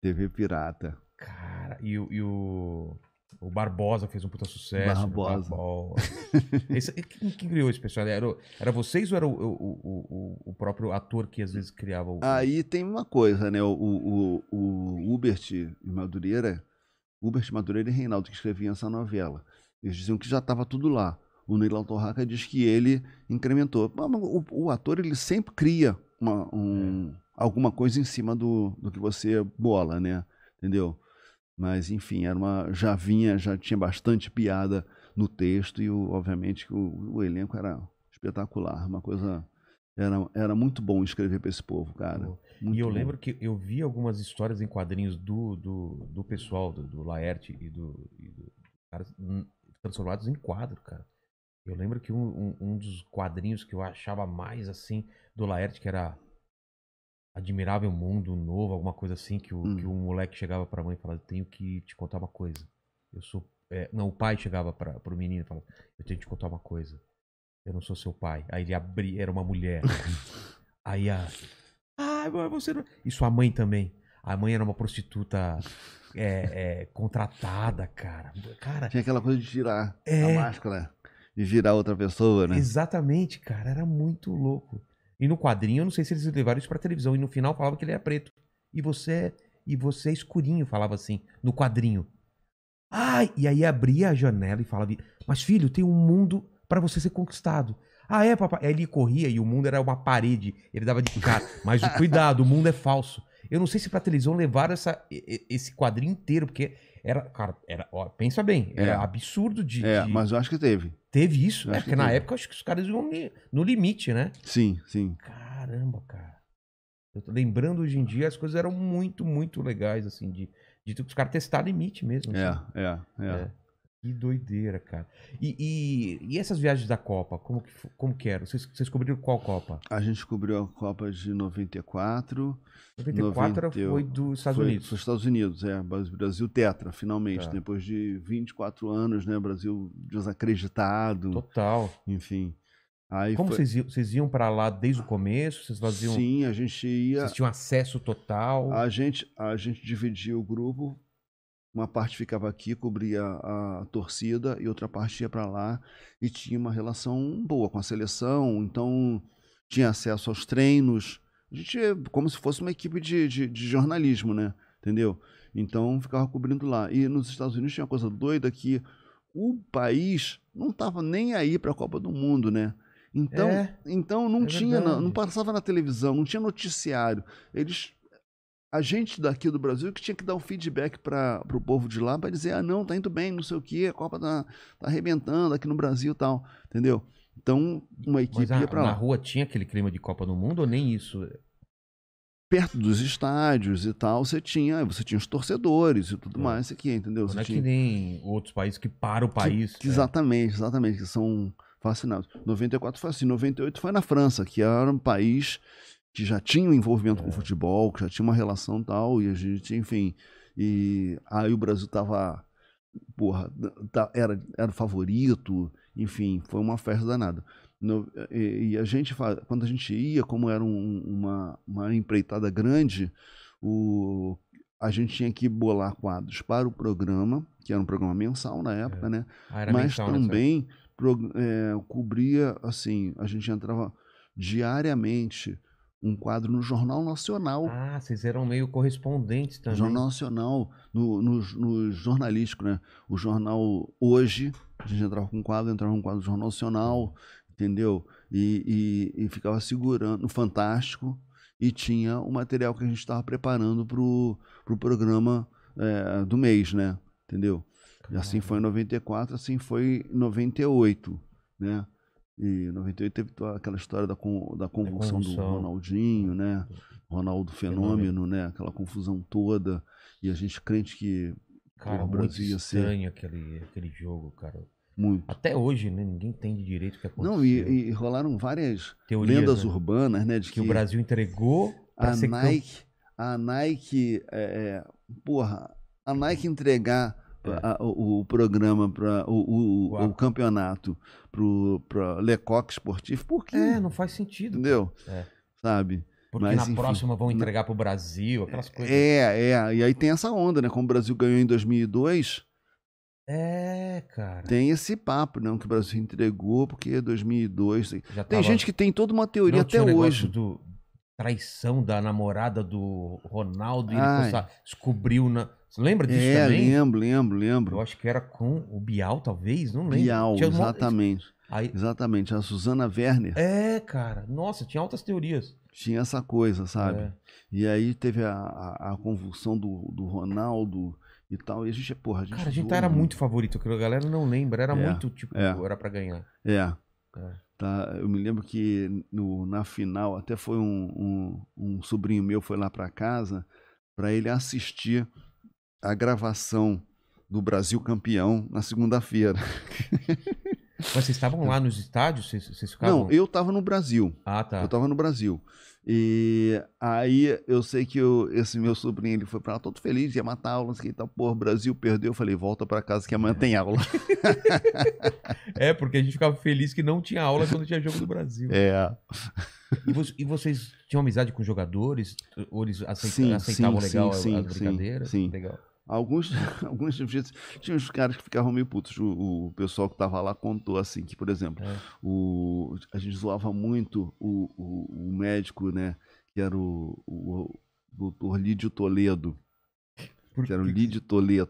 TV Pirata. Cara, e, e o. O Barbosa fez um puta sucesso. Barbosa. Barbosa. [LAUGHS] esse, quem, quem, criou esse pessoal? Era, era vocês ou era o, o, o, o próprio ator que às vezes criava o. Aí tem uma coisa, né? O, o, o, Hubert Madureira, Hubert Madureira e Reinaldo que escreviam essa novela. Eles diziam que já estava tudo lá. O Neilan Torraca diz que ele incrementou. O, o, ator ele sempre cria uma, um. É alguma coisa em cima do, do que você bola, né? Entendeu? Mas, enfim, era uma. Já vinha, já tinha bastante piada no texto, e o, obviamente que o, o, elenco era espetacular. Uma coisa. Era, era muito bom escrever para esse povo, cara. Muito e eu bom. lembro que eu vi algumas histórias em quadrinhos do, do, do pessoal, do, do Laerte e do, e do transformados em quadro, cara. Eu lembro que um, um, um dos quadrinhos que eu achava mais assim do Laerte, que era Admirável Mundo Novo, alguma coisa assim, que o, hum. que o moleque chegava pra mãe e falava, tenho que te contar uma coisa. Eu sou. É, não, o pai chegava pra, pro menino e falava, eu tenho que te contar uma coisa. Eu não sou seu pai. Aí ele abria, era uma mulher. [LAUGHS] Aí a. Ah, você não. E sua mãe também. A mãe era uma prostituta é, é, contratada, cara. cara. Tinha aquela coisa de tirar é... a máscara e virar outra pessoa, né? Exatamente, cara. Era muito louco. E no quadrinho, eu não sei se eles levaram isso pra televisão. E no final falava que ele era preto. E você e você é escurinho, falava assim, no quadrinho. Ai, ah, e aí abria a janela e falava: Mas filho, tem um mundo para você ser conquistado. Ah, é, papai? Aí ele corria e o mundo era uma parede. Ele dava de cara. Mas [LAUGHS] cuidado, o mundo é falso. Eu não sei se pra televisão levaram essa, esse quadrinho inteiro, porque era, cara, era, ó, pensa bem, era é. absurdo de. É, de... mas eu acho que teve. Teve isso? Eu é, porque na teve. época eu acho que os caras iam no limite, né? Sim, sim. Caramba, cara. Eu tô lembrando hoje em dia, as coisas eram muito, muito legais, assim, de, de os caras testar limite mesmo. Assim. É, é, é, é. Que doideira, cara. E, e, e, essas viagens da Copa, como que, como que eram? Vocês, vocês cobriram qual Copa? A gente cobriu a Copa de 94. 94 90, foi dos Estados foi, Unidos. Foi dos Estados Unidos, é. Brasil tetra, finalmente. Tá. Depois de 24 anos, né? Brasil desacreditado. Total. Enfim. Aí Como foi... vocês, iam, vocês iam para lá desde o começo? Vocês faziam. Sim, a gente ia. Vocês tinham acesso total? A gente, a gente dividia o grupo uma parte ficava aqui, cobria a torcida e outra parte ia para lá e tinha uma relação boa com a seleção, então tinha acesso aos treinos. A gente é como se fosse uma equipe de, de, de jornalismo, né? Entendeu? Então ficava cobrindo lá. E nos Estados Unidos tinha uma coisa doida que o país não estava nem aí para a Copa do Mundo, né? Então, é, então não é tinha, não, não, passava na televisão, não tinha noticiário. Eles a gente daqui do Brasil que tinha que dar um feedback para o povo de lá para dizer, ah, não, tá indo bem, não sei o que, a Copa tá, tá arrebentando aqui no Brasil e tal, entendeu? Então, uma equipe Mas a, ia para lá. Na rua tinha aquele clima de Copa do Mundo ou nem isso? Perto dos estádios e tal, você tinha, você tinha os torcedores e tudo é. mais, isso aqui, entendeu? Não é tinha... que nem outros países que para o país. Que, é. Exatamente, exatamente, que são fascinados. 94 foi assim, 98 foi na França, que era um país que já tinham envolvimento é. com futebol, que já tinha uma relação tal, e a gente, enfim. E aí o Brasil tava. Porra, tá, era, era favorito, enfim, foi uma festa danada. No, e, e, a gente, quando a gente ia, como era um, uma, uma empreitada grande, o, a gente tinha que bolar quadros para o programa, que era um programa mensal na época, é. né? Ah, Mas mensal, né, também pro, é, cobria, assim, a gente entrava diariamente um quadro no Jornal Nacional. Ah, vocês eram meio correspondentes também. Jornal Nacional, no, no, no jornalístico, né? O jornal Hoje, a gente entrava com um quadro, entrava com um quadro no Jornal Nacional, entendeu? E, e, e ficava segurando, no Fantástico, e tinha o material que a gente estava preparando para o pro programa é, do mês, né? Entendeu? E assim foi em 94, assim foi em 98, né? E 98 teve aquela história da, da convulsão do Ronaldinho, né? É. Ronaldo Fenômeno, Fenômeno, né? Aquela confusão toda. E a gente crente que cara, o Brasil muito ia ser. estranho aquele, aquele jogo, cara. Muito. Até hoje, né? Ninguém entende direito o que aconteceu. Não, e, e rolaram várias Teorias, lendas né? urbanas, né? De que, que, o Brasil entregou a Nike. A é, Nike, é, porra, a Nike entregar é. a, o, o, programa para o, o, o, campeonato para Lecoque Esportivo, por quê? É, não faz sentido. Entendeu? É. Sabe? Porque Mas, na enfim, próxima vão entregar para o Brasil, aquelas coisas. É, é. E aí tem essa onda, né? Como o Brasil ganhou em 2002. É, cara. Tem esse papo, não, né? que o Brasil entregou, porque 2002. Já tava... tem gente que tem toda uma teoria não, até hoje. Do, traição da namorada do Ronaldo e ele descobriu na, você lembra disso é, também? lembro, lembro, lembro. Eu acho que era com o Bial, talvez, não lembro. Bial, tinha exatamente. Uma... Aí... Exatamente, a Susana Werner. É, cara, nossa, tinha altas teorias. Tinha essa coisa, sabe? É. E aí teve a, a, a convulsão do, do Ronaldo e tal. E a gente, porra, a gente. Cara, a gente era muito, favorito, a galera não lembra. Era é, muito, tipo, é, era para ganhar. É. é. Tá, eu me lembro que no, na final, até foi um, um, um sobrinho meu foi lá para casa para ele assistir a gravação do Brasil campeão na segunda-feira. [LAUGHS] Mas vocês estavam lá nos estádios? Vocês, vocês ficavam... Não, eu estava no Brasil. Ah, tá. Eu estava no Brasil. E aí eu sei que eu, esse meu sobrinho ele foi para lá todo feliz, ia matar aula, não sei o que tal. Pô, Brasil perdeu. Eu falei, volta para casa que amanhã é. tem aula. [LAUGHS] é, porque a gente ficava feliz que não tinha aula quando tinha jogo do Brasil. É. E, vocês tinham amizade com jogadores? Ou eles aceitavam sim, legal sim, as brincadeiras? Sim, legal. Alguns, [LAUGHS] alguns jiu-jitsu. Tinha uns caras que ficavam meio putos. O, o, pessoal que tava lá contou assim: que, por exemplo, é. o, a gente zoava muito o, o, o, médico, né? Que era o, o, o doutor Lídio Toledo. que era o Lídio Toledo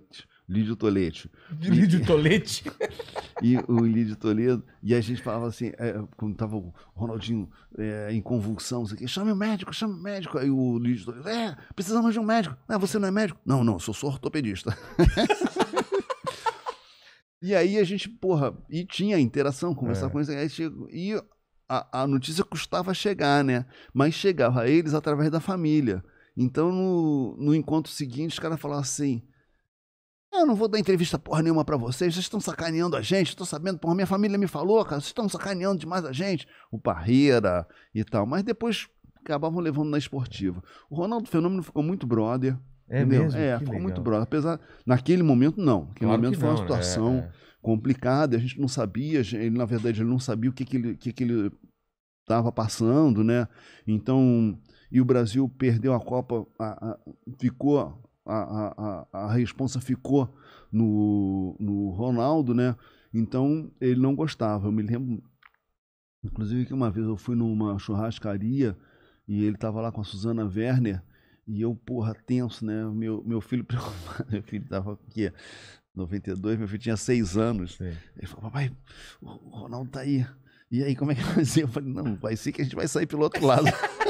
Lídio Tolete. Lídio Tolete? [LAUGHS] e o Lídio Toledo. E a gente falava assim, é, quando tava o Ronaldinho é, em convulsão, assim, chame o médico, chame o médico. Aí o Lídio Toledo, é, precisamos de um médico. Ah, você não é médico? Não, não, sou só ortopedista. [LAUGHS] e aí a gente, porra, e tinha interação, conversar é. com eles. Aí e a, a notícia custava chegar, né? Mas chegava a eles através da família. Então, no, no encontro seguinte, os caras falavam assim eu não vou dar entrevista porra nenhuma para vocês, vocês estão sacaneando a gente, estou sabendo, porra, minha família me falou, cara, vocês estão sacaneando demais a gente, o Parreira e tal. Mas depois acabavam levando na esportiva. O Ronaldo Fenômeno ficou muito brother. É entendeu? Mesmo? É, que ficou legal. muito brother. Apesar, naquele momento, não. Naquele claro momento foi não, uma é, situação né? complicada, a gente não sabia, ele, na verdade, ele não sabia o que, que ele. Que que ele estava passando, né? Então, e o Brasil perdeu a Copa, a, a, ficou a, a, a responsa ficou no, no Ronaldo, né? Então ele não gostava. Eu me lembro, inclusive, que uma vez eu fui numa churrascaria e ele estava lá com a Suzana Werner e eu, porra, tenso, né? Meu, meu filho preocupado, [LAUGHS] meu filho tava com o quê? 92, meu filho tinha 6 anos. Sim. Ele falou, papai, o Ronaldo tá aí. E aí, como é que vai ser? Eu falei, não, vai ser que a gente vai sair pelo outro lado. [LAUGHS]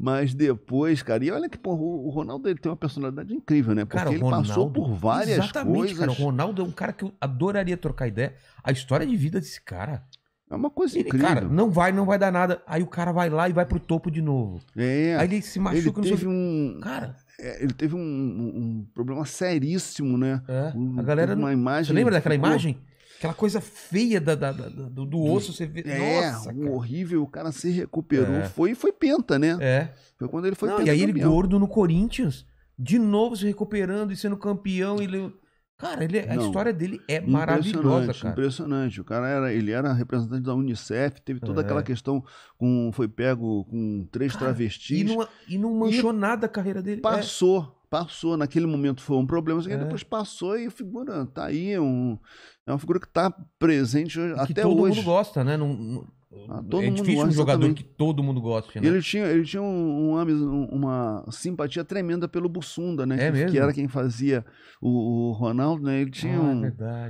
Mas depois, cara, e olha que porra, o Ronaldo ele tem uma personalidade incrível, né? Porque cara, ele Ronaldo, passou por várias exatamente, coisas. Cara, o Ronaldo é um cara que eu adoraria trocar ideia. A história de vida desse cara. É uma coisa ele, incrível. Cara, não vai, não vai dar nada. Aí o cara vai lá e vai pro topo de novo. É. Aí ele se machuca. Ele teve seu... um... Cara... É, ele teve um, um, problema seríssimo, né? É. A galera... Uma não... imagem... Você lembra daquela imagem? Aquela coisa feia da, da, da do, do, osso, você vê. É, Nossa, horrível, o cara se recuperou. É. Foi foi penta, né? É. Foi quando ele foi Não, penta. E aí campeão. ele gordo no Corinthians, de novo se recuperando e sendo campeão. Ele... Cara, ele, é, a história dele é maravilhosa, cara. Impressionante. O cara era, ele era representante da Unicef, teve toda é. aquela questão com foi pego com três cara, travestis. E não, e não manchou e nada a carreira dele. É. Passou. É passou, naquele momento foi um problema, é. depois passou e a figura tá aí, um, é uma figura que tá presente hoje, até todo hoje. todo mundo gosta, né? Não, não, ah, é todo é mundo difícil gosta um jogador também. que todo mundo gosta. Né? Ele tinha, ele tinha um, um, uma simpatia tremenda pelo Bussunda, né? É que, mesmo? que era quem fazia o, o Ronaldo, né? Ele tinha ah,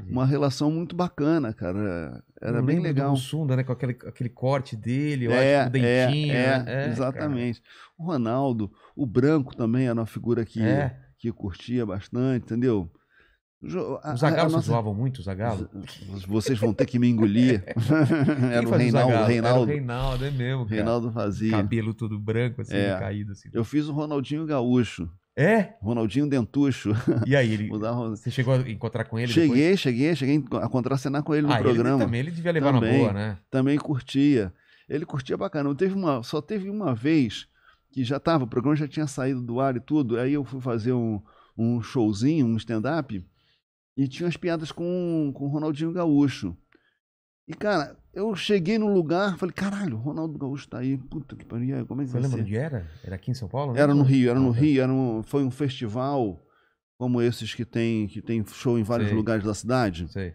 um, uma relação muito bacana, cara. Era Eu bem legal. O Bussunda, né? Com aquele, aquele corte dele, é, ótimo, o é, dentinho. É, né? é exatamente. Cara. O Ronaldo, o Branco também era uma figura que, é? que curtia bastante, entendeu? os agalos nossa... zoavam muito, os agalos? Vocês vão ter que me engolir. [LAUGHS] era o Reinaldo, Reinaldo. Era o Reinaldo, é mesmo. Cara. Reinaldo fazia. Cabelo todo branco, assim, é. caído. Assim. Eu fiz o Ronaldinho Gaúcho. É? Ronaldinho Dentucho. E aí, ele, [LAUGHS] Mudava... você chegou a encontrar com ele? Cheguei, depois? cheguei, cheguei a contracenar com ele no ah, programa. também ele devia levar também, na boa, né? Também curtia. Ele curtia bacana. Teve uma, só teve uma vez que já estava, o programa já tinha saído do ar e tudo. Aí eu fui fazer um, um showzinho, um stand-up. E tinha as piadas com, com o Ronaldinho Gaúcho. E, cara, eu cheguei no lugar, falei, caralho, o Ronaldo Gaúcho tá aí. Puta que pariu, como é que Você lembra onde era? Era aqui em São Paulo? Né? Era no Rio, era no ah, tá. Rio, era um, foi um festival como esses que tem, que tem show em vários Sei. lugares da cidade. Sei.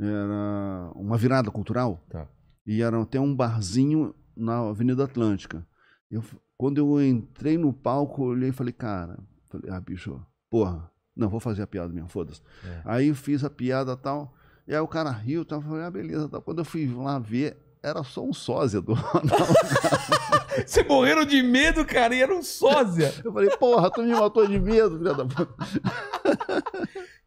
Era uma virada cultural. Tá. E era até um barzinho na Avenida Atlântica. Eu, quando eu entrei no palco, olhei e falei, cara, falei, ah, bicho, porra, não, vou fazer a piada mesmo, foda-se. É. Aí eu fiz a piada tal. E aí o cara riu, tal, falei, ah, beleza, tal. Quando eu fui lá ver, era só um sósia do [LAUGHS] Ronaldo. [LAUGHS] Você morreram de medo, cara, e era um sósia. Eu falei, porra, tu me matou de medo, filha da puta.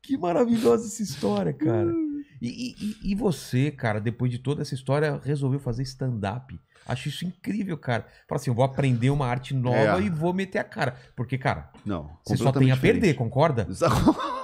que maravilhosa essa história, cara. [LAUGHS] E, e, e, você, cara, depois de toda essa história, resolveu fazer stand-up. Acho isso incrível, cara. Fala assim, eu vou aprender uma arte nova é. e vou meter a cara. Porque, cara, não, você só tem a diferente. perder, concorda?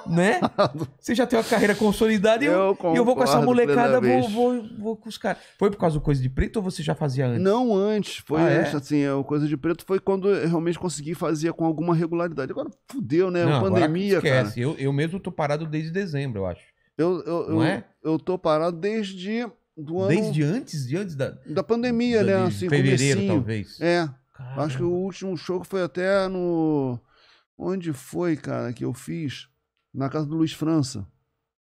né? [LAUGHS] Você já tem uma carreira consolidada e eu, eu vou com essa molecada, vou, vou, vou, com os caras. Foi por causa do Coisa de Preto ou você já fazia antes? Não, antes. Foi ah, é? antes, é? assim. O Coisa de Preto foi quando eu realmente consegui fazer com alguma regularidade. Agora, fudeu, né? Não, a pandemia, esquece. cara. Eu, eu mesmo tô parado desde dezembro, eu acho. Eu, eu, não eu, é? eu tô parado desde do ano. Desde antes, de antes da. Da pandemia, da, né? Assim, fevereiro, comecinho. talvez. É. Caramba. Acho que o último show foi até no. Onde foi, cara, que eu fiz? Na casa do Luiz França.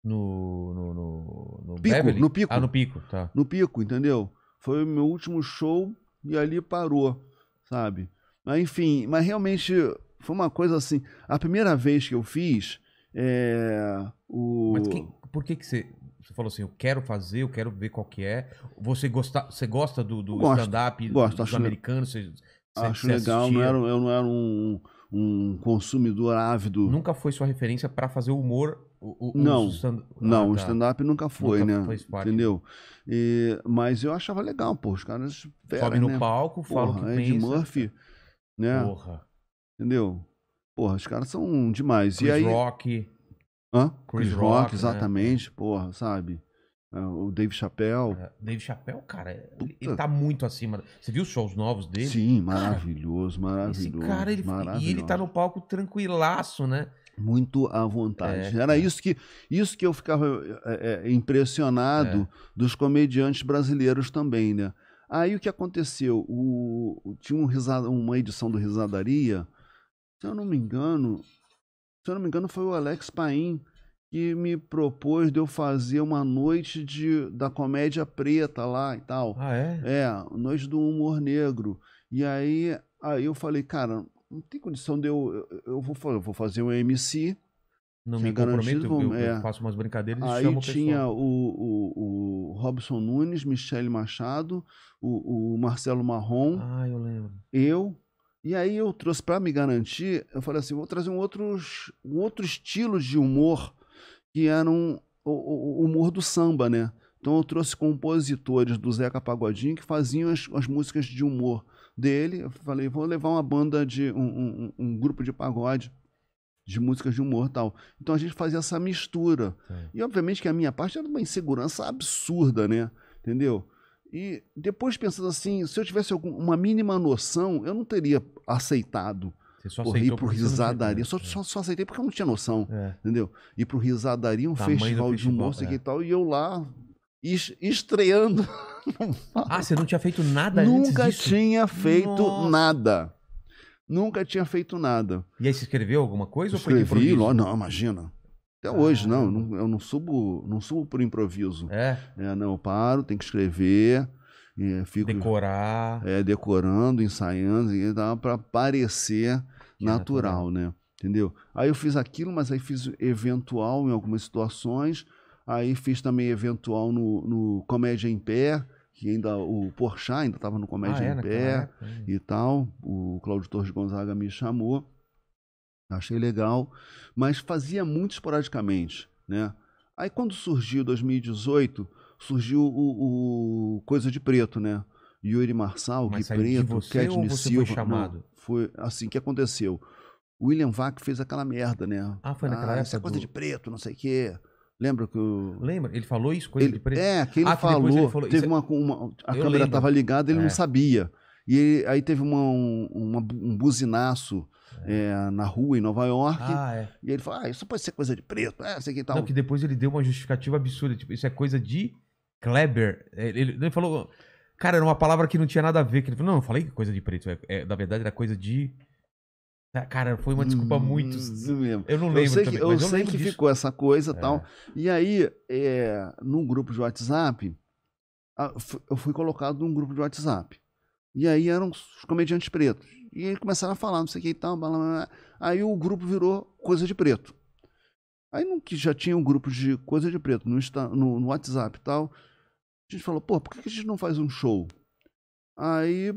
No. No, no, no pico, Beverly? no pico. Ah, no pico, tá. No pico, entendeu? Foi o meu último show e ali parou, sabe? Mas enfim, mas realmente foi uma coisa assim. A primeira vez que eu fiz, é, o... Mas que, por que, que você, você falou assim, eu quero fazer, eu quero ver qual que é? Você gosta, você gosta do, do stand-up dos americanos? Você, acho você legal, não era, eu não era um, um consumidor ávido. Nunca foi sua referência para fazer humor? O, o, não, stand... não, ah, o tá. stand-up nunca foi, nunca né? Foi Entendeu? E, mas eu achava legal, pô, os caras... Sobe no né? palco, fala o que Ed pensa. Murphy, né? Porra. Entendeu? Porra, os caras são demais. Chris e aí... Rock. Hã? Chris, Chris Rock, Rock, né? exatamente, né? porra, sabe? É, o Dave Chappelle. É, Dave Chappelle, cara, Puta. ele tá muito acima. Você viu os shows novos dele? Sim, maravilhoso, cara, maravilhoso. Esse cara, ele, maravilhoso. e ele tá no palco tranquilaço, né? Muito à vontade. É, Era é. isso que, isso que eu ficava é, impressionado dos comediantes brasileiros também, né? Aí o que aconteceu? O, tinha um risada, uma edição do Risadaria se eu não me engano, se eu não me engano, foi o Alex Paim que me propôs de eu fazer uma noite de, da comédia preta lá e tal. Ah, é? É, noite do humor negro. E aí, aí eu falei, cara, não tem condição de eu. Eu, vou, eu vou fazer um MC. Não me comprometo, eu, é, eu faço umas brincadeiras aí e chamo tinha o, o, o, Robson Nunes, Michele Machado, o, o Marcelo Marrom. Ah, eu lembro. Eu, e aí eu trouxe para me garantir, eu falei assim, vou trazer um outro, um outro estilo de humor que era é um, o, o humor do samba, né? Então eu trouxe compositores do Zeca Pagodinho que faziam as, as músicas de humor dele. Eu falei, vou levar uma banda de um, um, um grupo de pagode de músicas de humor tal. Então a gente fazia essa mistura. E obviamente que a minha parte era uma insegurança absurda, né? Entendeu? E depois pensando assim, se eu tivesse algum, uma mínima noção, eu não teria aceitado. Você só por pro risadaria. Só, é. só, só, aceitei porque eu não tinha noção. É. Entendeu? Ir pro risadaria, um festival, de monstro é. e tal, e eu lá estreando. [LAUGHS] ah, você não tinha feito nada Nunca antes disso? tinha feito Nossa. nada. Nunca tinha feito nada. E aí você escreveu alguma coisa Escrevi, ou foi Não, imagina. Até hoje, ah. não, eu não subo, não subo por improviso. É? é não, eu paro, tenho que escrever, fico decorar, é, decorando, ensaiando, e dá para parecer natural, natural, né? Entendeu? Aí eu fiz aquilo, mas aí fiz eventual em algumas situações. Aí fiz também eventual no, no Comédia em Pé, que ainda o Porchat ainda estava no Comédia ah, é? em é, Pé e tal. O Cláudio Torres Gonzaga me chamou. Achei legal, mas fazia muito esporadicamente, né? Aí quando surgiu 2018, surgiu o, o Coisa de Preto, né? Yuri Marçal, Gui Preto, Kedney Silva. Foi chamado? Não, foi assim que aconteceu. O William Vac fez aquela merda, né? Ah, foi naquela ah, época. Essa é do... coisa de preto, não sei o quê. Lembra que o. Lembra? Ele falou isso, coisa ele... de preto? É, que ele, ah, falou, que ele falou, Teve é uma, uma a Eu câmera estava ligada, ele é. não sabia. E ele, aí teve uma, um, uma, um buzinaço é. é, na rua em Nova York. Ah, é. E ele falou: ah, isso pode ser coisa de preto, é, sei que tal. Não, que depois ele deu uma justificativa absurda, tipo, isso é coisa de Kleber. É, ele, ele falou, cara, era uma palavra que não tinha nada a ver. Que ele falou, não, eu falei é coisa de preto. É, é, na verdade, era coisa de. Tá, cara, foi uma desculpa hum, mesmo Eu não lembro. Eu sei também, que, eu, eu sei que disso. ficou essa coisa e é. tal. E aí, é, num grupo de WhatsApp, eu fui colocado num grupo de WhatsApp. E aí eram os comediantes pretos. E começaram a falar, não sei o que e tal. Blá, blá, blá. Aí o grupo virou coisa de preto. Aí no que já tinha um grupo de coisa de preto no, Insta, no, no WhatsApp e tal. A gente falou, pô, por que a gente não faz um show? Aí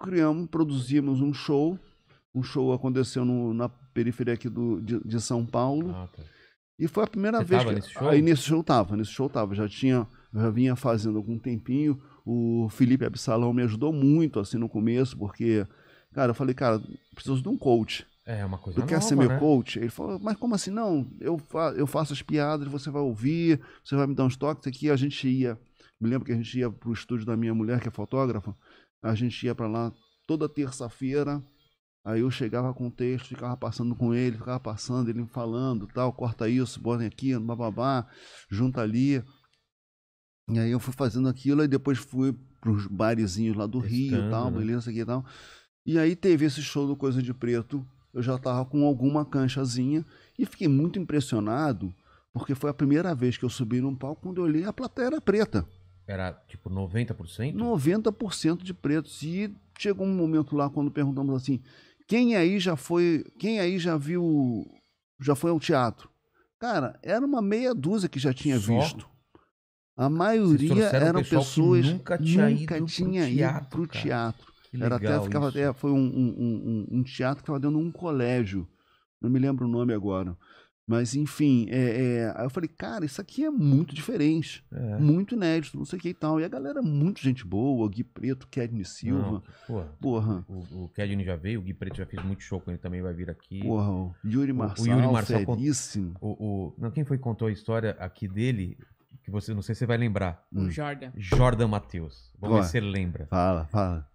criamos, produzimos um show. Um show aconteceu no, na periferia aqui do, de, de São Paulo. Ah, tá. E foi a primeira Você vez que. Nesse show? Aí ah, nesse show tava, nesse show tava. Já tinha, já vinha fazendo algum tempinho. O Felipe Absalão me ajudou muito assim no começo, porque Cara, eu falei, cara, preciso de um coach. É, é uma coisa Tu nova, quer ser meu né? coach? Ele falou, mas como assim? Não, eu, fa eu faço as piadas, você vai ouvir, você vai me dar uns toques aqui. A gente ia, me lembro que a gente ia pro estúdio da minha mulher, que é fotógrafa, a gente ia para lá toda terça-feira, Aí eu chegava com o texto, ficava passando com ele, ficava passando, ele me falando, tal, corta isso, bota aqui, bababá, junta ali. E aí eu fui fazendo aquilo, e depois fui pros barezinhos lá do Rio, tal, né? beleza, aqui e tal. E aí teve esse show do Coisa de Preto, eu já estava com alguma canchazinha e fiquei muito impressionado porque foi a primeira vez que eu subi num palco quando eu olhei a plateia era preta. Era tipo 90%? 90% de pretos. E chegou um momento lá quando perguntamos assim: quem aí já foi, quem aí já viu, já foi ao teatro? Cara, era uma meia dúzia que já tinha Só? visto. A maioria eram pessoas que nunca tinha nunca ido para o teatro, teatro. Que Era até ficava, é, foi um, um, um, um, teatro que estava dentro de um colégio. Não me lembro o nome agora. Mas, enfim, é, é, aí eu falei, cara, isso aqui é muito diferente. É. Muito inédito, não sei o que e tal. E a galera, muito gente boa, Gui Preto, Kedney Silva. Não, porra. porra. O, o Kedney já veio, o Gui Preto já fez muito show com ele também, vai vir aqui. Porra, o Yuri Marçal, o, o Yuri Marçal seríssimo. O, o... Não, quem foi que contou a história aqui dele, que você não sei se você vai lembrar. O hum. Jordan. Jordan Matheus. Vamos ver se ele lembra. Fala, fala.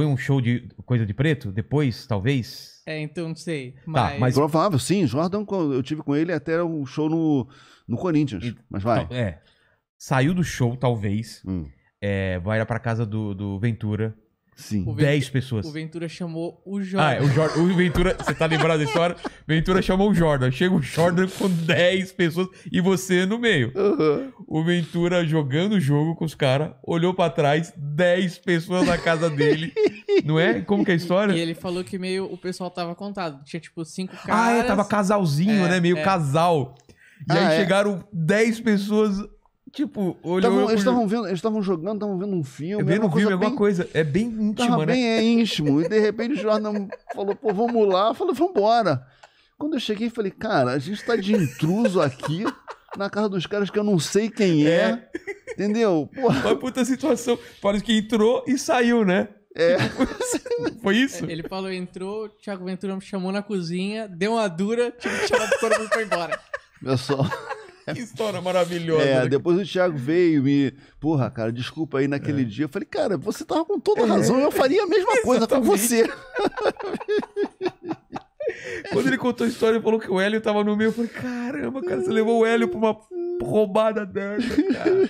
Foi um show de coisa de preto? Depois, talvez? É, então não sei. Tá, mas... Tá, mas... Provável, sim. Jordan, eu tive com ele até um show no, no Corinthians. mas vai. É. Saiu do show, talvez. Hum. É, vai lá pra casa do, do Ventura. Sim. 10 pessoas. O Ventura chamou o ah, Jordan. Ah, é, o Jordan. O Ventura, você tá lembrado da história? [LAUGHS] Ventura chamou o Jordan. Chega o Jordan com 10 pessoas e você no meio. Uhum. O Ventura jogando o jogo com os caras, olhou para trás, 10 pessoas na casa dele. não é? Como que é a história? E, e ele falou que meio o pessoal tava contado. Tinha tipo 5 caras. Ah, é, tava casalzinho, é, né? Meio é. casal. E ah, aí é. chegaram 10 pessoas Tipo, olhou. Tavam, eles estavam eles estavam jogando, estavam vendo um filme. Vendo um filme, alguma coisa. É bem íntimo, né? Bem, é íntimo. e de repente o Jordan falou, pô, vamos lá. falou, vambora. Quando eu cheguei, falei, cara, a gente tá de intruso aqui na casa dos caras que eu não sei quem é. é. Entendeu? Porra. Uma puta situação. Parece que entrou e saiu, né? É. [LAUGHS] Foi isso? Ele falou, entrou, o Thiago Ventura me chamou na cozinha, deu uma dura, tive que chamar do corpo pra ir embora. Pessoal. [LAUGHS] que história maravilhosa. É, né? depois o Thiago veio me. Porra, cara, desculpa aí naquele é. dia. Eu falei, cara, você tava com toda é. razão, eu faria a mesma [LAUGHS] coisa com você. [LAUGHS] Quando ele contou a história e falou que o Hélio tava no meio, eu falei, caramba, cara, você levou o Hélio pra uma roubada dessa, cara.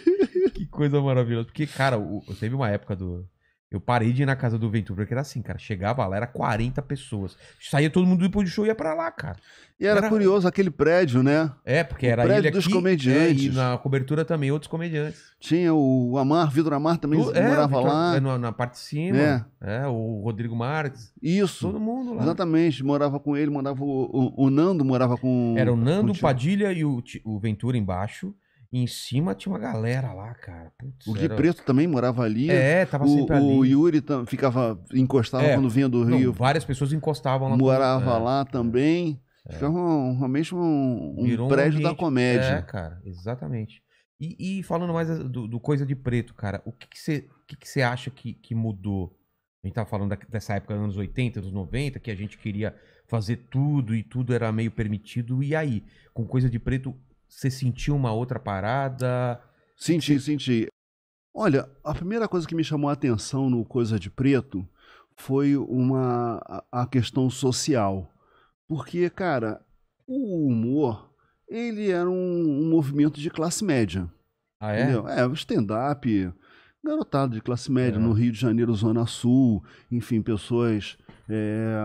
Que coisa maravilhosa. Porque, cara, teve uma época do, eu parei de ir na casa do Ventura, porque era assim, cara. Chegava lá, era 40 pessoas. Saía todo mundo depois do show e ia pra lá, cara. E era, era, curioso aquele prédio, né? É, porque o era prédio ele dos comediantes. É, e na cobertura também, outros comediantes. Tinha o Amar, Vidro Amar também o, é, morava Victor, lá. É, na, na, parte de cima. É. é. o Rodrigo Marques. Isso. Todo mundo lá. Exatamente. Morava com ele, morava o, o, o Nando morava com... Era o Nando, o Padilha e o, o Ventura embaixo em cima tinha uma galera lá, cara. Putz, o Gui era... Preto também morava ali. É, tava o, sempre ali. O Yuri tam, ficava, encostava é, quando vinha do Rio. Não, várias pessoas encostavam lá. Morava lá é. também. É. Ficava um, mesmo um, um prédio um da comédia. É, cara, exatamente. E, e falando mais eh, do, do, Coisa de Preto, cara, o que você que que que acha que, que mudou? A gente tava falando da, dessa época dos anos 80, dos 90, que a gente queria fazer tudo e tudo era meio permitido. E aí, com Coisa de Preto, você sentiu uma outra parada? Senti, senti. Olha, a primeira coisa que me chamou a atenção no Coisa de Preto foi uma a questão social. Porque, cara, o humor, ele era um, um movimento de classe média. Ah, é? Entendeu? É, stand-up, garotado de classe média é. no Rio de Janeiro, Zona Sul, enfim, pessoas é,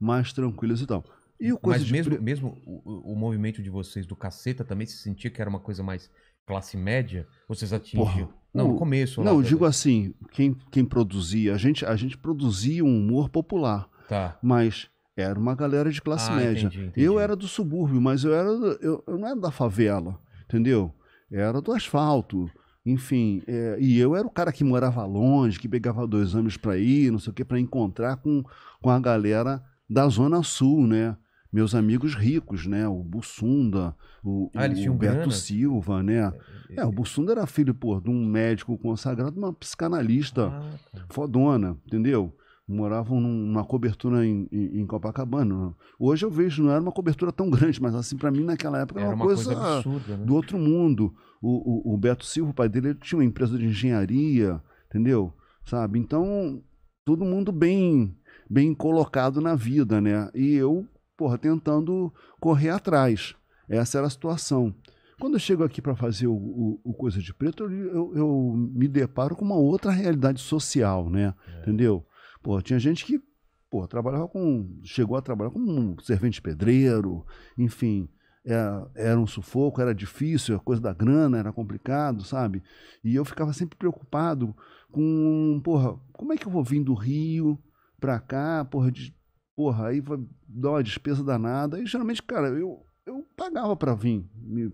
mais tranquilas e tal. E o coisa Mas de... mesmo, mesmo o, o, movimento de vocês do caceta também se sentia que era uma coisa mais classe média? Vocês atingiam? não, o, no começo. Não, eu digo assim, quem, quem produzia, a gente, a gente produzia um humor popular. Tá. Mas era uma galera de classe ah, média. Entendi, entendi. Eu era do subúrbio, mas eu era eu, eu não era da favela, entendeu? Era do asfalto. Enfim, é, e eu era o cara que morava longe, que pegava dois anos para ir, não sei o que, para encontrar com, com a galera da Zona Sul, né? meus amigos ricos, né? O Bussunda, o, ah, o Beto Silva, né? É, é, o Bussunda era filho, pô, de um médico consagrado, uma psicanalista ah, tá. fodona, entendeu? Moravam numa cobertura em, em, Copacabana. Hoje eu vejo, não era uma cobertura tão grande, mas assim, para mim naquela época era, uma, uma coisa, coisa absurda, né? do outro mundo. O, o, o Beto Silva, o pai dele, tinha uma empresa de engenharia, entendeu? Sabe? Então, todo mundo bem bem colocado na vida, né? E eu porra, tentando correr atrás. Essa era a situação. Quando eu chego aqui para fazer o, o, o, Coisa de Preto, eu, eu, me deparo com uma outra realidade social, né? É. Entendeu? Pô, tinha gente que pô, trabalhava com. chegou a trabalhar como um servente pedreiro, enfim. Era, é, era um sufoco, era difícil, a coisa da grana era complicado, sabe? E eu ficava sempre preocupado com, porra, como é que eu vou vir do Rio para cá, porra, de, porra, aí vai dar uma despesa danada. E geralmente, cara, eu, eu pagava para vir,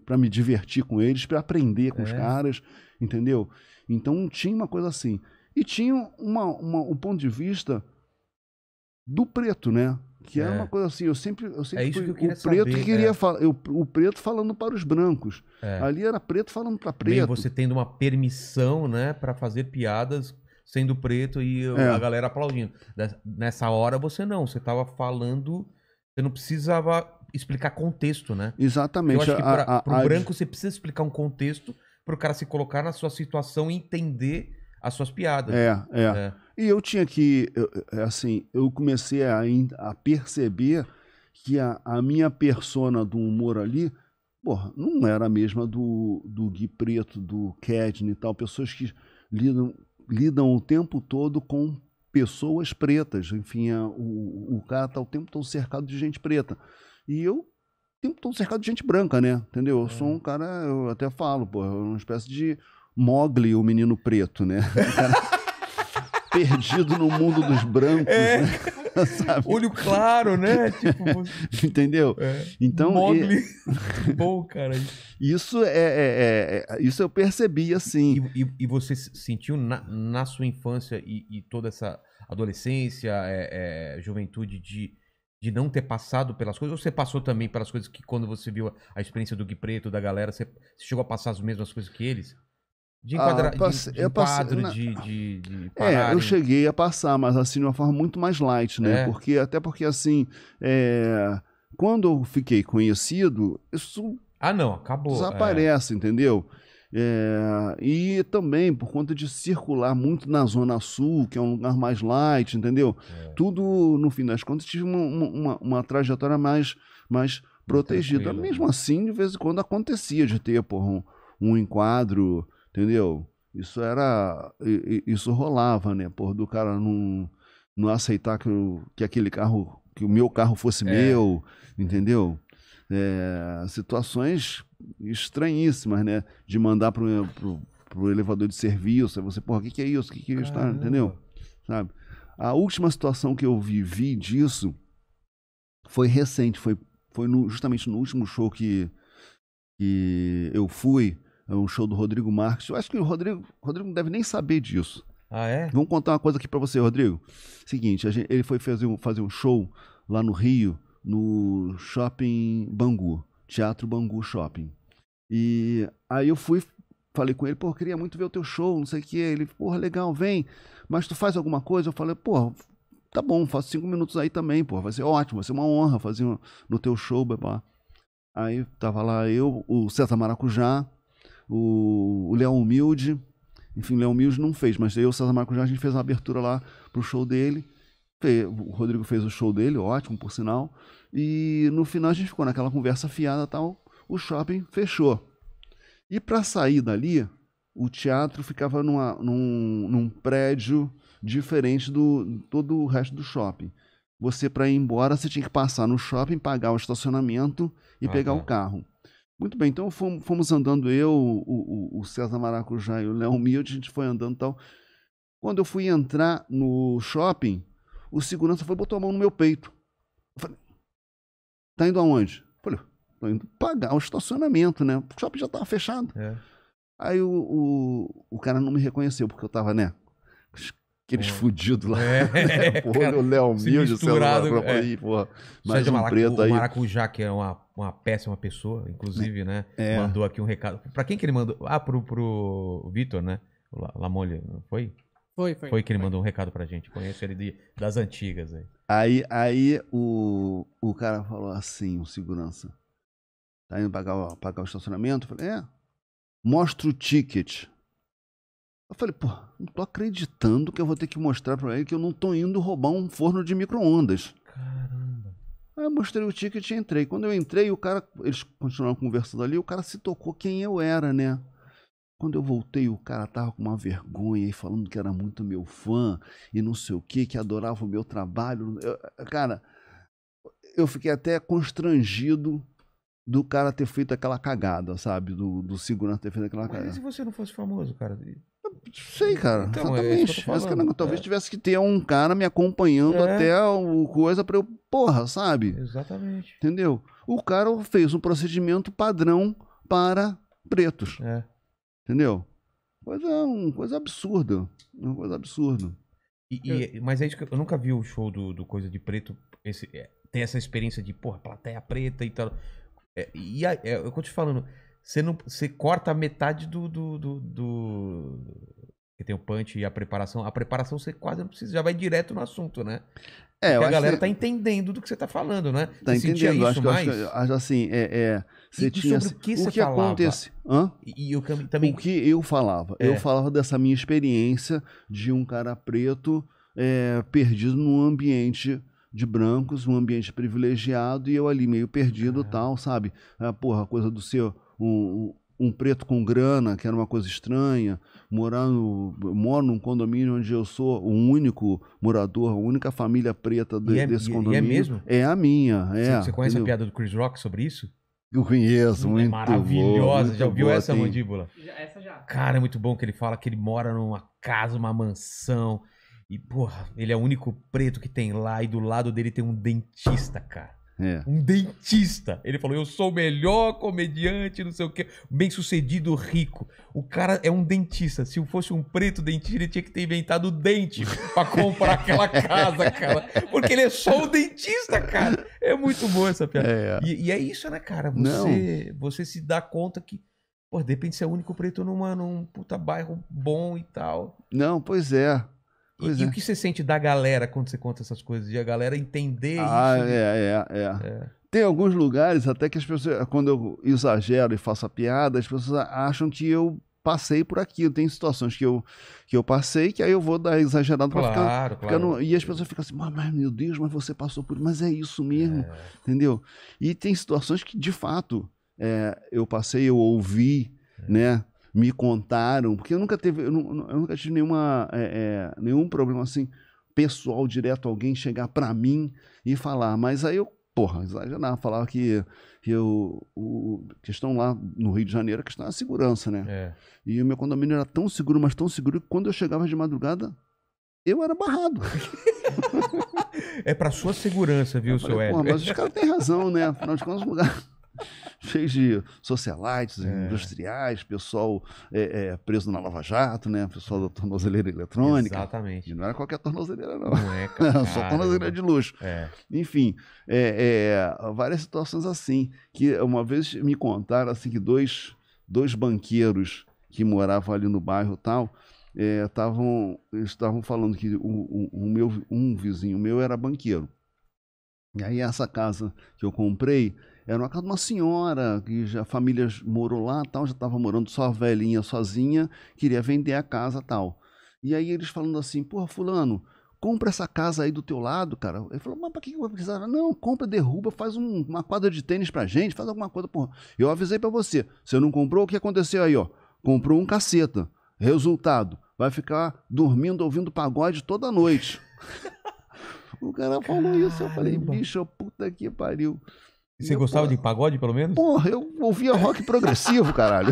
para me divertir com eles, para aprender com é. os caras, entendeu? Então tinha uma coisa assim. E tinha uma, uma, um ponto de vista do preto, né? Que é. era uma coisa assim, eu sempre, eu sempre é fui que eu o preto saber, queria é. falar, o preto falando para os brancos. É. Ali era preto falando para preto. Bem, você tendo uma permissão, né, para fazer piadas sendo preto e eu, é. a galera aplaudindo. Nessa hora você não, você tava falando, você não precisava explicar contexto, né? Exatamente. Eu acho que para o branco a... você precisa explicar um contexto para o cara se colocar na sua situação e entender as suas piadas. É, é. é. E eu tinha que, eu, é, assim, eu comecei a, a perceber que a, a, minha persona do humor ali, porra, não era a mesma do, do Gui Preto, do Kedney e tal, pessoas que lidam lidam o tempo todo com pessoas pretas. Enfim, a, é, o, o cara está o tempo todo cercado de gente preta. E eu o tempo todo cercado de gente branca, né? Entendeu? Eu é. sou um é. cara, eu até falo, pô, uma espécie de Mogli, o menino preto, né? [LAUGHS] perdido no mundo dos brancos. É. Né? [LAUGHS] Olho claro, né? Tipo... [LAUGHS] Entendeu? É. Então. E... [LAUGHS] Bom, cara. Isso é, é, é, é, Isso eu percebi assim. E, e, e você sentiu na, na sua infância e, e, toda essa adolescência, é, é, juventude de de não ter passado pelas coisas, ou você passou também pelas coisas que quando você viu a, experiência do Gui Preto, da galera, você, chegou a passar as mesmas coisas que eles? De, ah, enquadra... ah, de, de eu na... de, de É, eu cheguei a passar, mas assim, de uma forma muito mais light, né? É. Porque, até porque, assim, é... quando eu fiquei conhecido, isso... Ah, não, acabou. É. Desaparece, é. entendeu? É, e também por conta de circular muito na Zona Sul, que é um lugar mais light, entendeu? É. Tudo, no fim das contas, tive uma, uma, uma trajetória mais, mais protegida. Tranquilo. Mesmo né? assim, de vez em quando acontecia de ter porra, um, um enquadro entendeu? Isso era. Isso rolava, né? Por do cara não, não aceitar que, eu, que aquele carro, que o meu carro fosse é. meu, entendeu? É, situações estranhíssimas, né? De mandar para o elevador de serviço. Aí você, porra, o que, que é isso? O que, que é isso? Tá, entendeu? Sabe? A última situação que eu vivi disso foi recente, foi, foi no, justamente no último show que, que eu fui o show do Rodrigo Marques. Eu acho que o Rodrigo, Rodrigo não deve nem saber disso. Ah, é? Vamos contar uma coisa aqui para você, Rodrigo. Seguinte, gente, ele foi fazer um, fazer um show lá no Rio, no Shopping Bangu, Teatro Bangu Shopping. E aí eu fui, falei com ele, pô, queria muito ver o teu show, não sei o que. Ele, porra, legal, vem, mas tu faz alguma coisa? Eu falei, pô, tá bom, faço cinco minutos aí também, pô, vai ser ótimo, vai ser uma honra fazer um, no teu show, babá. Aí tava lá eu, o César Maracujá, o, o Leão Humilde. Enfim, o Leão Humilde não fez, mas eu e o César Marcos a gente fez uma abertura lá pro show dele. O Rodrigo fez o show dele, ótimo, por sinal. E no final a gente ficou naquela conversa fiada tal. O shopping fechou. E para sair dali, o teatro ficava numa, num, num prédio diferente do todo o resto do shopping. Você, para ir embora, você tinha que passar no shopping, pagar o estacionamento e ah, pegar é. o carro. Muito bem, então fomos, fomos andando eu, o, o, César Maracujá e o Léo Humilde, a gente foi andando e tal. Quando eu fui entrar no shopping, o segurança foi botou a mão no meu peito. Eu falei, tá indo aonde? Eu falei, tô indo pagar o estacionamento, né? O shopping já tava fechado. É. Aí o, o, o, cara não me reconheceu, porque eu tava, né? Aqueles fudidos lá. É, [LAUGHS] porra, [LAUGHS] cara, o Léo Milde, sei lá. É. Aí, porra, mais um preto aí. O Maracujá, que é uma, uma péssima pessoa, inclusive, né? É. Mandou aqui um recado. Pra quem que ele mandou? Ah, pro, pro Vitor, né? O Lamolha, não foi? Foi, foi. Foi que ele mandou um recado pra gente. Conheço ele de, das antigas aí. Aí, aí o, o cara falou assim, o segurança. Tá indo pagar, pagar o estacionamento? Eu falei, é. Mostra o ticket. Eu falei, pô, não tô acreditando que eu vou ter que mostrar para ele que eu não tô indo roubar um forno de micro-ondas. Caramba. Aí eu mostrei o ticket e entrei. Quando eu entrei, o cara, eles continuaram conversando ali, o cara se tocou quem eu era, né? Quando eu voltei, o cara tava com uma vergonha e falando que era muito meu fã e não sei o que, que adorava o meu trabalho. Eu, cara, eu fiquei até constrangido do cara ter feito aquela cagada, sabe? Do, do segurança ter feito aquela cagada. Mas e se você não fosse famoso, cara? sei, cara. Então, é exatamente. É talvez é. tivesse que ter um cara me acompanhando é. até o coisa pra eu. Porra, sabe? Exatamente. Entendeu? O cara fez um procedimento padrão para pretos. É. Entendeu? Coisa, um coisa absurda. Uma coisa absurda. E, e, é. mas é isso que eu, nunca vi o show do, do Coisa de Preto esse, é, ter essa experiência de, porra, plateia preta e tal. e eu tô te falando, você, não, você corta metade do, do, do, do que tem o punch e a preparação. A preparação você quase não precisa, já vai direto no assunto, né? É, Porque a galera que... tá entendendo do que você tá falando, né? Tá você entendendo, acho, mais? Que, acho assim, é, é você e, tinha sobre o que, o que acontece? Hã? E, o também o que eu falava, é. eu falava dessa minha experiência de um cara preto é, perdido num ambiente de brancos, um ambiente privilegiado e eu ali meio perdido, ah. tal, sabe? Ah, porra, coisa do seu um, um preto com grana, que era uma coisa estranha, morar no, moro num condomínio onde eu sou o único morador, a única família preta de, é, desse é condomínio. é mesmo? É a minha, é. Você, você conhece a piada do Chris Rock sobre isso? Eu conheço, é muito é maravilhosa. já ouviu boa, essa mandíbula? Essa já. Cara, é muito bom que ele fala que ele mora numa casa, uma mansão. E, porra, ele é o único preto que tem lá e do lado dele tem um dentista, cara. É. Um dentista. Ele falou: Eu sou o melhor comediante, não sei o quê. Bem sucedido, rico. O cara é um dentista. Se fosse um preto dentista, ele tinha que ter inventado o dente para comprar [LAUGHS] aquela casa, cara. Porque ele é só o dentista, cara. É muito boa essa piada. É, é. E, e, é isso, né, cara? Você, você se dá conta que. Pô, de repente você é o único preto numa, num puta bairro bom e tal. Não, pois é e, é. e o que você sente da galera quando você conta essas coisas? De a galera entender ah, isso? Ah, é, é, é, é. Tem alguns lugares até que as pessoas, quando eu exagero e faço a piada, as pessoas acham que eu passei por aquilo. Tem situações que eu, que eu passei que aí eu vou dar exagerado para claro, ficar, claro. ficar E as pessoas ficam assim, mas, mas, meu Deus, mas você passou por Mas é isso é. mesmo, é. entendeu? E tem situações que, de fato, é, eu passei, eu ouvi, é. né? me contaram, porque eu nunca teve, eu, eu nunca tive nenhuma, é, é, nenhum problema assim pessoal direto, alguém chegar para mim e falar. Mas aí eu, porra, exagerava, falava que, que eu, o, questão lá no Rio de Janeiro, a questão da é segurança, né? É. E o meu condomínio era tão seguro, mas tão seguro que quando eu chegava de madrugada, eu era barrado. [LAUGHS] é para sua segurança, viu, seu falei, Mas os caras têm razão, né? Afinal de contas, lugar cheios de socialites, é. industriais, pessoal é, é, preso na Lava Jato, né? Pessoal da tornozeleira eletrônica. Exatamente. E não era qualquer tornozeleira, não. Não é, [LAUGHS] cara. Só tornozeleira de luxo. É. Enfim, é, é, várias situações assim. Que uma vez me contaram assim que dois, dois banqueiros que moravam ali no bairro tal estavam estavam falando que o, o, o, meu um vizinho meu era banqueiro e aí essa casa que eu comprei era uma casa de uma senhora, que já, a família morou lá, tal, já estava morando só a velhinha sozinha, queria vender a casa tal. E aí eles falando assim, porra, fulano, compra essa casa aí do teu lado, cara. Ele falou, mas pra que eu vou precisar? Não, compra, derruba, faz um, uma quadra de tênis pra gente, faz alguma coisa, porra. Eu avisei para você, você não comprou, o que aconteceu aí, ó? Comprou um caceta. Resultado, vai ficar dormindo, ouvindo pagode toda noite. [LAUGHS] o cara falou Caramba. isso, eu falei, bicho, puta que pariu. E você gostava porra. de pagode, pelo menos? Porra, eu ouvia rock progressivo, caralho.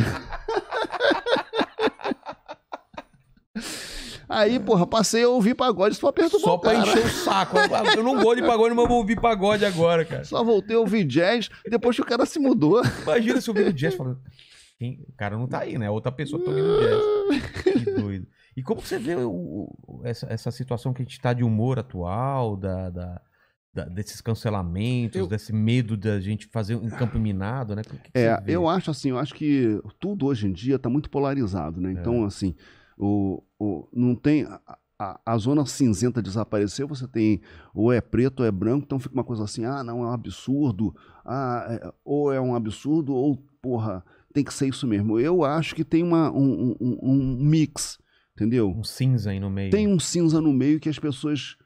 Aí, porra, passei a ouvir pagode só perturbou Só pra cara. encher o saco. Eu não gosto de pagode, mas vou ouvir pagode agora, cara. Só voltei a ouvir jazz depois que o cara se mudou. Imagina se ouvir jazz falando. O cara não tá aí, né? Outra pessoa tá ouvindo jazz. Que doido. E como você vê o, essa, essa situação que a gente tá de humor atual, da... da da, desses cancelamentos, eu... desse medo da gente fazer um campo minado, né? Que que é, eu acho assim, eu acho que tudo hoje em dia está muito polarizado, né? É. Então, é. assim, o, o, não tem. A, a, zona cinzenta desapareceu, você tem ou é preto ou é branco, então fica uma coisa assim, ah, não, é um absurdo, ah, é, ou é um absurdo, ou, porra, tem que ser isso mesmo. Eu acho que tem uma, um, um, um mix, entendeu? Um cinza aí no meio. Tem um cinza no meio que as pessoas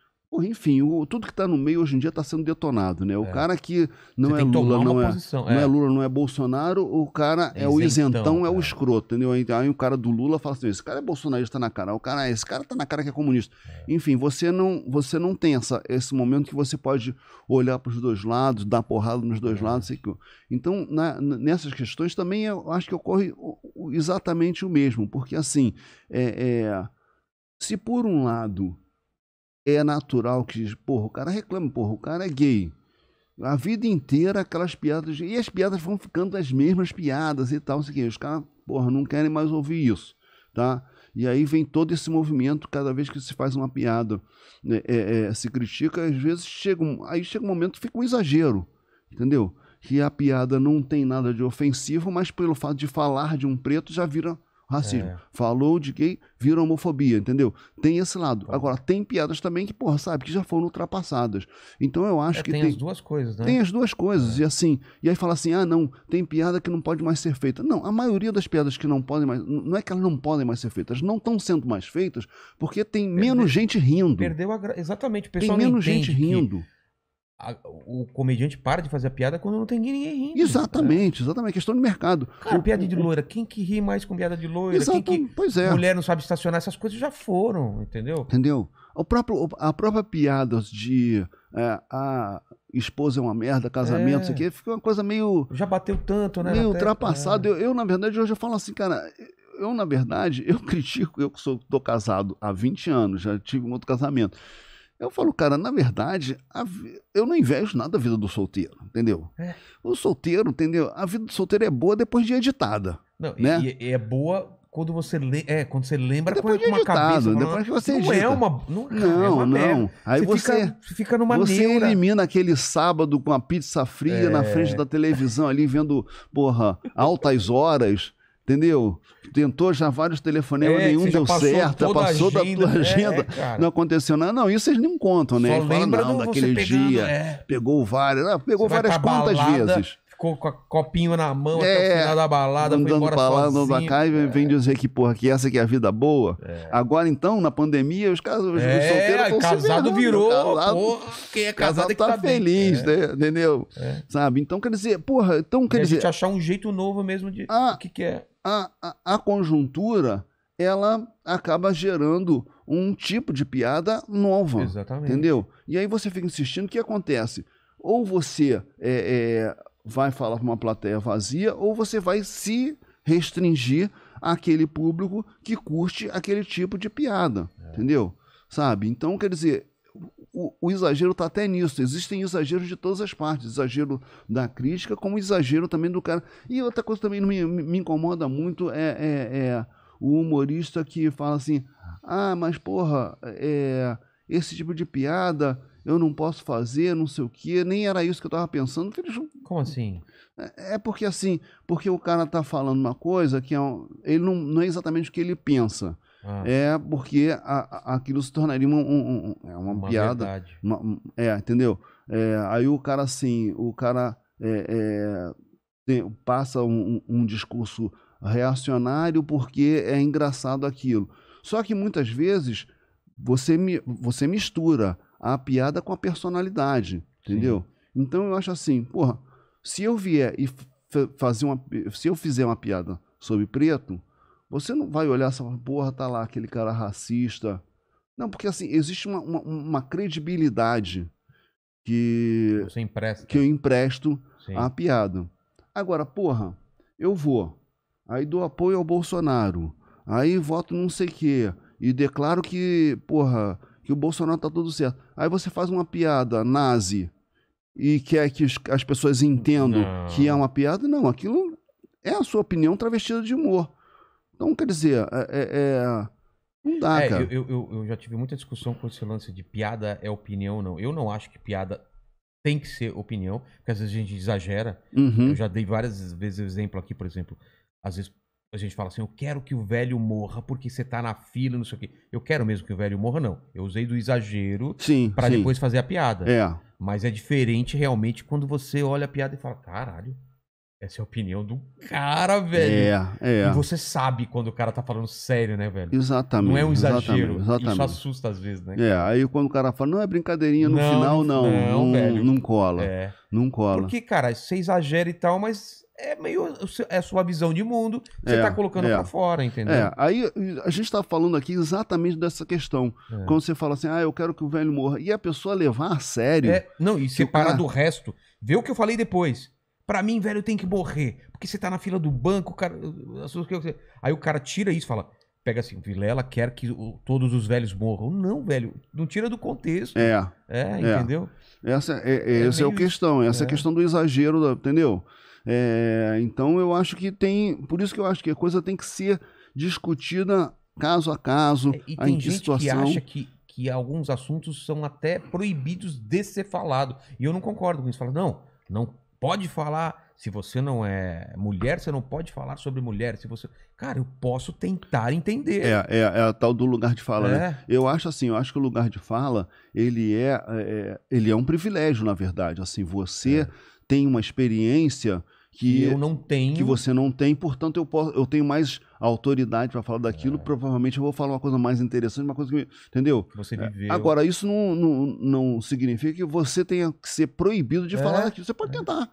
enfim, o, tudo que está no meio hoje em dia está sendo detonado, né? O é. cara que não é Lula, não é, posição, não é. é Lula, não é Bolsonaro, o cara é, é o isentão, é o escroto, entendeu? Aí, o cara do Lula fala assim, esse cara é bolsonarista na cara, o cara, é, esse cara tá na cara que é comunista. É. Enfim, você não, você não tem essa, esse momento que você pode olhar para os dois lados, dar porrada nos dois é. lados, sei que. Então, na, nessas questões também eu acho que ocorre exatamente o mesmo, porque assim, se por um lado é natural que, porra, o cara reclama, porra, o cara é gay. A vida inteira aquelas piadas. E as piadas vão ficando as mesmas piadas e tal, assim, os caras, porra, não querem mais ouvir isso, tá? E aí vem todo esse movimento, cada vez que se faz uma piada, né, é, é, se critica, às vezes chega um, aí chega um momento que fica um exagero, entendeu? Que a piada não tem nada de ofensivo, mas pelo fato de falar de um preto já vira racismo. É. Falou de gay, vira homofobia, entendeu? Tem esse lado. Tá Agora, tem piadas também que, porra, sabe, que já foram ultrapassadas. Então eu acho é, que. Tem, tem, as duas coisas, né? Tem as duas coisas. É. E assim, e aí fala assim: ah, não, tem piada que não pode mais ser feita. Não, a maioria das piadas que não podem mais. Não é que elas não podem mais ser feitas, não estão sendo mais feitas porque tem perdeu, menos né, gente rindo. Perdeu a gra... Exatamente, o pessoal. Tem menos gente rindo. Que a, o comediante para de fazer a piada quando não tem ninguém rindo. Né? Exatamente, cara. exatamente. É questão de mercado. Cara, o, piada de loira. Quem que ri mais com piada de loira? Exato, que, pois é. Mulher não sabe estacionar, essas coisas já foram, entendeu? Entendeu? O próprio, a própria piada de é, a esposa é uma merda, casamento, é. isso aqui, fica uma coisa meio. Já bateu tanto, né? Meio ultrapassado. É. Eu, eu, na verdade, hoje eu falo assim, cara, eu, na verdade, [LAUGHS] eu critico, eu que sou, tô casado há 20 anos, já tive um outro casamento. Eu falo, cara, na verdade, a, eu não invejo nada da vida do solteiro, entendeu? É. O solteiro, entendeu? A vida do solteiro é boa depois de editada. Não, né? e, e é boa quando você lê, é, quando você lembra é depois com, de editado, uma cabeça, depois que você edita. não é uma, não, não, é uma não. Aí você, você fica, você fica numa você neira. elimina aquele sábado com a pizza fria é. na frente é. da televisão ali vendo, porra, altas horas, Entendeu? Tentou já vários telefonemas, é, nenhum deu certo, passou agenda, da tua né, agenda, é, não aconteceu nada. Não, isso eles não contam, né? Só Fala, não, daquele pegando, dia, é. pegou várias, ah, pegou várias quantas balada, vezes. Ficou com a copinho na mão é, até o final da balada, andando foi embora pra lá, sozinho. Andando cá e vem é. dizer que, porra, que essa que é a vida boa. É. Agora, então, na pandemia, os casos os solteiros estão casado se né? virou, casado, porra, quem é casado, casado é que tá, tá feliz, né? entendeu? Sabe? Então, quer dizer, porra, então quer Deve dizer... achar um jeito novo mesmo de... Ah. O que que é? a, a, conjuntura ela acaba gerando um tipo de piada nova. Exatamente. Entendeu? E aí você fica insistindo, o que acontece? Ou você é, é, vai falar para uma plateia vazia, ou você vai se restringir àquele público que curte aquele tipo de piada. É. Entendeu? Sabe? Então, quer dizer, o, o exagero está até nisso. Existem exageros de todas as partes. Exagero da crítica, como exagero também do cara. E outra coisa também me, me incomoda muito é, é, é, o humorista que fala assim: ah, mas porra, é, esse tipo de piada eu não posso fazer, não sei o quê. Nem era isso que eu estava pensando. Como assim? É, é porque assim, porque o cara tá falando uma coisa que é um, ele não, não é exatamente o que ele pensa. Ah. É porque a, a, aquilo se tornaria uma, um, um, é uma, uma piada. Uma, é, entendeu? É, aí o cara assim, o cara é, é tem, passa um, um, discurso reacionário porque é engraçado aquilo. Só que muitas vezes você, você mistura a piada com a personalidade, entendeu? Sim. Então eu acho assim, porra, se eu vier e fazer uma, se eu fizer uma piada sobre preto, você não vai olhar essa porra, tá lá aquele cara racista. Não, porque assim, existe uma, uma, uma credibilidade que, que eu empresto Sim. à piada. Agora, porra, eu vou, aí dou apoio ao Bolsonaro, aí voto não sei o quê, e declaro que, porra, que o Bolsonaro tá tudo certo. Aí você faz uma piada nazi e quer que as pessoas entendam não. que é uma piada. Não, aquilo é a sua opinião travestida de humor. Então, quer dizer, é, é, é não dá, é, cara. Eu, eu, eu já tive muita discussão com esse lance de piada é opinião, não. Eu não acho que piada tem que ser opinião, porque às vezes a gente exagera. Uhum. Eu já dei várias vezes exemplo aqui, por exemplo. Às vezes a gente fala assim, eu quero que o velho morra porque você tá na fila, não sei o quê. Eu quero mesmo que o velho morra, não. Eu usei do exagero para depois fazer a piada. É. Mas é diferente realmente quando você olha a piada e fala, caralho, essa é a opinião do cara, velho. É, é. E você sabe quando o cara tá falando sério, né, velho? Exatamente. Não é um exagero. Exatamente, exatamente. Isso assusta às vezes, né? É, aí quando o cara fala, não é brincadeirinha no não, final, não. Não, não, velho. não cola. É. Não cola. Porque, cara, você exagera e tal, mas é meio é a sua visão de mundo, você é, tá colocando é. para fora, entendeu? É, aí a gente tá falando aqui exatamente dessa questão. É. Quando você fala assim, ah, eu quero que o velho morra, e a pessoa levar a sério. É, não, e tipo, separar cara... Ah. do resto. Vê o que eu falei depois. Pra mim, velho, tem que morrer. Porque você tá na fila do banco, o cara. Aí o cara tira isso fala. Pega assim, Vilela quer que todos os velhos morram. Não, velho, não tira do contexto. É. É, é. entendeu? É. Essa é, é, é essa é meio... é a questão, essa é. a é. questão do exagero, entendeu? então eu acho que tem. Por isso que eu acho que a coisa tem que ser discutida caso a caso, é, e tem gente situação. que acha que, que alguns assuntos são até proibidos de ser falado. E eu não concordo com isso. fala não, não pode falar. Se você não é mulher, você não pode falar sobre mulher. Se você, cara, eu posso tentar entender. É, é, é a tal do lugar de fala. Né? É. Né? Eu acho assim, eu acho que o lugar de fala ele é, é, é ele é um privilégio na verdade. Assim, você é. tem uma experiência que, que eu não tenho. Que você não tem, portanto eu posso, eu tenho mais autoridade para falar daquilo, é. provavelmente eu vou falar uma coisa mais interessante, uma coisa que, entendeu? É, agora isso não, não, não, significa que você tenha que ser proibido de é. falar daquilo. Você pode é. tentar.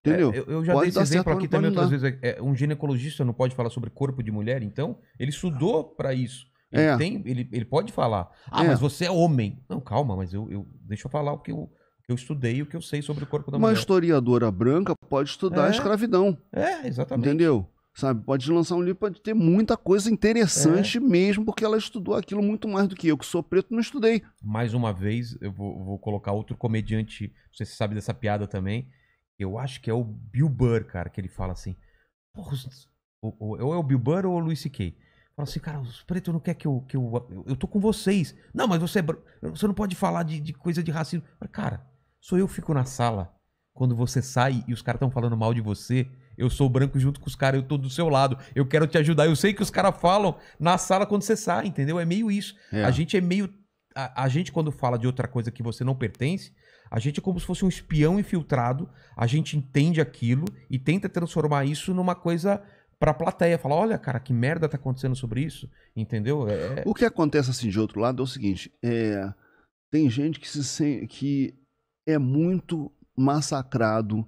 Entendeu? É, eu, eu, já pode dei esse exemplo certo, aqui também outras vezes. É, é, um ginecologista não pode falar sobre corpo de mulher, então ele estudou para isso. Ele, tem, ele, ele pode falar. Ah, mas você é homem. Não, calma, mas eu, eu deixa eu falar o que eu eu estudei o que eu sei sobre o corpo da uma mulher. Uma historiadora branca pode estudar é. a escravidão. É, exatamente. Entendeu? Sabe, pode lançar um livro, pode ter muita coisa interessante é. mesmo, porque ela estudou aquilo muito mais do que eu, que sou preto, não estudei. Mais uma vez, eu vou, vou colocar outro comediante, não sei se você sabe dessa piada também, eu acho que é o Bill Burr, cara, que ele fala assim, ou, é o Bill Burr ou o Louis C.K.? Fala assim, cara, os pretos não querem que eu, que eu, eu, tô com vocês. Não, mas você, é você não pode falar de, de coisa de racismo. Cara, Sou eu que fico na sala. Quando você sai e os caras estão falando mal de você, eu sou branco junto com os caras, eu tô do seu lado. Eu quero te ajudar. Eu sei que os caras falam na sala quando você sai, entendeu? É meio isso. É. A gente é meio. A, a gente, quando fala de outra coisa que você não pertence, a gente é como se fosse um espião infiltrado. A gente entende aquilo e tenta transformar isso numa coisa para a plateia, falar, olha, cara, que merda tá acontecendo sobre isso, entendeu? É, é... O que acontece assim de outro lado é o seguinte, é... tem gente que se que é muito massacrado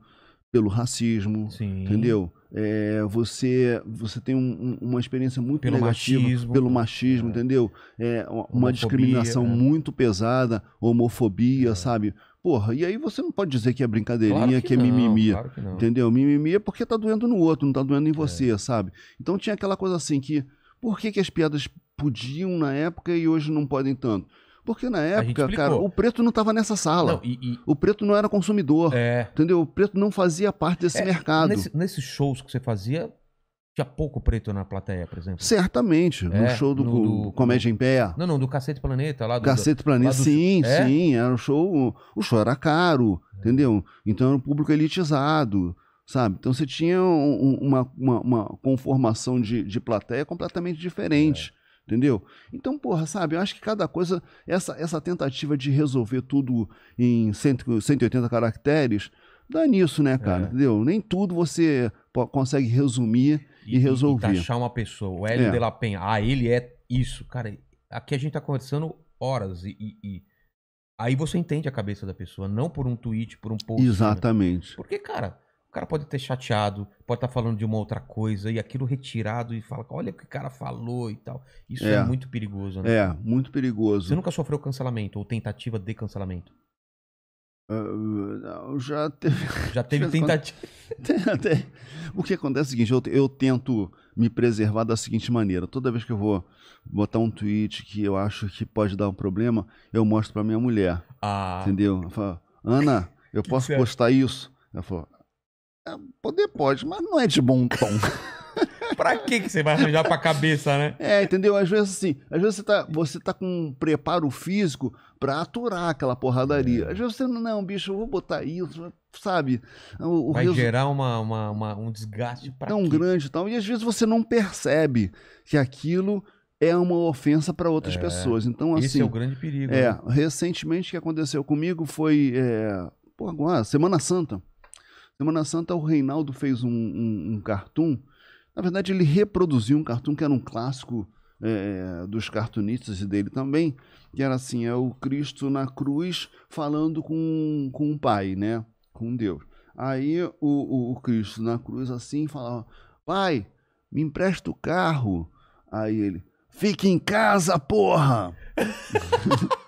pelo racismo, Sim. entendeu? É, você você tem um, uma experiência muito pelo negativa machismo, pelo machismo, é. entendeu? É, uma discriminação é. muito pesada, homofobia, é. sabe? Porra, e aí você não pode dizer que é brincadeirinha, claro que, que, é não, mimimi, claro que entendeu? Mimimi é porque tá doendo no outro, não tá doendo em é. você, sabe? Então tinha aquela coisa assim que por que, que as piadas podiam na época e hoje não podem tanto? Porque na época, cara, o preto não estava nessa sala. Não, e, e... O preto não era consumidor. É. Entendeu? O preto não fazia parte desse é, mercado. Nesse, nesses shows que você fazia, tinha pouco preto na plateia, por exemplo. Certamente. É, no show do, no, do, Comédia em Pé. Não, não, do Cacete Planeta. Lá do, Cacete Planeta, do, sim, do... É? sim. Era um show. O show era caro, é. entendeu? Então era um público elitizado sabe? Então você tinha um, uma, uma, uma, conformação de, de plateia completamente diferente. É. Entendeu? Então, porra, sabe, eu acho que cada coisa, essa, essa tentativa de resolver tudo em 100, 180 caracteres, dá nisso, né, cara? É. Entendeu? Nem tudo você consegue resumir e, e resolver. E taxar uma pessoa, o Hélio é. de la Penha, ah, ele é isso, cara. Aqui a gente tá conversando horas e, e, e, aí você entende a cabeça da pessoa, não por um tweet, por um post. Né? Exatamente. Né? Porque, cara, cara pode ter chateado, pode estar tá falando de uma outra coisa e aquilo retirado e fala, olha o que o cara falou e tal. Isso é, é muito perigoso, né? É, muito perigoso. Você nunca sofreu cancelamento ou tentativa de cancelamento? Uh, já teve. [LAUGHS] [LAUGHS] Já teve tentativa. [LAUGHS] o que acontece é o seguinte: eu, eu, tento me preservar da seguinte maneira. Toda vez que eu vou botar um tweet que eu acho que pode dar um problema, eu mostro para minha mulher. Ah. Entendeu? Eu falo, Ana, eu posso postar isso? Ela falou, é, poder pode, mas não é de bom tom. [LAUGHS] pra que que você vai arranjar pra cabeça, né? É, entendeu? Às vezes assim, às vezes você tá, você tá com um preparo físico pra aturar aquela porradaria. É. Às vezes você não, não bicho, eu vou botar isso, sabe? O, o vai resu... gerar uma, uma, uma, um desgaste pra Tão quê? grande e tal. E às vezes você não percebe que aquilo é uma ofensa para outras é, pessoas. Então, assim. Esse é o grande perigo. É, né? recentemente o que aconteceu comigo foi. É, pô, agora, Semana Santa. Semana Santa, o Reinaldo fez um, um, um cartoon. Na verdade, ele reproduziu um cartoon que era um clássico é, dos cartunistas e dele também, que era assim, é o Cristo na cruz falando com, com o Pai, né? Com Deus. Aí o, o, o Cristo na cruz assim falava, Pai, me empresta o carro. Aí ele, fica em casa, porra! [LAUGHS]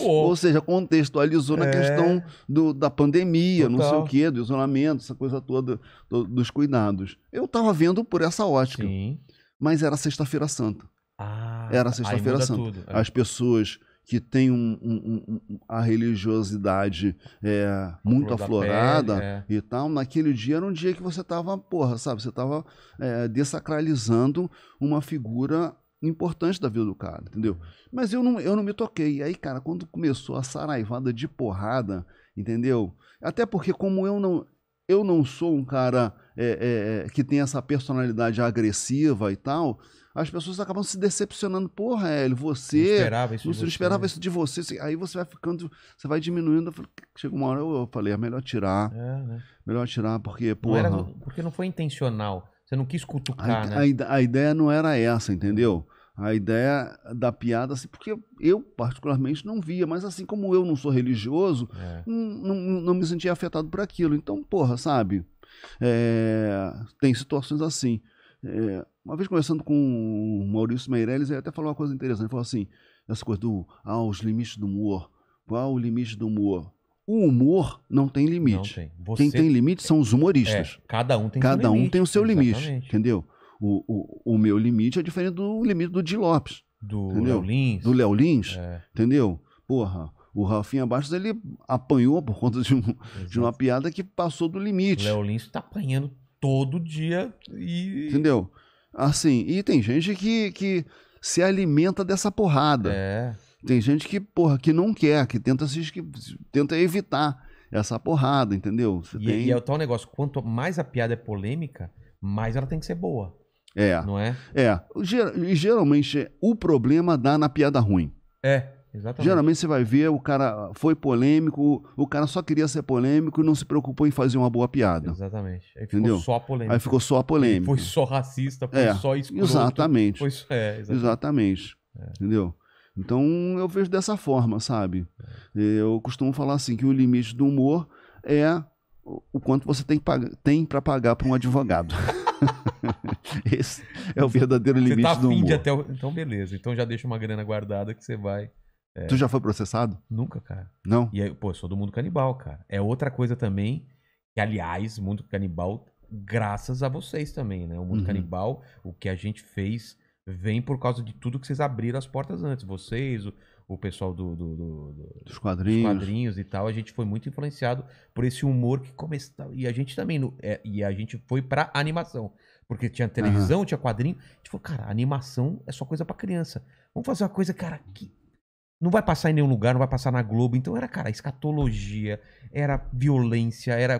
Ou seja, contextualizou é. na questão do, da pandemia, Total. não sei o quê, do isolamento, essa coisa toda, do, dos cuidados. Eu estava vendo por essa ótica. Sim. Mas era sexta-feira santa. Ah, era sexta-feira santa. Tudo. É. As pessoas que têm um, um, um, a religiosidade é, muito aflorada pele, é. e tal, naquele dia era um dia que você estava, porra, sabe? Você estava é, desacralizando uma figura importante da vida do cara, entendeu? Mas eu não, eu não me toquei. E aí, cara, quando começou a saraivada de porrada, entendeu? Até porque, como eu não. Eu não sou um cara é, é, é que tem essa personalidade agressiva e tal as pessoas acabam se decepcionando. Porra, Hélio, você. Não esperava isso, não de, você. esperava né? isso de você. Aí você vai ficando, você vai diminuindo. Chega uma hora eu falei, é melhor tirar. É, né? Melhor tirar, porque, porra. Não era, porque não foi intencional. Você não quis cutucar, a, né? A, a, ideia não era essa, entendeu? A ideia da piada, assim, porque eu particularmente não via, mas assim como eu não sou religioso, é. não, não, não, me sentia afetado por aquilo. Então, porra, sabe? É, tem situações assim. É, uma vez conversando com o Maurício Meirelles, ele até falou uma coisa interessante. Ele falou assim: essa coisa do. Ah, os limites do humor. Qual o limite do humor? O humor não tem limite. Não tem. Você... Quem tem limite são os humoristas. É, cada um tem Cada um limite, tem o seu exatamente. limite, entendeu? O, o, o, meu limite é diferente do limite do Di Lopes. Do Léo Lins. Do Léo Lins, é. entendeu? Porra, o Rafinha Bastos, ele apanhou por conta de, um, de uma piada que passou do limite. Léo Lins está apanhando todo dia e... Entendeu? Assim, e tem gente que, que se alimenta dessa porrada. É... Tem gente que, porra, que não quer, que tenta, se, que tenta evitar essa porrada, entendeu? E, tem... e, é o tal negócio, quanto mais a piada é polêmica, mais ela tem que ser boa. É. Não é? É. e Geralmente, o problema dá na piada ruim. É. Exatamente. Geralmente você vai ver, o cara foi polêmico, o cara só queria ser polêmico e não se preocupou em fazer uma boa piada. Exatamente. Aí ficou entendeu? só polêmico. Aí ficou só polêmico. Foi só racista, foi é, só escroto. Exatamente. Foi É, exatamente. exatamente. É. Entendeu? Então eu vejo dessa forma, sabe? Eu costumo falar assim que o limite do humor é o quanto você tem, tem para pagar para um advogado. [LAUGHS] Esse é o verdadeiro tá limite tá do humor. até o... Então beleza, então já deixa uma grana guardada que você vai... É... Tu já foi processado? Nunca, cara. Não? E aí, pô, sou do mundo canibal, cara. É outra coisa também, que aliás, mundo canibal, graças a vocês também, né? O mundo uhum. canibal, o que a gente fez vem por causa de tudo que vocês abriram as portas antes. Vocês, o, o pessoal do, do, do, do dos, quadrinhos. dos, quadrinhos. e tal, a gente foi muito influenciado por esse humor que começou. E a gente também. No, é, e a gente foi pra animação. Porque tinha televisão, uhum. tinha quadrinho. A gente falou, cara, animação é só coisa para criança. Vamos fazer uma coisa, cara, que não vai passar em nenhum lugar, não vai passar na Globo. Então era, cara, escatologia, era violência, era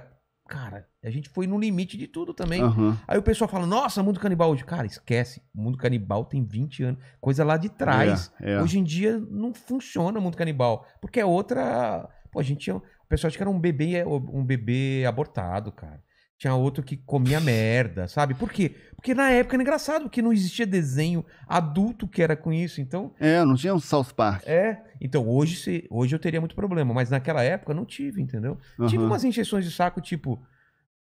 cara, a gente foi no limite de tudo também. Uhum. Aí o pessoal fala, nossa, mundo canibal hoje. Cara, esquece. O mundo canibal tem 20 anos. Coisa lá de trás. É, é. Hoje em dia não funciona o mundo canibal. Porque é outra. Pô, a gente. É o pessoal acha que era um bebê, um bebê abortado, cara. Tinha outro que comia merda, sabe? Por quê? Porque na época era engraçado, porque não existia desenho adulto que era com isso, então... É, não tinha um South Park. É, então hoje, hoje eu teria muito problema, mas naquela época não tive, entendeu? Uhum. Tive umas injeções de saco, tipo,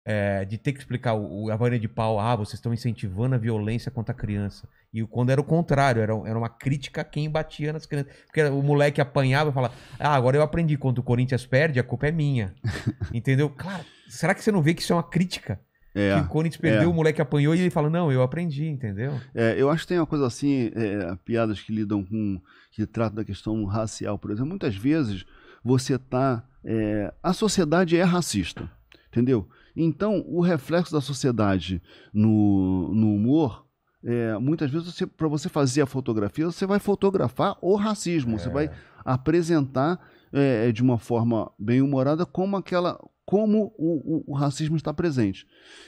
é, de ter que explicar o, a varinha de pau, ah, vocês estão incentivando a violência contra a criança. E quando era o contrário, era, era uma crítica a quem batia nas crianças. Porque o moleque apanhava e falava, ah, agora eu aprendi, quando o Corinthians perde, a culpa é minha. [LAUGHS] Entendeu? Claro, será que você não vê que isso é uma crítica? É, que o Corinthians perdeu, é. o moleque apanhou e ele fala, não, eu aprendi, entendeu? É, eu acho que tem uma coisa assim, é, piadas que lidam com, que tratam da questão racial, por exemplo. Muitas vezes você tá, é, a sociedade é racista, entendeu? Então, o reflexo da sociedade no, no humor é, muitas vezes para você fazer a fotografia você vai fotografar o racismo é. você vai apresentar é, de uma forma bem humorada como aquela como o, o, o, racismo está presente.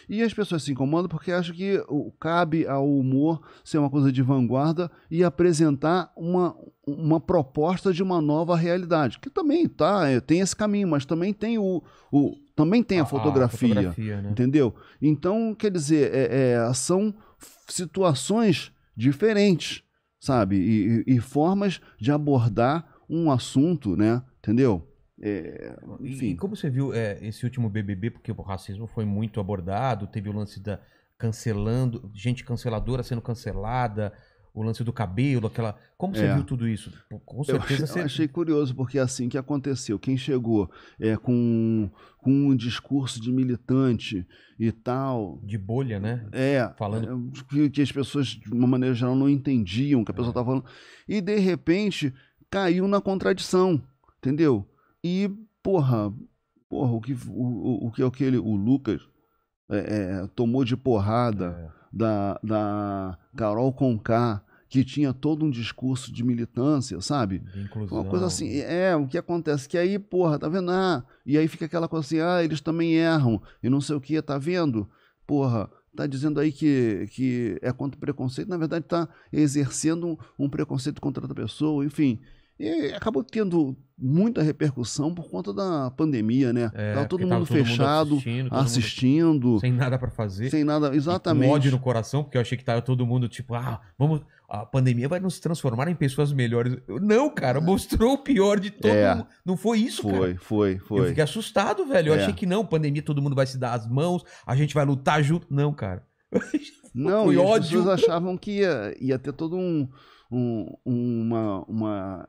E as pessoas se incomodam porque acham que cabe ao humor ser uma coisa de vanguarda e apresentar uma, uma proposta de uma nova realidade, que também tá, é, tem esse caminho, mas também tem o, o também tem a, ah, fotografia, a fotografia né? entendeu? Então, quer dizer, é, é, são situações diferentes, sabe? E, e, e formas de abordar um assunto, né? Entendeu? É, enfim. E como você viu é, esse último BBB, porque o racismo foi muito abordado, teve o lance da cancelando, gente canceladora sendo cancelada, o lance do cabelo, aquela. Como você é. viu tudo isso? Com certeza eu, você... eu achei curioso, porque é assim que aconteceu, quem chegou é, com, com um discurso de militante e tal. De bolha, né? É. Falando. É, que, que as pessoas, de uma maneira geral, não entendiam o que a pessoa estava é. falando. E de repente caiu na contradição, entendeu? E, porra, porra o, que, o, o que aquele, é o Lucas é, é, tomou de porrada é. da, da Carol Conká, que tinha todo um discurso de militância, sabe? Inclusão. Uma coisa assim, é, é, o que acontece? Que aí, porra, tá vendo? Ah, e aí fica aquela coisa assim, ah, eles também erram, e não sei o que, tá vendo? Porra, tá dizendo aí que, que é contra o preconceito, na verdade tá exercendo um, um preconceito contra outra pessoa, enfim. E acabou tendo muita repercussão por conta da pandemia, né? É, tava todo mundo tava todo fechado, mundo assistindo, assistindo sem nada para fazer. Sem nada, exatamente. E ódio no coração, porque eu achei que tava todo mundo tipo, ah, vamos a pandemia vai nos transformar em pessoas melhores. Eu, não, cara, mostrou o pior de todo é, mundo. Não foi isso, foi, cara. Foi, foi, foi. Eu fiquei assustado, velho. Eu é. achei que não, pandemia, todo mundo vai se dar as mãos, a gente vai lutar junto. Não, cara. [LAUGHS] Não, foi e ódio. as pessoas achavam que ia, ia ter todo um, um uma, uma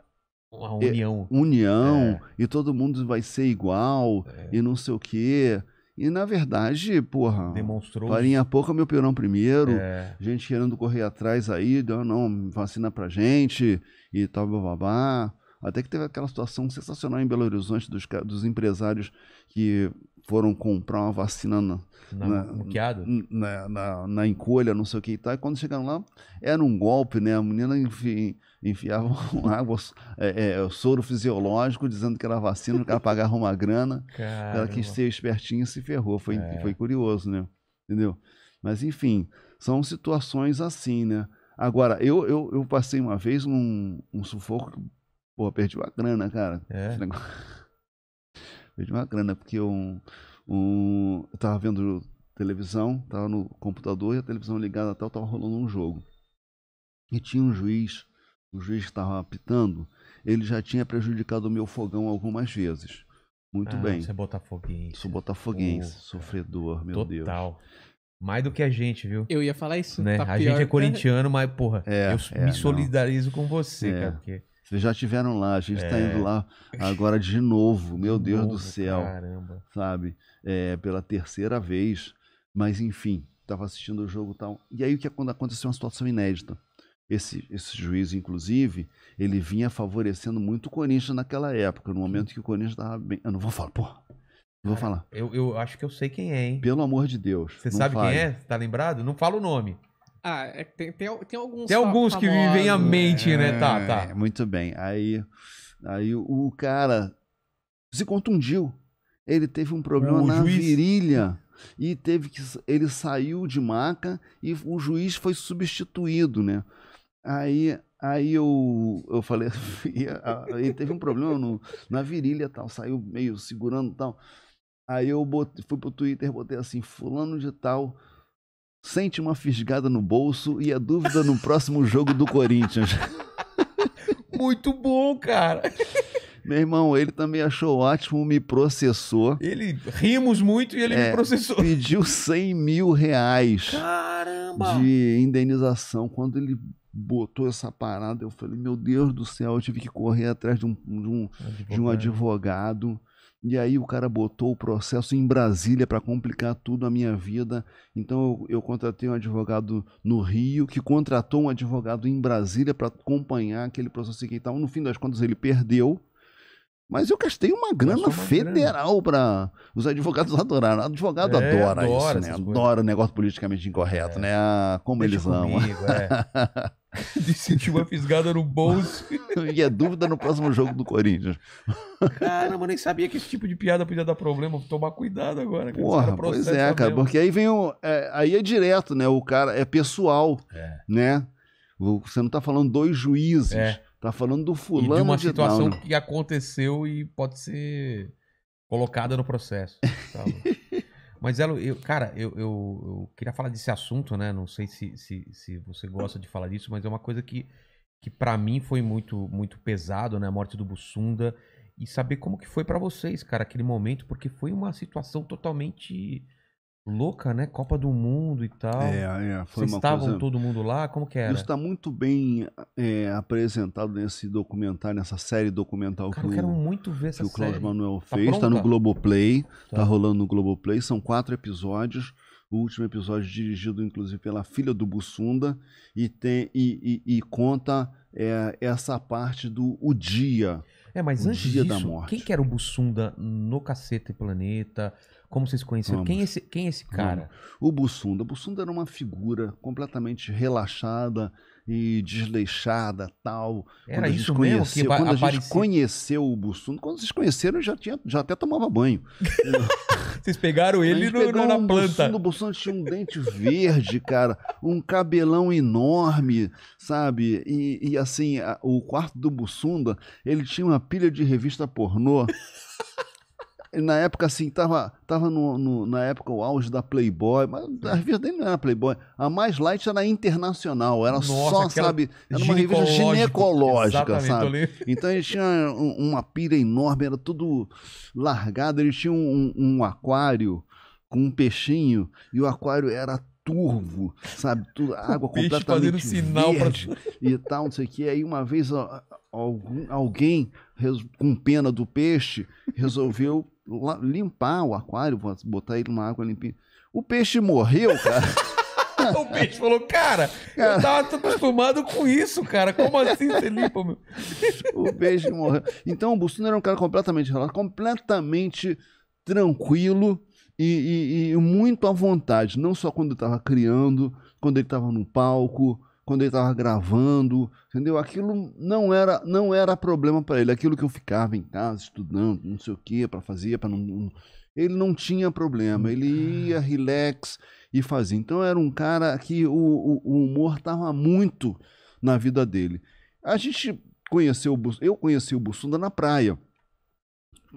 uma união. É, união, é. e todo mundo vai ser igual, é. e não sei o quê. E na verdade, porra, Demonstrou farinha pouca, meu pirão primeiro, é. gente querendo correr atrás aí, não, não, vacina pra gente, e tal, bababá. Até que teve aquela situação sensacional em Belo Horizonte dos, dos empresários que foram comprar uma vacina na, na, na, na, na encolha, não sei o que e tal. E quando chegaram lá, era um golpe, né? A menina enfi, enfiava [LAUGHS] água, é, é, soro fisiológico, dizendo que era vacina, que ela pagava uma grana. Caramba. Ela quis ser espertinha e se ferrou. Foi, é. foi curioso, né? Entendeu? Mas, enfim, são situações assim, né? Agora, eu, eu, eu passei uma vez um, um sufoco, pô, perdi a grana, cara. É. [LAUGHS] Vejo uma grana, porque um, um, eu tava vendo televisão, tava no computador e a televisão ligada até eu tava rolando um jogo. E tinha um juiz, o juiz que estava apitando, ele já tinha prejudicado o meu fogão algumas vezes. Muito ah, bem. Você é botafoguense. Sou botafoguense, Poxa. sofredor, meu Total. Deus. Total. Mais do que a gente, viu? Eu ia falar isso. Né? Tá a pior, gente é corintiano, né? mas, porra, é, eu é, me solidarizo não. com você, é. cara. Porque... Vocês já tiveram lá, a gente está é. indo lá agora de novo, [LAUGHS] meu de Deus novo, do céu. Caramba. Sabe? É, pela terceira vez. Mas enfim, estava assistindo o jogo e tal. E aí o que quando aconteceu uma situação inédita. Esse, esse juiz, inclusive, ele vinha favorecendo muito o Corinthians naquela época, no momento que o Corinthians estava bem. Eu não vou falar, porra. Não vou falar. Eu, eu acho que eu sei quem é, hein? Pelo amor de Deus. Você sabe fale. quem é? Tá lembrado? Não fala o nome. Ah, é, tem, tem, tem, alguns. Tem alguns famosos, que vivem a à mente, é, né? Tá, é, tá. Muito bem. Aí, aí o, cara se contundiu. Ele teve um problema na juiz... virilha e teve que ele saiu de maca e o juiz foi substituído, né? Aí aí eu eu falei, [LAUGHS] ele teve um problema no, na virilha tal, saiu meio segurando tal. Aí eu botei, fui pro Twitter, e botei assim, fulano de tal sente uma fisgada no bolso e a dúvida no próximo jogo do Corinthians. [LAUGHS] Muito bom, cara. Meu irmão, ele também achou ótimo, me processou. Ele rimos muito e ele é, me processou. Pediu 100 mil reais Caramba. de indenização. Quando ele botou essa parada, eu falei, meu Deus do céu, eu tive que correr atrás de um, de um, advogado. De um advogado. E aí o cara botou o processo em Brasília para complicar tudo a minha vida. Então eu, eu, contratei um advogado no Rio que contratou um advogado em Brasília para acompanhar aquele processo e tal. No fim das contas ele perdeu. Mas eu gastei uma grana uma federal para os advogados [LAUGHS] adoraram. Advogado é, adora, adora, isso, né? Adora o negócio politicamente incorreto, é. né? Ah, como Deixa eles amam. É. [LAUGHS] [LAUGHS] de sentir uma fisgada no bolso. [LAUGHS] e a dúvida no próximo jogo do Corinthians. Caramba, nem sabia que esse tipo de piada podia dar problema. tomar cuidado agora. Porra, pois é, cara. Mesmo. Porque aí vem o, é, aí é direto, né? O cara é pessoal, é. né? Você não tá falando dois juízes. É. Tá falando do fulano e de uma de situação tal, né? que aconteceu e pode ser colocada no processo. Tá? [LAUGHS] Mas, ela, eu, cara, eu, eu, eu, queria falar desse assunto, né? Não sei se, se, se você gosta de falar disso, mas é uma coisa que, que para mim foi muito, muito pesado, né? A morte do Bussunda. E saber como que foi para vocês, cara, aquele momento, porque foi uma situação totalmente louca, né? Copa do Mundo e tal. É, é, foi Vocês uma estavam coisa... todo mundo lá? Como que era? Isso está muito bem é, apresentado nesse documentário, nessa série documental Cara, que, eu quero o, muito ver essa que o Cláudio Manuel tá fez. Está no Globoplay, está tá rolando no Globoplay. São quatro episódios. O último episódio dirigido, inclusive, pela filha do Bussunda e, tem, e, e, e conta é, essa parte do o dia. É, mas o antes dia disso, da morte. quem que era o Bussunda no Cacete e Planeta? Como vocês conheceram? Quem é esse, quem é esse cara? Vamos. O Bussunda. Bussunda era uma figura completamente relaxada e desleixada, tal. Era quando isso mesmo que Quando a gente conheceu o Bussunda, quando vocês conheceram, já, tinha, já até tomava banho. [LAUGHS] vocês pegaram ele no, no, na um planta. Bussunda, o Bussunda tinha um dente verde, cara, um cabelão enorme, sabe? E, e assim, a, o quarto do Bussunda, ele tinha uma pilha de revista pornô [LAUGHS] na época, assim, tava, tava no, no, na época o auge da Playboy, mas a revista dele não era Playboy. A mais light era internacional, era Nossa, só, sabe, era uma revista ginecológica, sabe? Então eles tinha uma pilha enorme, era tudo largado, eles tinham um, um aquário com um peixinho, e o aquário era turvo, sabe? Tudo, [LAUGHS] água o completamente sinal verde pra... e tal, não sei o que. Aí uma vez algum, alguém com pena do peixe resolveu limpar o aquário, botar ele numa água limpinha. O peixe morreu, cara. [LAUGHS] o peixe falou, cara, cara, eu tava acostumado com isso, cara. Como assim você limpa, meu? o peixe morreu. Então o Bustuno era um cara completamente relaxado, completamente tranquilo, e, e, e muito à vontade, não só quando estava criando, quando ele estava no palco, quando ele estava gravando, entendeu? Aquilo não era não era problema para ele. Aquilo que eu ficava em casa estudando, não sei o que, para fazer, para não, ele não tinha problema. Ele ia relax e fazia. Então era um cara que o, o, o humor estava muito na vida dele. A gente conheceu eu conheci o Bussunda na praia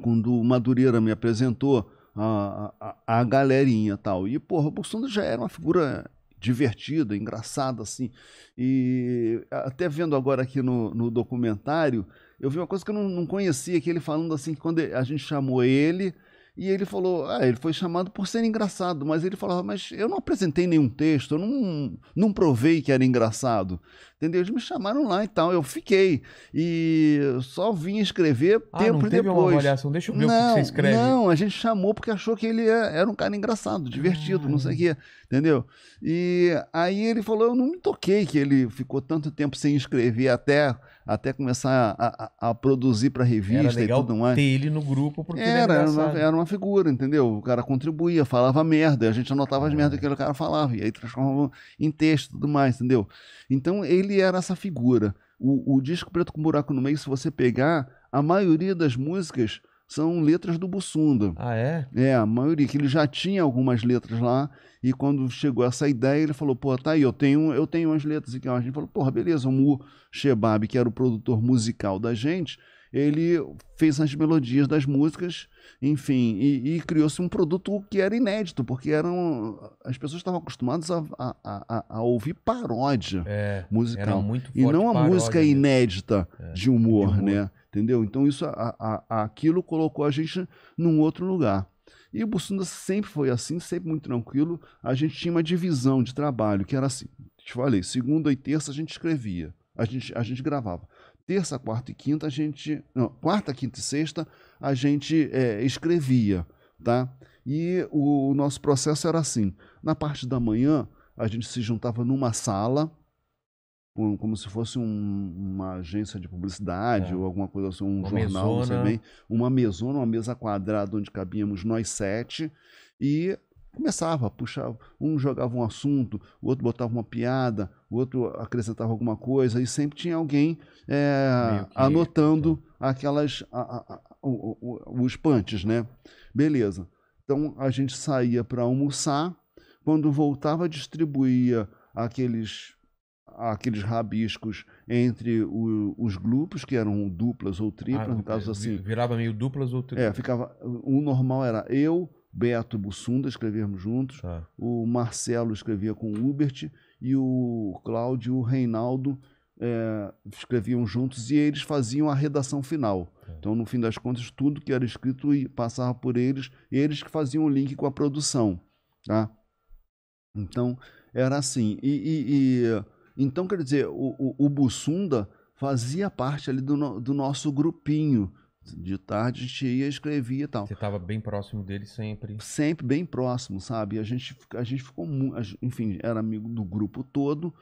quando o Madureira me apresentou a, a, a galerinha tal. E, porra, o Bolsonaro já era uma figura divertida, engraçada, assim. E até vendo agora aqui no, no documentário, eu vi uma coisa que eu não, não conhecia, que ele falando assim, que quando a gente chamou ele e ele falou, ah, ele foi chamado por ser engraçado, mas ele falava, mas eu não apresentei nenhum texto, eu não, não provei que era engraçado. Entendeu? Eles me chamaram lá e tal, eu fiquei. E só vim escrever ah, tempo não teve depois. Uma avaliação. Deixa eu ver não, o que você escreve. Não, a gente chamou porque achou que ele é, era um cara engraçado, divertido, ah, não sei o ah. quê. Entendeu? E aí ele falou, eu não me toquei que ele ficou tanto tempo sem escrever até até começar a, a, a produzir para revista e tudo mais. Ter ele no grupo porque é era, era, uma, era, uma, figura, entendeu? O cara contribuía, falava merda, a gente anotava as merdas que o cara falava e aí transformava em texto, tudo mais, entendeu? Então ele era essa figura. O, o disco preto com buraco no meio, se você pegar, a maioria das músicas são letras do Bussunda. Ah, é? É, a maioria, que ele já tinha algumas letras lá, e quando chegou essa ideia, ele falou, pô, tá aí, eu tenho, eu tenho as letras. E a gente falou, porra, beleza, o Mu Shebab, que era o produtor musical da gente, ele fez as melodias das músicas, enfim, e, e criou-se um produto que era inédito, porque eram as pessoas estavam acostumadas a, a, a, a ouvir paródia é, musical. e não a música inédita é, de, humor, de humor, né? entendeu? Então isso, a, a, aquilo colocou a gente num outro lugar. E o Bussunda sempre foi assim, sempre muito tranquilo. A gente tinha uma divisão de trabalho, que era assim, te falei, segunda e terça a gente escrevia, a gente, a gente gravava. Terça, quarta e quinta a gente... Não, quarta, quinta e sexta a gente é, escrevia, tá? E o, o nosso processo era assim, na parte da manhã a gente se juntava numa sala, como, como se fosse um, uma agência de publicidade é. ou alguma coisa assim, um uma jornal, mesona. não sei bem. Uma mesona, uma mesa quadrada onde cabíamos nós sete. E começava, puxava, um jogava um assunto, o outro botava uma piada, o outro acrescentava alguma coisa, e sempre tinha alguém é, que, anotando é. aquelas a, a, a, o, o, os punches, né? Beleza. Então a gente saía para almoçar, quando voltava distribuía aqueles aqueles rabiscos entre o, os grupos, que eram duplas ou triplas, ah, no caso assim. Virava meio duplas ou triplas? É, ficava. O normal era eu, Beto Bussunda escrevermos juntos, ah. o Marcelo escrevia com o Hubert e o Cláudio e o Reinaldo é, escreviam juntos e eles faziam a redação final. Tá. Então, no fim das contas, tudo que era escrito passava por eles, eles que faziam o link com a produção. Tá? Então, era assim. E, e, e então, quer dizer, o, o, o Bussunda fazia parte ali do, no, do nosso grupinho. De tarde a gente ia, escrevia e tal. Você estava bem próximo dele sempre? Sempre bem próximo, sabe? A gente, a gente ficou muito. Enfim, era amigo do grupo todo,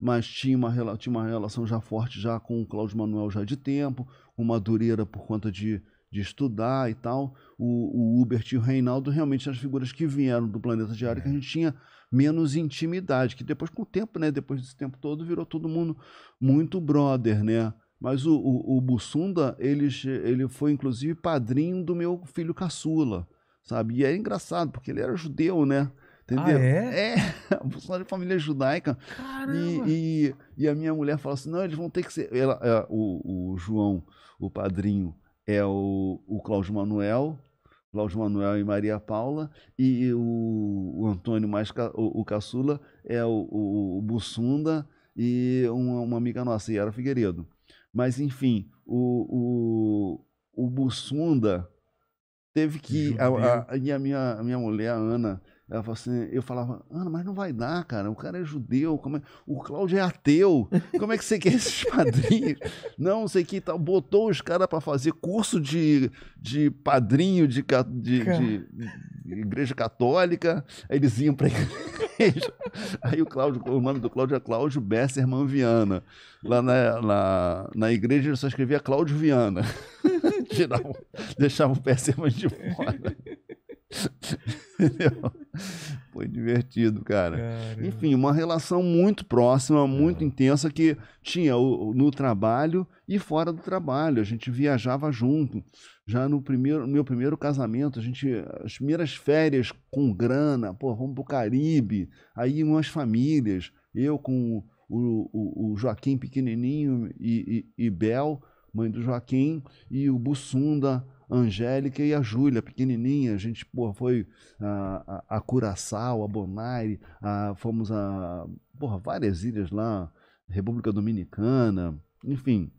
mas tinha uma, tinha uma relação já forte já com o Cláudio Manuel já de tempo, uma dureira por conta de, de estudar e tal. O, o Hubert e o Reinaldo realmente eram as figuras que vieram do Planeta Diário é. que a é. gente tinha menos intimidade, que depois com o tempo, né, depois desse tempo todo, virou todo mundo muito brother, né? Mas o, o, o Bussunda, ele, ele foi inclusive padrinho do meu filho caçula, sabe? E é engraçado, porque ele era judeu, né? Entendeu? Ah, é? É, Bolsonaro [LAUGHS] é de família judaica. E, e, e, a minha mulher fala assim: não, eles vão ter que ser. Ela, ela é, o, o João, o padrinho, é o, o Cláudio Manuel, Cláudio Manuel e Maria Paula, e o, o Antônio mais ca, o, o, caçula é o, o, o Bussunda e uma, uma, amiga nossa, Yara Figueiredo. Mas, enfim, o, o, o Bussunda teve que. A, a, e a minha, a minha mulher, a Ana, ela falou assim, eu falava, Ana, mas não vai dar, cara. O cara é judeu, como é... o Cláudio é ateu. Como é que você [LAUGHS] quer esses padrinhos? não, sei que tal. Botou os caras para fazer curso de, de padrinho de, de, de, igreja católica. Aí eles iam pra [LAUGHS] igreja. Aí o Cláudio, o nome do Cláudio é Cláudio Besserman Viana. Lá na, na, na igreja ele só escrevia Cláudio Viana. Geral, [LAUGHS] deixava o Besserman de fora. [LAUGHS] Foi divertido, cara. Caramba. Enfim, uma relação muito próxima, muito é. intensa que tinha no trabalho e fora do trabalho. A gente viajava junto. Já no primeiro, meu primeiro casamento, a gente as primeiras férias com grana, pô, vamos pro Caribe. Aí umas famílias, eu com o, o, o Joaquim pequenininho e, e, e Bel, mãe do Joaquim, e o Bussunda Angélica e a Júlia, pequenininha. A gente porra, foi a, a, a Curaçao, a Bonaire, a, fomos a porra, várias ilhas lá, República Dominicana, enfim,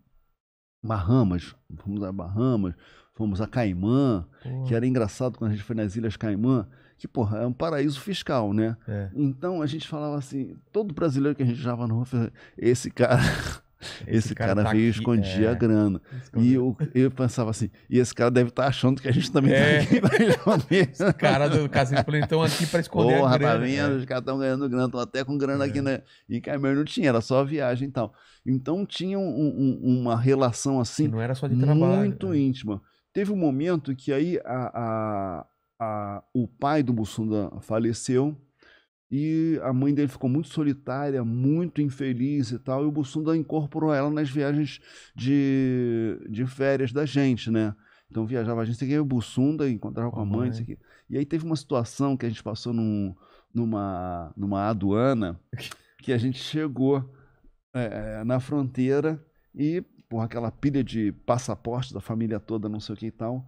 Bahamas, fomos a Bahamas, fomos a Caimã, porra. que era engraçado quando a gente foi nas Ilhas Caimã, que, porra, é um paraíso fiscal, né? É. Então a gente falava assim, todo brasileiro que a gente java no rua, esse cara [LAUGHS] Esse, esse cara, cara tá veio e escondia é, a grana. E eu, eu pensava assim, e esse cara deve estar tá achando que a gente também tá é. tá aqui Os caras do Cassino Plantão aqui para esconder Porra, a grana. Tá vendo? Né? Os caras estão ganhando grana, estão até com grana é. aqui, né? E Caimão não tinha, era só viagem e tal. Então tinha um, um, uma relação assim. não era só de trabalho. Muito né? íntima. Teve um momento que aí a, a, a o pai do Bussunda faleceu e a mãe dele ficou muito solitária, muito infeliz e tal, e o Bussunda incorporou ela nas viagens de, de férias da gente, né? Então viajava a gente, seguia o Bussunda, encontrava com a mãe, isso aqui. E aí teve uma situação que a gente passou num, numa, numa aduana, que a gente chegou é, é na fronteira e, por aquela pilha de passaporte da família toda, não sei o que e tal.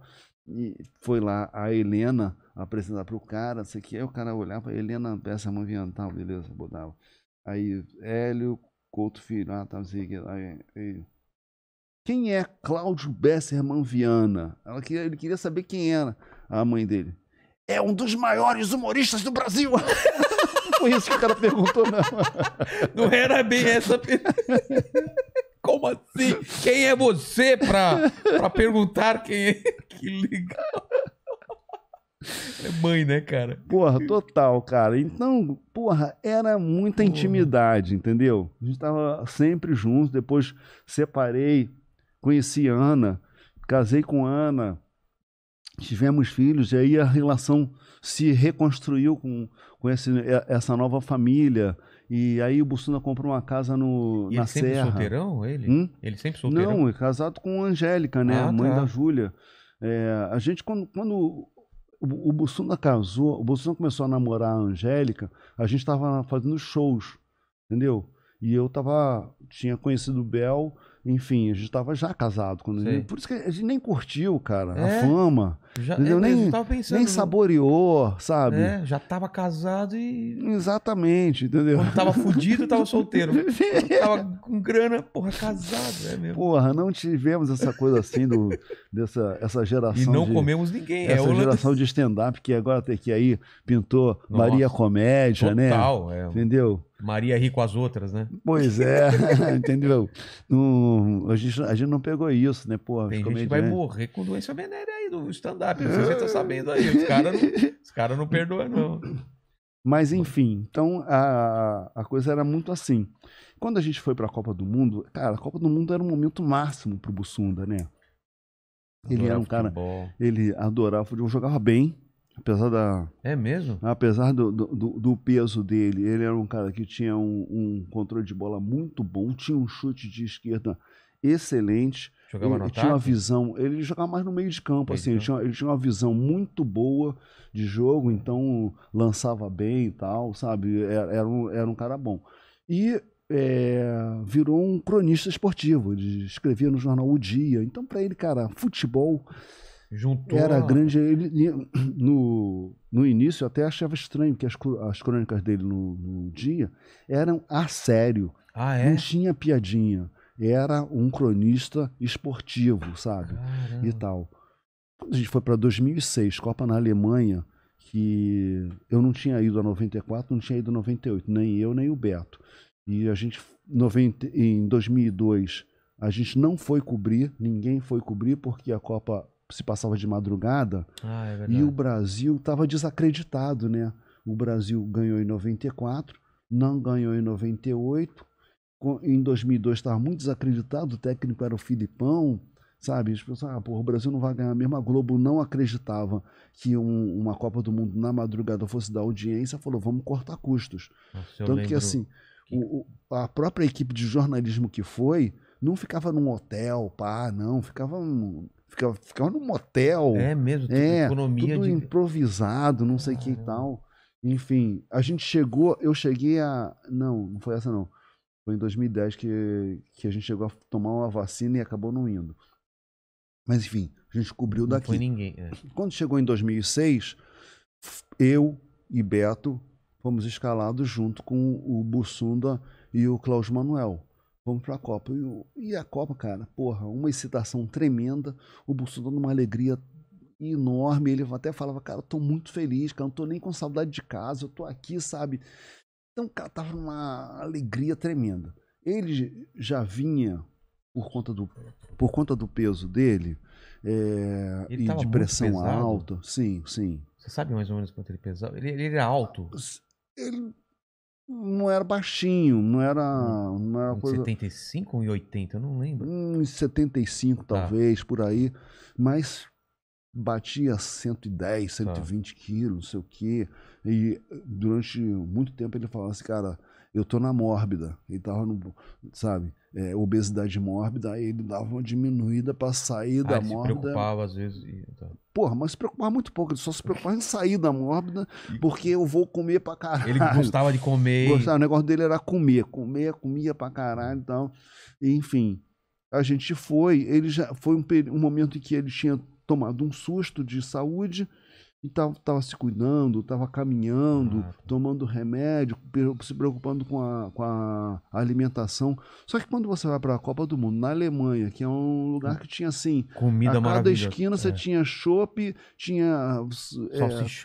E foi lá a Helena apresentar para o cara, sei que. Aí o cara olhava, Helena, peça ambiental, beleza, botava. Aí Hélio, Couto Filho, ah, tá, sei que. Aí, aí. Quem é Cláudio Besserman Viana? Ela queria, ele queria saber quem era a mãe dele. É um dos maiores humoristas do Brasil! [LAUGHS] Foi isso que o cara perguntou, não. Não era bem essa pergunta. [LAUGHS] Como assim? Quem é você pra, pra perguntar quem é? [LAUGHS] Que legal. É mãe, né, cara? Porra, total, cara. Então, porra, era muita porra. intimidade, entendeu? A gente tava sempre juntos, depois separei, conheci Ana, casei com Ana, tivemos filhos, e aí a relação se reconstruiu com, com esse, essa nova família. E aí o Bussuna comprou uma casa no, e na ele Serra. Sempre solteirão, ele? Hum? Ele sempre solteirão? Não, é casado com a Angélica, né? Ah, a mãe tá. da Júlia. É, a gente, quando, quando o, o casou, o Bussuna começou a namorar a Angélica, a gente estava fazendo shows, entendeu? E eu tava, tinha conhecido o Bel, enfim, a gente tava já casado quando Por isso que a gente nem curtiu, cara, é, a fama. Já, entendeu? É, nem, pensando, nem saboreou, sabe? É, já tava casado e. Exatamente, entendeu? Quando tava fudido, tava [LAUGHS] solteiro. tava com grana, porra, casado, é mesmo. Porra, não tivemos essa coisa assim do, dessa essa geração. E não de, comemos ninguém, essa é Essa geração de [LAUGHS] stand-up que agora tem que aí pintou Nossa. Maria Comédia, né? Total, né? É. Entendeu? Maria ri com as outras, né? Pois é, [LAUGHS] entendeu? a, gente, a gente não pegou isso, né? Porra, Tem gente que vai morrer com doença venérea aí do stand-up, não sei se você tá é. sabendo aí. Os caras não, os cara não perdoam, não. Mas enfim, então a, a coisa era muito assim. Quando a gente foi para a Copa do Mundo, cara, a Copa do Mundo era um momento máximo pro Bussunda, né? Ele adorava era um cara. Futebol. Ele adorava futebol, jogava bem, Apesar da. É mesmo? Apesar do, do, do, peso dele, ele era um cara que tinha um, um, controle de bola muito bom, tinha um chute de esquerda excelente. Jogava ele, no tinha uma visão. Ele jogava mais no meio de campo, meio assim. De ele, campo. Tinha, ele tinha uma visão muito boa de jogo, então lançava bem e tal, sabe? Era, era, um, era um cara bom. E é, virou um cronista esportivo. Ele escrevia no jornal O Dia. Então, para ele, cara, futebol Juntou era a... grande. Ele, [CLEARS THROAT] no, no início eu até achava estranho que as, as crônicas dele no, no dia eram a sério. Ah, é? Não tinha piadinha. Era um cronista esportivo, sabe? Caramba. E tal. Quando a gente foi para 2006, Copa na Alemanha, que eu não tinha ido a 94, não tinha ido a 98, nem eu, nem o Beto. E a gente, 90, em 2002, a gente não foi cobrir, ninguém foi cobrir, porque a Copa se passava de madrugada. Ah, é e o Brasil estava desacreditado, né? O Brasil ganhou em 94, não ganhou em 98. Em 2002 estava muito desacreditado, o técnico era o Filipão, sabe? As pessoas, ah, porra, o Brasil não vai ganhar mesmo. A Globo não acreditava que um, uma Copa do Mundo na madrugada fosse dar audiência, falou, vamos cortar custos. Nossa, Tanto que, assim, que... O, o, a própria equipe de jornalismo que foi, não ficava num hotel, pá, não, ficava Num, Ficava, ficava num motel. É mesmo, tudo, é, economia. Tudo de... improvisado, não sei o ah, que e tal. Enfim, a gente chegou, eu cheguei a. Não, não foi essa não. Foi em 2010 que, que a gente chegou a tomar uma vacina e acabou não indo. Mas enfim, a gente cobriu não daqui. Foi ninguém. É. [SNIFFS] Quando chegou em 2006, eu e Beto fomos escalados junto com o Bussunda e o Klaus Manuel. Vamos para a Copa. E, e, a Copa, cara, porra, uma excitação tremenda. O Bolsonaro numa alegria enorme. Ele até falava, cara, eu tô muito feliz, cara, não tô nem com saudade de casa, eu tô aqui, sabe? Então, cara, tava numa alegria tremenda. Ele já vinha por conta do, por conta do peso dele é, e de pressão alta. Sim, sim. Você sabe mais ou menos quanto ele pesava? Ele, ele era alto? Ele não era baixinho, não era. Não era em coisa... 75 ou em 80, eu não lembro. Em 75, tá. talvez, tá. por aí. Mas batia 110, 120 tá. quilos, não sei o quê. E durante muito tempo ele falava assim, cara, eu tô na mórbida. Ele tava no, sabe, é, obesidade mórbida, aí ele dava uma diminuída para sair da ah, ele mórbida. se preocupava às vezes. Então... Porra, mas se preocupava muito pouco, ele só se preocupava em sair da mórbida, porque eu vou comer pra caralho. Ele gostava de comer. Gostava, o negócio dele era comer, comer, comia pra caralho e tal. enfim, a gente foi, ele já foi um, um momento em que ele tinha tomado um susto de saúde, então estava se cuidando, estava caminhando, ah, tá. tomando remédio, se preocupando com a, com a, alimentação. Só que quando você vai para a Copa do Mundo, na Alemanha, que é um lugar hum. que tinha assim, comida a cada esquina você é. tinha chopp, tinha é,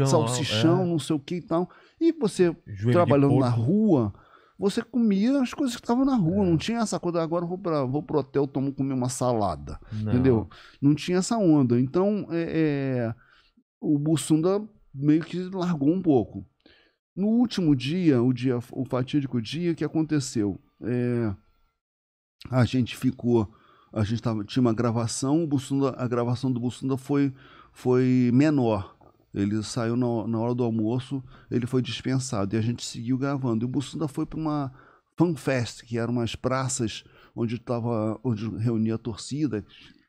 salsichão, é. não sei o que e tal. E você Joelho trabalhando na rua, você comia as coisas que estavam na rua. É. Não tinha essa coisa, ah, agora vou, para vou pro hotel, tomo comer uma salada. Não. Entendeu? Não tinha essa onda. Então, é, é o Bussunda meio que largou um pouco. No último dia, o dia, o fatídico dia, o que aconteceu? É, a gente ficou, a gente tava, tinha uma gravação, Bussunda, a gravação do Bussunda foi, foi menor. Ele saiu na, na, hora do almoço, ele foi dispensado e a gente seguiu gravando. E o Bussunda foi para uma fanfest, que eram umas praças onde tava, onde reunia a torcida,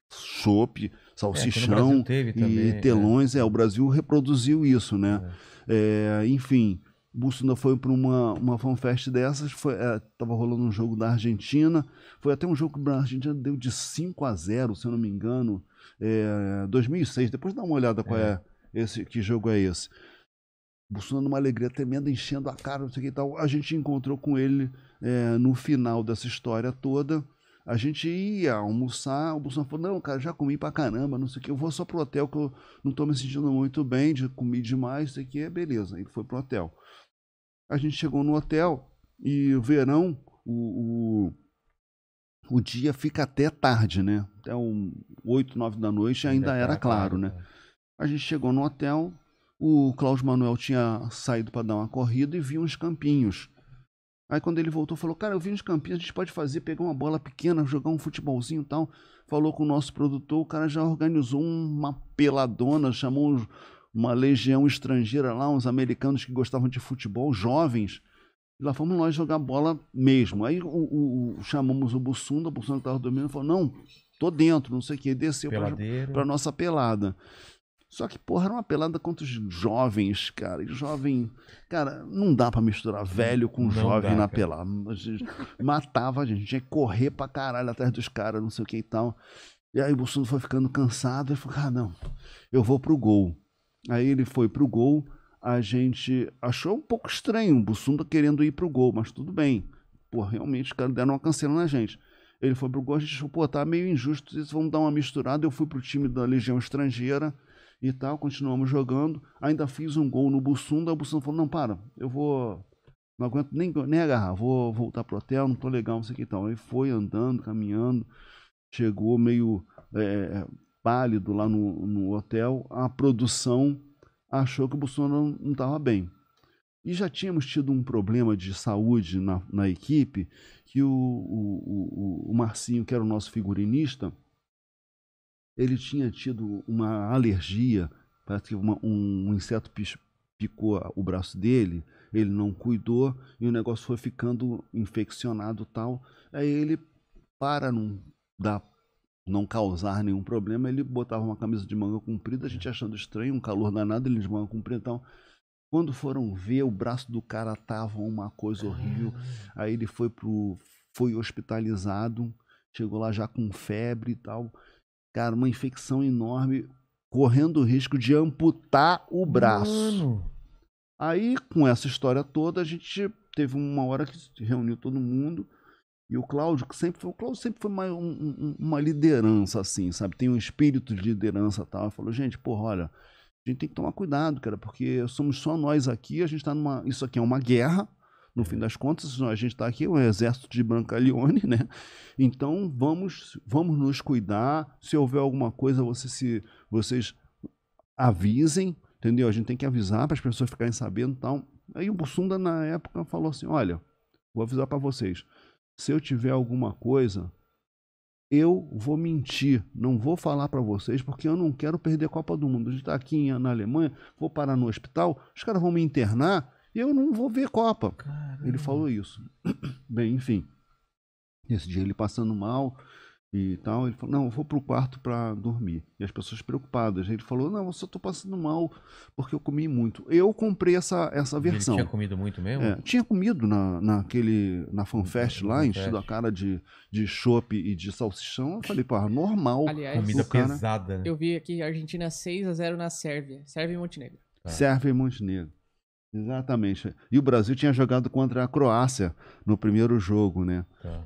sope, salsichão é, também, e é. telões. É. é. o Brasil reproduziu isso, né? É. é enfim, Bussunda foi para uma, uma fanfest dessas, foi, é, tava rolando um jogo da Argentina, foi até um jogo que a Argentina deu de 5 a 0, se eu não me engano, é, 2006, depois dá uma olhada qual é, é esse, que jogo é esse. Bussunda numa alegria tremenda, enchendo a cara, não sei o que tal. A gente encontrou com ele no final dessa história toda, a gente ia almoçar, o Bolsonaro falou, não, cara, já comi pra caramba, não sei o que, eu vou só pro hotel que eu não tô me sentindo muito bem, de comi demais, isso aqui, é beleza. Ele foi pro hotel. A gente chegou no hotel e o verão, o, o, o dia fica até tarde, né? Até um, 8, 9 da noite ainda, ainda era tá claro, né? É. A gente chegou no hotel, o Cláudio Manuel tinha saído para dar uma corrida e viu uns campinhos. Aí quando ele voltou, falou: Cara, eu vim de Campinas, a gente pode fazer, pegar uma bola pequena, jogar um futebolzinho e tal. Falou com o nosso produtor, o cara já organizou uma peladona, chamou uma legião estrangeira lá, uns americanos que gostavam de futebol, jovens. E lá fomos nós jogar bola mesmo. Aí o, o, chamamos o Bussunda, o Bussunda que estava dormindo, falou: Não, tô dentro, não sei o que. Desceu para nossa pelada. Só que, porra, era uma pelada contra os jovens, cara. E jovem. Cara, não dá para misturar velho com não jovem dá, na cara. pelada. matava a gente, tinha que correr pra caralho atrás dos caras, não sei o que e tal. E aí o Bolsonaro foi ficando cansado e falou: ah, não, eu vou pro gol. Aí ele foi pro gol, a gente achou um pouco estranho o Bussunda querendo ir pro gol, mas tudo bem. Pô, realmente os caras deram uma cancela na gente. Ele foi pro gol, a gente achou, pô, tá meio injusto isso, vamos dar uma misturada. Eu fui pro time da Legião Estrangeira, e tal, continuamos jogando. Ainda fiz um gol no Bussunda, o Bussunda falou, não, para, eu vou... Não aguento nem, nem agarrar, vou voltar pro hotel, não tô legal, não sei o que tal. Aí foi andando, caminhando, chegou meio é, é, é, pálido lá no, no hotel. A produção achou que o Bolsonaro não estava bem. E já tínhamos tido um problema de saúde na, na equipe, que o, o, o, o Marcinho, que era o nosso figurinista, ele tinha tido uma alergia, parece que uma, um, um inseto picou o braço dele, ele não cuidou e o negócio foi ficando infeccionado tal. Aí ele, para não dar não causar nenhum problema, ele botava uma camisa de manga comprida, a gente achando estranho, um calor danado, ele de manga comprida, então quando foram ver, o braço do cara tava uma coisa horrível. Aí ele foi pro foi hospitalizado, chegou lá já com febre e tal. Cara, uma infecção enorme, correndo o risco de amputar o braço. Mano. Aí, com essa história toda, a gente teve uma hora que reuniu todo mundo. E o Cláudio, que sempre foi, o Cláudio sempre foi uma, um, uma liderança, assim, sabe? Tem um espírito de liderança tal. Falou, gente, porra, olha, a gente tem que tomar cuidado, cara, porque somos só nós aqui, a gente tá numa. Isso aqui é uma guerra. No fim das contas, a gente está aqui, é um exército de Brancaleone, né? Então vamos, vamos nos cuidar. Se houver alguma coisa, você se, vocês avisem, entendeu? A gente tem que avisar para as pessoas ficarem sabendo e tal. Aí o Bussunda, na época, falou assim: olha, vou avisar para vocês. Se eu tiver alguma coisa, eu vou mentir, não vou falar para vocês porque eu não quero perder a Copa do Mundo. A gente está aqui na Alemanha, vou parar no hospital, os caras vão me internar eu não vou ver Copa. Caramba. Ele falou isso. [CLEARS THROAT] Bem, enfim. Esse dia ele passando mal e tal, ele falou: "Não, eu vou pro quarto para dormir". E as pessoas preocupadas. Ele falou: "Não, eu só tô passando mal porque eu comi muito". Eu comprei essa essa versão. Ele tinha comido muito mesmo? É, tinha comido na naquele na FanFest lá, enchido a cara de de chopp e de salsichão. Eu falei: "Pô, normal". Aliás, comida cara... pesada. Né? Eu vi aqui Argentina 6 a 0 na Sérvia. Sérvia e Montenegro. Ah. Sérvia e Montenegro. Exatamente. E o Brasil tinha jogado contra a Croácia no primeiro jogo, né? É.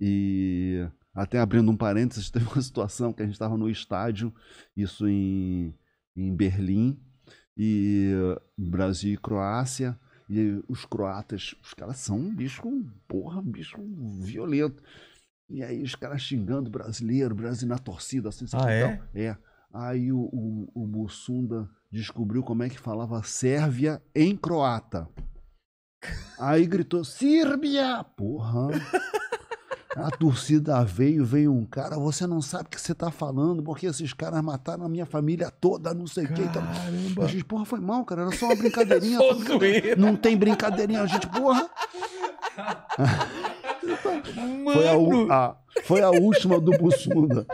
E até abrindo um parênteses, [LAUGHS] teve uma situação que a gente estava no estádio, isso em, em Berlim, e Brasil e Croácia, e os croatas, os caras são um bicho, porra, um bicho violento. E aí os caras xingando brasileiro, brasileiro na torcida, assim, sabe? Ah, é? é. Aí o, o, o Mussunda descobriu como é que falava Sérvia em croata. Aí gritou: Sírbia! Porra! A torcida veio, veio um cara, você não sabe o que você tá falando, porque esses caras mataram a minha família toda, não sei o que. Então, a gente, porra, foi mal, cara, era só uma brincadeirinha. [LAUGHS] só não tem brincadeirinha, a gente, porra. Mano. [LAUGHS] Foi a, a, foi a última do Bussunda.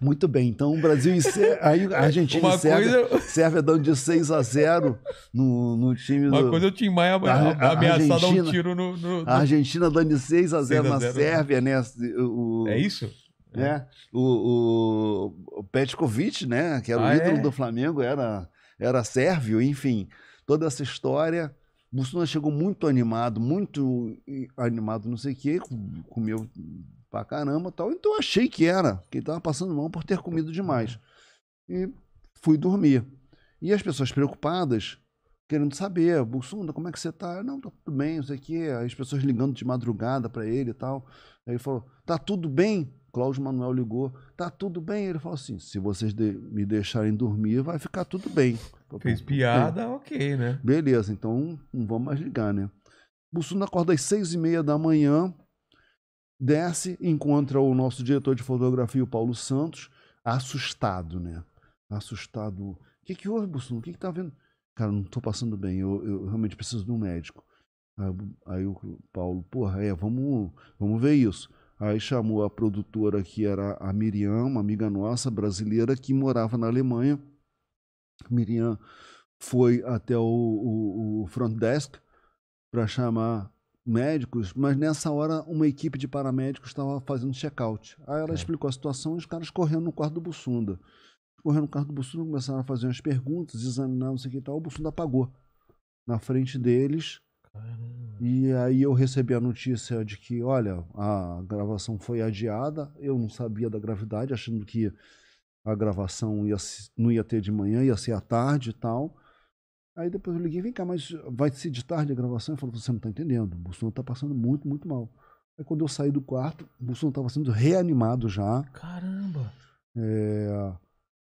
Muito bem, então o Brasil encerra, [LAUGHS] aí a Argentina Uma encerra, Sérvia dando de 6 a 0 no, no time do... Uma coisa o tinha mais ameaçado a um tiro no, no, no, A Argentina dando de 6 a 0 6 a na 0, né? Sérvia, né? O, é isso? Né? é. O, o, o Petkovic, né? Que era ah, o ídolo é? do Flamengo, era, era sérvio, enfim. Toda essa história... O Bolsonaro chegou muito animado, muito animado, não sei o quê, com o meu pra caramba tal. Então eu achei que era, que ele tava passando mal por ter comido demais. E fui dormir. E as pessoas preocupadas, querendo saber, Bussunda, como é que você tá? Não, tá tudo bem, não sei o quê. As pessoas ligando de madrugada para ele e tal. Aí ele falou, tá tudo bem? Cláudio Manuel ligou, tá tudo bem? Ele falou assim, se vocês de me deixarem dormir, vai ficar tudo bem. Fez piada, ok, né? Beleza, então não vamos mais ligar, né? Bussunda acorda às seis e meia da manhã, desce, encontra o nosso diretor de fotografia, o Paulo Santos, assustado, né? Assustado. O que, é que houve, Bolsonaro? O que, é que tá vendo? Cara, não tô passando bem, eu, eu realmente preciso de um médico. Aí, aí, o Paulo, porra, é, vamos, vamos ver isso. Aí chamou a produtora que era a Miriam, uma amiga nossa, brasileira, que morava na Alemanha. Miriam foi até o, o, o front desk para chamar médicos, mas nessa hora uma equipe de paramédicos estava fazendo check-out. Aí ela é. explicou a situação e os caras correndo no quarto do Bussunda. Correndo no quarto do Bussunda, começaram a fazer umas perguntas, examinar, não sei o que e tal. O Bussunda apagou na frente deles. Caramba. E aí eu recebi a notícia de que, olha, a gravação foi adiada. Eu não sabia da gravidade, achando que a gravação ia, não ia ter de manhã, ia ser à tarde e tal. Aí depois eu liguei, vem cá, mas vai se de tarde a gravação? Ele falou, você não está entendendo, o Bolsonaro está passando muito, muito mal. Aí quando eu saí do quarto, o Bolsonaro estava sendo reanimado já. Caramba! É,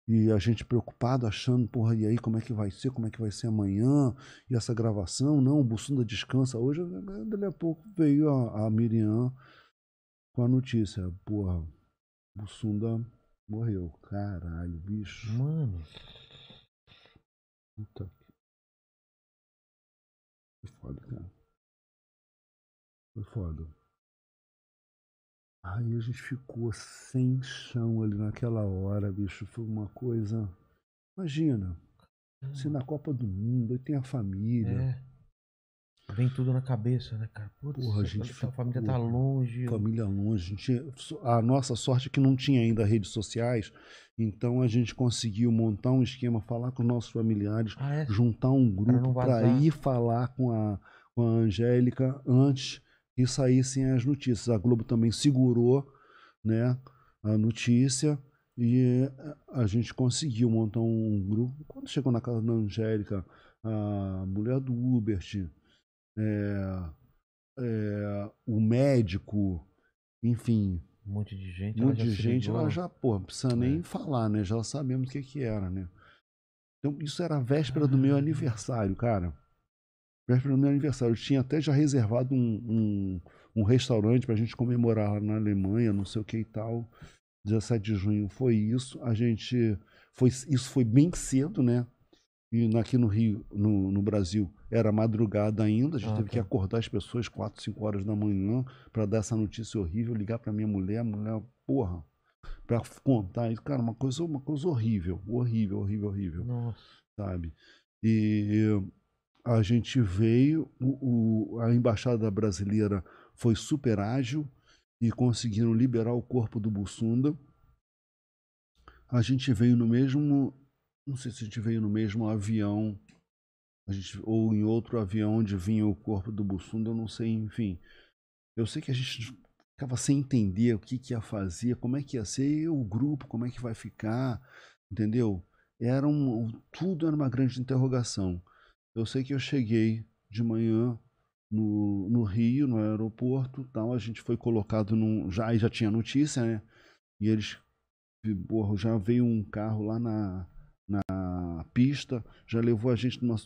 e a gente preocupado, achando, porra, e aí como é que vai ser, como é que vai ser amanhã, e essa gravação, não, o Bussunda descansa hoje, dali a pouco veio a, a Miriam com a notícia, porra, Bussunda morreu, caralho, bicho. Mano. Puta foi foda, cara. Foi foda. Aí a gente ficou sem chão ali naquela hora, bicho. Foi uma coisa. Imagina. Você assim, na Copa do Mundo, aí tem a família. É. Vem tudo na cabeça, né, cara? Putz, Porra, a gente ficou, a família tá longe. Família longe. A, gente, a nossa sorte é que não tinha ainda redes sociais, então a gente conseguiu montar um esquema, falar com nossos familiares, ah, é? juntar um grupo para ir falar com a, com a Angélica antes que saíssem as notícias. A Globo também segurou né, a notícia e a gente conseguiu montar um grupo. Quando chegou na casa da Angélica, a mulher do tinha, é, é, o médico, enfim. Um monte de gente. Um monte de gente, ela já, pô, não precisa nem é. falar, né? Já sabemos o que, que era, né? Então, isso era a véspera ah. do meu ah. aniversário, cara. Véspera do meu aniversário. Eu tinha até já reservado um, um, um restaurante pra gente comemorar lá na Alemanha, não sei o que e tal. 17 de junho foi isso. A gente. Foi, isso foi bem cedo, né? E aqui no Rio, no, no Brasil, era madrugada ainda, a gente ah, teve tá. que acordar as pessoas 4, 5 horas da manhã para dar essa notícia horrível, ligar para minha mulher, a mulher, porra, para contar isso. Cara, uma coisa, uma coisa horrível, horrível, horrível, horrível. Nossa. Sabe? E a gente veio, o, o, a embaixada brasileira foi super ágil e conseguiram liberar o corpo do Bussunda. A gente veio no mesmo, não sei se a gente veio no mesmo avião Gente, ou em outro avião onde vinha o corpo do Bussunda, eu não sei, enfim. Eu sei que a gente ficava sem entender o que, que ia fazer, como é que ia ser, o grupo, como é que vai ficar, entendeu? Era um, tudo era uma grande interrogação. Eu sei que eu cheguei de manhã no, no Rio, no aeroporto, tal, a gente foi colocado num. Já, já tinha notícia, né? E eles. Porra, já veio um carro lá na, na pista, já levou a gente numa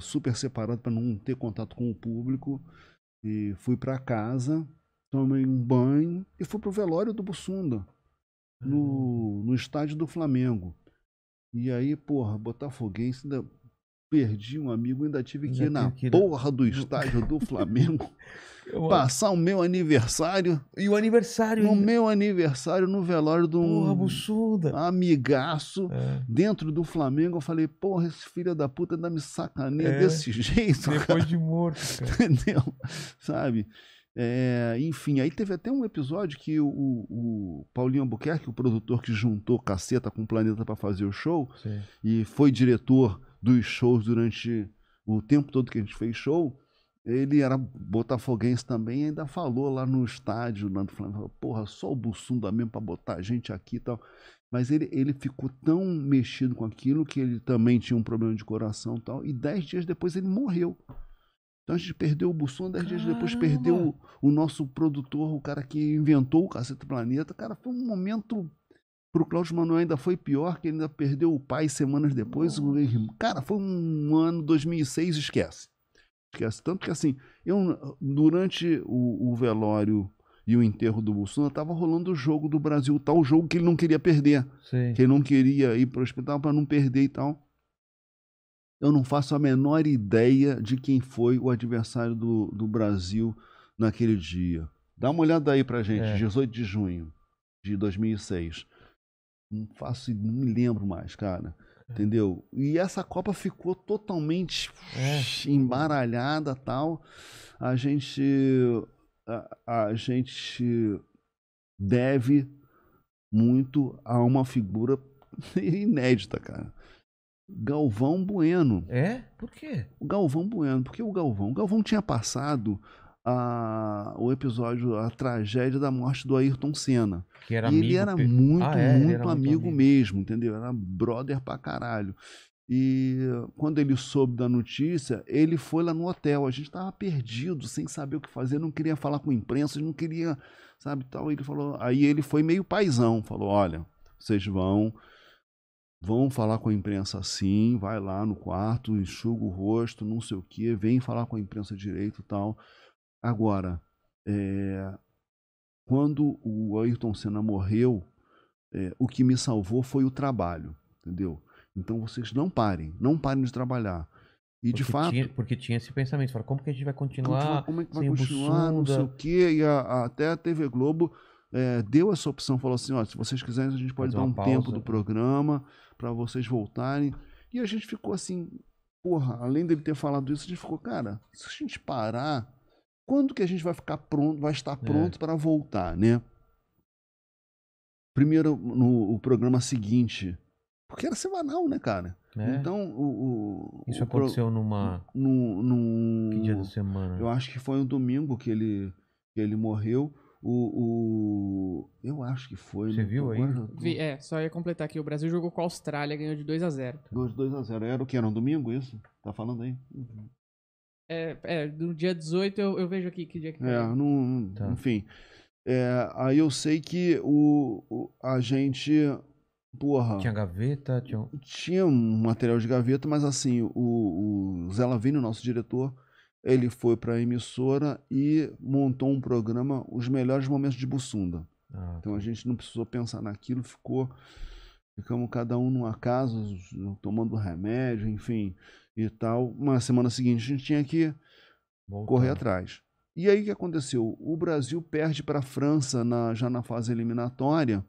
super separado para não ter contato com o público. E fui para casa, tomei um banho e fui pro velório do Bussunda, no, hum. no estádio do Flamengo. E aí, porra, botafoguense ainda perdi um amigo, ainda tive que ir na que ir... porra do [LAUGHS] estádio do Flamengo. [LAUGHS] passar o meu aniversário. E o aniversário. No meu aniversário, no velório de um porra, amigaço é. dentro do Flamengo. Eu falei, porra, esse filho da puta ainda tá me sacaneia é. desse jeito. Depois cara. de morto. [LAUGHS] Cara. Entendeu? Sabe? É, enfim, aí teve até um episódio que o, o, Paulinho Albuquerque, o produtor que juntou Caceta com o Planeta para fazer o show, Sim. e foi diretor dos shows durante o tempo todo que a gente fez show, ele era botafoguense também, ainda falou lá no estádio, lá no Flamengo, porra, só o Bussum dá mesmo para botar a gente aqui e tal. Mas ele, ele ficou tão mexido com aquilo que ele também tinha um problema de coração e tal. E dez dias depois ele morreu. Então a gente perdeu o Bussum, dez Caramba. dias depois perdeu o, o, nosso produtor, o cara que inventou o Cacete Planeta. Cara, foi um momento para o Cláudio Manuel ainda foi pior, que ele ainda perdeu o pai semanas depois. Cara, foi um ano 2006, esquece. Esquece. Tanto que assim, eu, durante o, o velório e o enterro do Bolsonaro, estava rolando o jogo do Brasil, tal jogo que ele não queria perder. Sim. Que ele não queria ir para o hospital para não perder e tal. Eu não faço a menor ideia de quem foi o adversário do, do Brasil naquele dia. Dá uma olhada aí para gente, é. 18 de junho de 2006. Não faço, não me lembro mais, cara. É. Entendeu? E essa Copa ficou totalmente é. embaralhada tal. A gente. A, a, gente deve muito a uma figura [LAUGHS] inédita, cara. Galvão Bueno. É? Por quê? O Galvão Bueno. Porque o Galvão. O Galvão tinha passado a, o episódio, a tragédia da morte do Ayrton Senna. Que era e amigo, ah, é? ele era muito, ah, é, muito, era muito amigo, mesmo, entendeu? Era brother pra caralho. E quando ele soube da notícia, ele foi lá no hotel. A gente tava perdido, sem saber o que fazer, não queria falar com a imprensa, não queria, sabe, tal. Ele falou, aí ele foi meio paizão, falou: "Olha, vocês vão vão falar com a imprensa assim, vai lá no quarto, enxuga o rosto, não sei o que, vem falar com a imprensa direito, tal". Agora, é, quando o Ayrton Senna morreu, é, o que me salvou foi o trabalho, entendeu? Então vocês não parem, não parem de trabalhar. E porque de fato. Tinha, porque tinha esse pensamento, falaram, como que a gente vai continuar? Como, é que vai continuar? Bussunda? Não sei o quê. E a, a, até a TV Globo é, deu essa opção, falou assim: ó, se vocês quiserem, a gente pode dar um pausa. tempo do programa para vocês voltarem. E a gente ficou assim, porra, além dele ter falado isso, a gente ficou, cara, se a gente parar quando que a gente vai ficar pronto, vai estar é. pronto é. para voltar, né? Primeiro, no o programa seguinte. Porque era semanal, né, cara? É. Então, o, o Isso o, aconteceu numa. No, no, que dia da semana? Eu acho que foi um domingo que ele, que ele morreu. O, o, Eu acho que foi. Você né? viu aí? Vi, é, só ia completar aqui. O Brasil jogou com a Austrália, ganhou de 2 a 0 2 a 0 Era o que? Era um domingo isso? Tá falando aí? Uhum. É, é, no dia 18 eu, eu vejo aqui que dia que é. é não, tá. Enfim. É, aí eu sei que o, o, a gente. Porra. Tinha gaveta? Tinha... tinha um material de gaveta, mas assim, o, o Zé Lavini, o nosso diretor, ele foi para a emissora e montou um programa, Os Melhores Momentos de Bussunda. Ah, tá. Então a tá. gente não precisou pensar naquilo, ficou Ficamos cada um numa casa, tomando remédio, enfim, e tal. Uma semana seguinte a gente tinha que Voltando. correr atrás. E aí o que aconteceu? O Brasil perde para a França na, já na fase eliminatória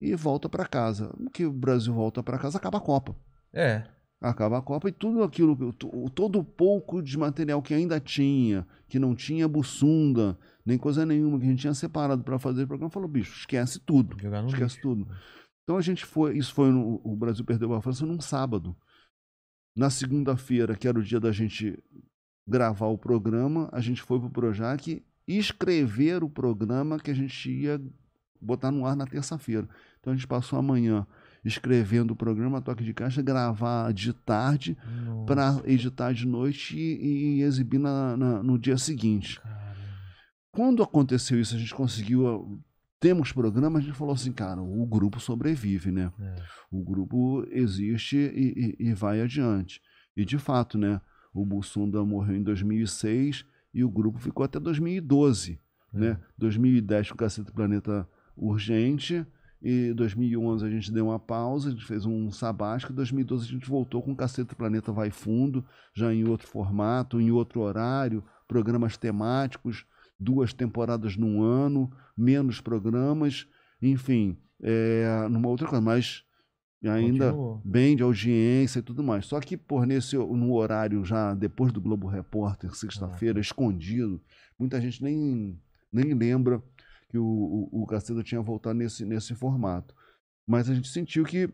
e volta para casa. O que o Brasil volta para casa acaba a Copa. É. Acaba a Copa e tudo aquilo, todo o pouco de material que ainda tinha, que não tinha bussunda, nem coisa nenhuma que a gente tinha separado para fazer o programa, falou: bicho, esquece tudo. esquece lixo. tudo. Então a gente foi, isso foi no, o Brasil perdeu a França num sábado. Na segunda-feira, que era o dia da gente gravar o programa, a gente foi para o Projac escrever o programa que a gente ia botar no ar na terça-feira. Então a gente passou a manhã escrevendo o programa Toque de Caixa, gravar de tarde para editar de noite e, e exibir na, na, no dia seguinte. Cara. Quando aconteceu isso, a gente conseguiu temos programas a gente falou assim, cara, o grupo sobrevive, né? É. O grupo existe e, e, e, vai adiante. E de fato, né? O Bussunda morreu em 2006 e o grupo ficou até 2012, é. né? 2010 com o Cacete Planeta Urgente e 2011 a gente deu uma pausa, a gente fez um sabático, 2012 a gente voltou com o Cacete Planeta Vai Fundo, já em outro formato, em outro horário, programas temáticos, duas temporadas num ano, menos programas, enfim, é, numa outra coisa, mas ainda Continuou. bem de audiência e tudo mais. Só que por nesse no horário já depois do Globo Repórter, sexta-feira, ah. escondido, muita gente nem, nem lembra que o, o, o Caceta tinha voltado nesse, nesse formato. Mas a gente sentiu que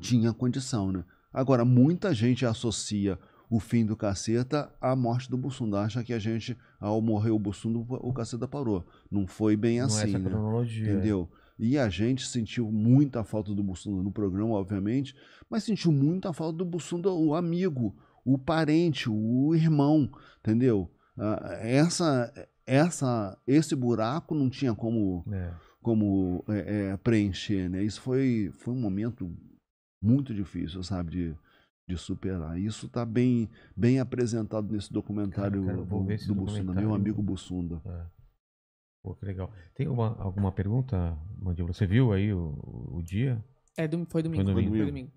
tinha condição, né? Agora, muita gente associa o fim do Caceta à morte do Bussunda, acha que a gente ao morrer o Bussunda, o Caceta parou. Não foi bem não assim. É essa assim, né? cronologia. É. Entendeu? E a gente sentiu muita falta do Bussunda no programa, obviamente, mas sentiu muita falta do Bussunda, o amigo, o parente, o irmão, entendeu? Ah, essa, essa, esse buraco não tinha como, é. como é, é, preencher, né? Isso foi, foi um momento muito difícil, sabe? De, de superar. Isso está bem, bem apresentado nesse documentário cara, cara, do, do Bussunda, meu amigo Bussunda. É. Pô, que legal. Tem uma, alguma pergunta, Mandíbula? Você viu aí o, o dia? É, foi domingo. Foi domingo. Foi domingo.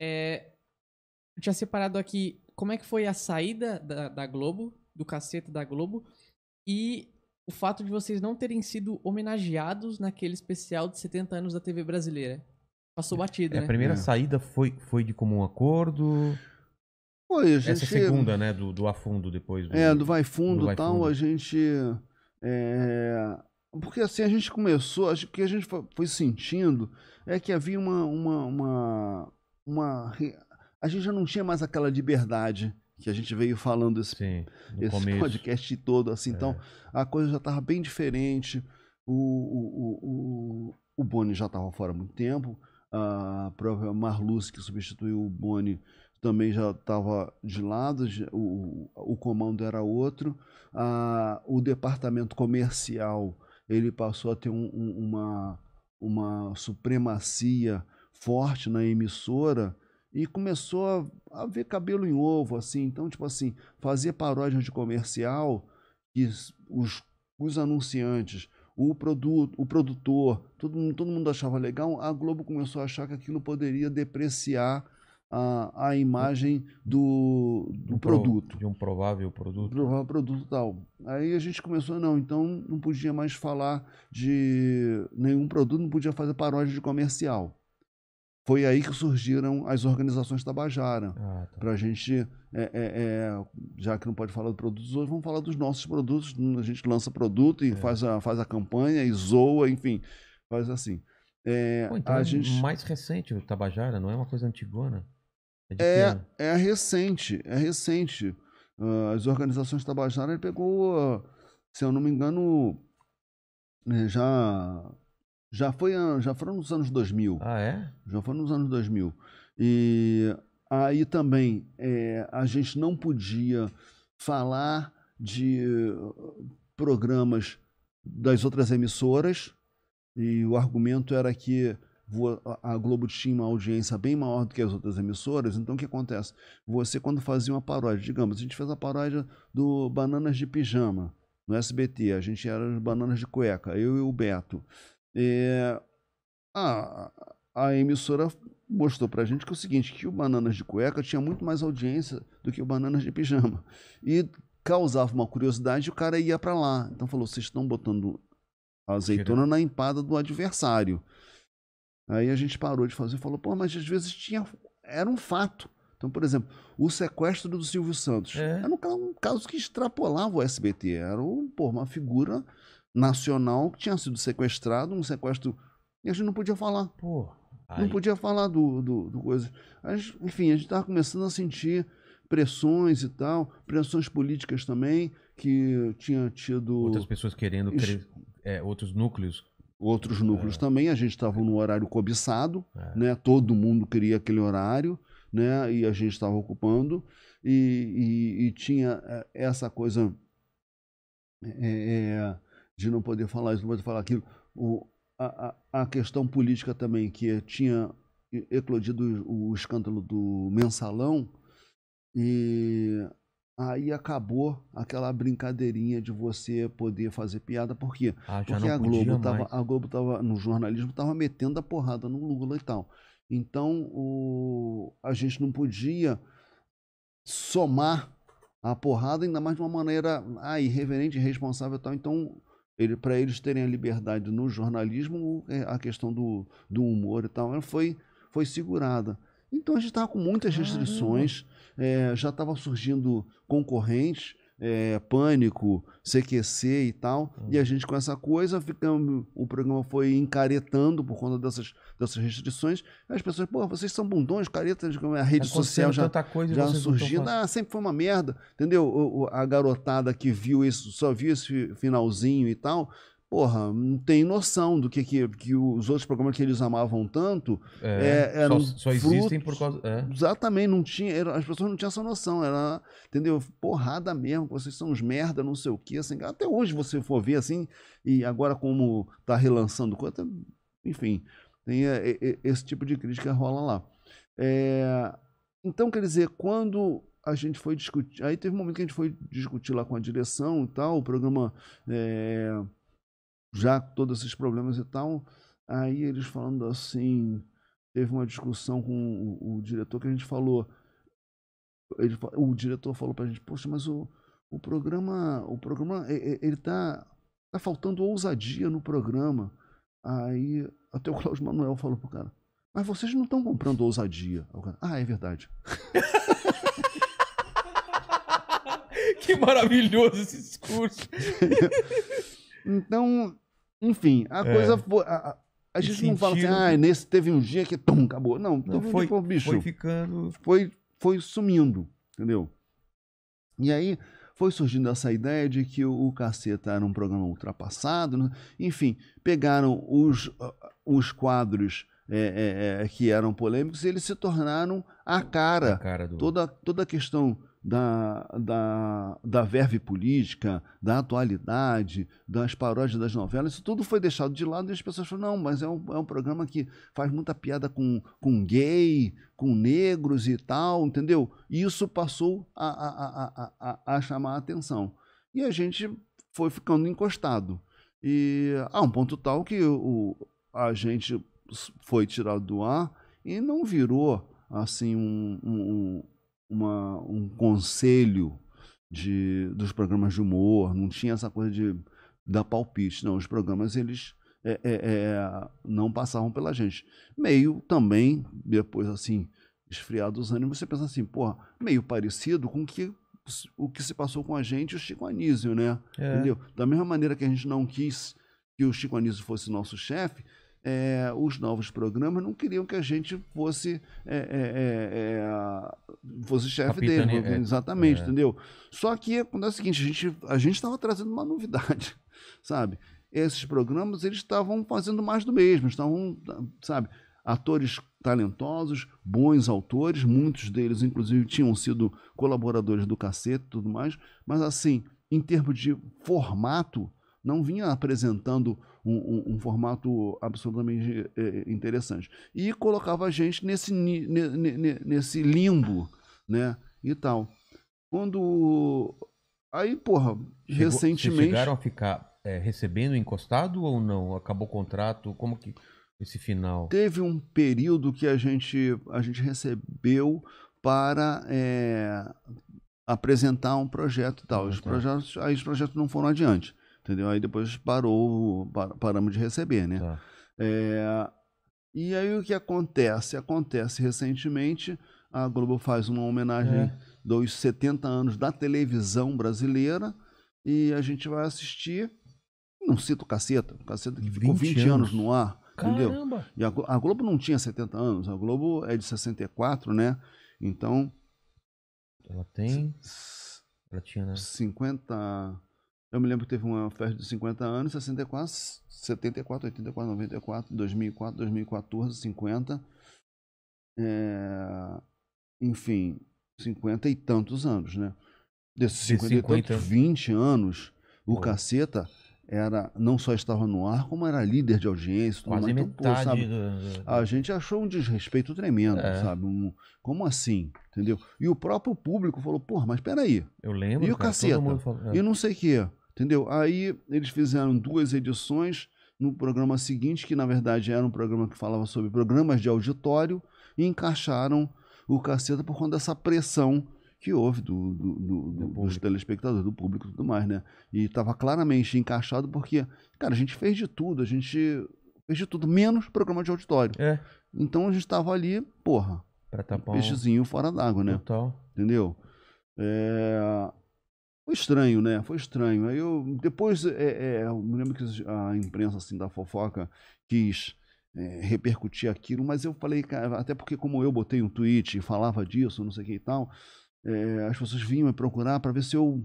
É, tinha separado aqui como é que foi a saída da, da Globo, do cacete da Globo, e o fato de vocês não terem sido homenageados naquele especial de 70 anos da TV brasileira. Passou batida é, né? A primeira é. saída foi, foi de comum acordo. Foi, a é gente... Essa segunda, né? Do, do afundo depois. Do, é, do vai fundo e tal, fundo. a gente. É... Porque assim, a gente começou, acho que a gente foi sentindo é que havia uma, uma, uma, uma. A gente já não tinha mais aquela liberdade que a gente veio falando esse, Sim, esse podcast todo, assim. É. Então, a coisa já estava bem diferente. O, o, o, o, o Boni já estava fora há muito tempo a própria Marluce que substituiu o Boni, também já estava de lado, o, o comando era outro. A, o departamento comercial ele passou a ter um, um, uma, uma supremacia forte na emissora e começou a, a, ver cabelo em ovo, assim. Então, tipo assim, fazer paródia de comercial que os, os anunciantes o produto, o produtor, todo, todo mundo achava legal. A Globo começou a achar que aquilo poderia depreciar a, a imagem do, do um produto. De um provável produto. Um provável produto tal. Aí a gente começou, não, então não podia mais falar de nenhum produto, não podia fazer paródia de comercial foi aí que surgiram as organizações Tabajara. Ah, tá. Para a gente, é, é, é, já que não pode falar dos produtos hoje, vamos falar dos nossos produtos. A gente lança produto e é. faz, a, faz a campanha, e zoa, enfim, faz assim. É, Pô, então a gente... mais recente o Tabajara, não é uma coisa antigona? É, é, é recente, é recente. Uh, as organizações Tabajara, ele pegou, uh, se eu não me engano, já já, foi, já foram nos anos 2000. Ah, é? Já foram nos anos 2000. E aí também é, a gente não podia falar de uh, programas das outras emissoras e o argumento era que a Globo tinha uma audiência bem maior do que as outras emissoras, então o que acontece? Você, quando fazia uma paródia, digamos, a gente fez a paródia do Bananas de Pijama no SBT, a gente era os Bananas de Cueca, eu e o Beto. É, a, a emissora mostrou pra gente que é o seguinte, que o Bananas de Cueca tinha muito mais audiência do que o Bananas de Pijama. E causava uma curiosidade e o cara ia para lá. Então falou, vocês estão botando azeitona na empada do adversário. Aí a gente parou de fazer e falou, pô, mas às vezes tinha... Era um fato. Então, por exemplo, o sequestro do Silvio Santos. É. Era um, caso que extrapolava o SBT. Era um, pô, uma figura nacional que tinha sido sequestrado, um sequestro. E a gente não podia falar. Pô, não podia falar do, do, do coisa. A gente, enfim, a gente estava começando a sentir pressões e tal, pressões políticas também, que tinha tido. Outras pessoas querendo. É, outros núcleos. Outros é. núcleos é. também. A gente estava no horário cobiçado, é. né? todo mundo queria aquele horário, né? e a gente estava ocupando. E, e, e, tinha é, essa coisa. É, de não poder falar isso, não poder falar aquilo. O, a, a, a questão política também, que tinha eclodido o, o escândalo do mensalão, e aí acabou aquela brincadeirinha de você poder fazer piada, por quê? Ah, Porque a Globo, tava, a Globo tava, no jornalismo, estava metendo a porrada no Lula e tal. Então, o, a gente não podia somar a porrada, ainda mais de uma maneira ah, irreverente, irresponsável e tal. Então, ele, para eles terem a liberdade no jornalismo, é, a questão do, do humor e tal, ela foi, foi segurada. Então a gente estava com muitas restrições, é, já estava surgindo concorrentes, é, pânico, CQC e tal. Uhum. E a uhum. gente com essa coisa, ficamos, o programa foi encaretando por conta dessas, dessas restrições. As pessoas, pô, vocês são bundões, caretas, a rede tá social já, já surgindo. Ah, sempre foi uma merda, entendeu? O, o, a garotada que viu isso, só viu esse finalzinho e tal, porra, não tem noção do que, que, que os outros programas que eles amavam tanto é, é só, só existem frutos, por causa. É. Exatamente, não tinha, era, as pessoas não tinham essa noção, era, entendeu? Porrada mesmo, vocês são uns merda, não sei o quê. Assim, até hoje você for ver assim, e agora como tá relançando coisa, enfim, tem é, é, é esse tipo de crítica rola lá. É, então, quer dizer, quando a gente foi discutir. Aí teve um momento que a gente foi discutir lá com a direção e tal, o programa já todos esses problemas e tal. Aí eles falando assim, teve uma discussão com o, o diretor que a gente falou. Ele, o diretor falou pra gente, poxa, mas o, o programa. O programa. Ele tá. Tá faltando ousadia no programa. Aí até o [LAUGHS] Cláudio Manuel falou pro cara. Mas vocês não estão comprando ousadia. Ah, é verdade. [LAUGHS] que maravilhoso esse discurso. [LAUGHS] então, enfim, a é. coisa foi. A, a gente não fala assim, ah, nesse teve um dia que tum, acabou. Não, não foi, com o bicho. Foi ficando. Foi, foi sumindo, entendeu? E aí foi surgindo essa ideia de que o, Caceta era um programa ultrapassado. Né? Enfim, pegaram os, os quadros é, é, é, que eram polêmicos e eles se tornaram a cara. A cara do... toda, toda a questão da, da, da verve política, da atualidade, das paródias das novelas, isso tudo foi deixado de lado e as pessoas falam, não, mas é um, é um programa que faz muita piada com, com gay, com negros e tal, entendeu? E isso passou a, a, a, a, a chamar a atenção. E a gente foi ficando encostado. E a um ponto tal que o, a gente foi tirado do ar e não virou assim um, um, uma, um conselho de, dos programas de humor, não tinha essa coisa de dar palpite. Não, os programas eles é, é, é não passavam pela gente. Meio também, depois assim, esfriado os ânimos, você pensa assim, porra, meio parecido com que o que se passou com a gente, o Chico Anísio, né? É. Entendeu? Da mesma maneira que a gente não quis que o Chico Anísio fosse nosso chefe, é, os novos programas não queriam que a gente fosse, é, é, fosse chefe Capitane, dele, né? é. exatamente, é. entendeu? Só que é o seguinte, a gente a gente estava trazendo uma novidade, [LAUGHS] sabe? Esses programas eles estavam fazendo mais do mesmo, estavam, sabe? Atores talentosos, bons autores, muitos deles, inclusive, tinham sido colaboradores do Cacete e tudo mais, mas assim, em termos de formato, não vinha apresentando um, um, um formato absolutamente eh, eh, interessante. E colocava a gente nesse, nesse limbo, né? E tal. Quando. Aí, porra, Chegou, recentemente. chegaram a ficar é, recebendo encostado ou não? Acabou o contrato? Como que. Esse final. Teve um período que a gente, a gente recebeu para é, apresentar um projeto e tal. Os projetos, aí os projetos não foram adiante. Entendeu? Aí depois parou, paramos de receber, né? Tá. É, e aí o que acontece? Acontece recentemente, a Globo faz uma homenagem é. dos 70 anos da televisão brasileira e a gente vai assistir. Não cito caceta, caceta que ficou 20, 20 anos. no ar. Caramba. Entendeu? E a, a Globo não tinha 70 anos, a Globo é de 64, né? Então. Ela tem. Ela tinha, né? 50. Eu me lembro que teve uma festa de 50 anos, 64, 74, 84, 94, 2004, 2014, 50. É, enfim, 50 e tantos anos, né? Desses 50, 50 e tantos, 20 anos, o Pô. Caceta era, não só estava no ar, como era líder de audiência. Quase então, metade. Pô, sabe, do... A gente achou um desrespeito tremendo, é. sabe? Um, como assim, entendeu? E o próprio público falou, porra, mas peraí. Eu lembro. E o cara, Caceta? Falou, é. E não sei o quê. Entendeu? Aí eles fizeram duas edições no programa seguinte, que na verdade era um programa que falava sobre programas de auditório, e encaixaram o caceta por conta dessa pressão que houve do, do, do, do dos telespectadores, do público e tudo mais, né? E estava claramente encaixado porque, cara, a gente fez de tudo, a gente fez de tudo, menos programa de auditório. É. Então a gente estava ali, porra, pra tapar um peixezinho fora d'água, né? Total. Entendeu? É... Foi estranho, né? Foi estranho. Aí eu. Depois, é, é, eu me lembro que a imprensa assim, da fofoca quis é, repercutir aquilo, mas eu falei, cara, até porque, como eu botei um tweet e falava disso, não sei o que e tal, é, as pessoas vinham me procurar para ver se eu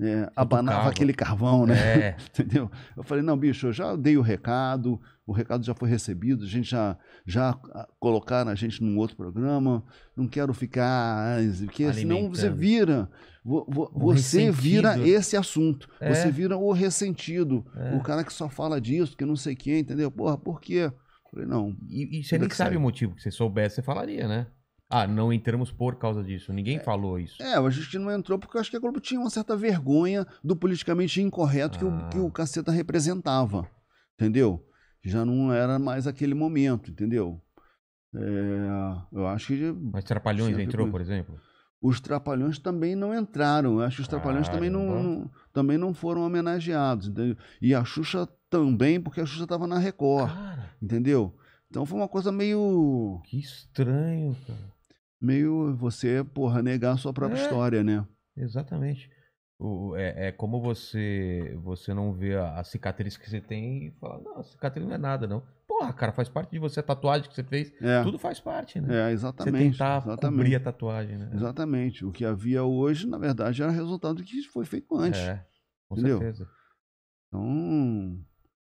é, abanava aquele carvão, né? É. [LAUGHS] Entendeu? Eu falei, não, bicho, eu já dei o recado, o recado já foi recebido, a gente já, já ah, colocaram a gente num outro programa, não quero ficar. Porque ah, senão você vira. Você vira esse assunto. É. Você vira o ressentido. É. O cara que só fala disso, que não sei quem, entendeu? Porra, por quê? Falei, não. E, e você é nem sabe sai. o motivo, que você soubesse, você falaria, né? Ah, não entramos por causa disso. Ninguém é, falou isso. É, a gente não entrou porque eu acho que a Globo tinha uma certa vergonha do politicamente incorreto ah. que, o, ah. que o caceta representava. Entendeu? já não era mais aquele momento, entendeu? É, eu acho que. Mas Trapalhões sempre... entrou, por exemplo? Os Trapalhões também não entraram. Eu acho que os Trapalhões também, não, não, também não foram homenageados, entendeu? E a Xuxa também, porque a Xuxa estava na Record. Cara. Entendeu? Então foi uma coisa meio. Que estranho, cara. Meio você, porra, negar a sua própria é, história, né? Exatamente é, é, como você você não vê a, a, cicatriz que você tem e fala, não, cicatriz não é nada, não. Porra, cara, faz parte de você, a tatuagem que você fez, é. tudo faz parte, né? É, exatamente. Você tentar exatamente. cobrir a tatuagem, né? Exatamente. O que havia hoje, na verdade, era resultado do que foi feito antes. É, com entendeu? certeza. Então,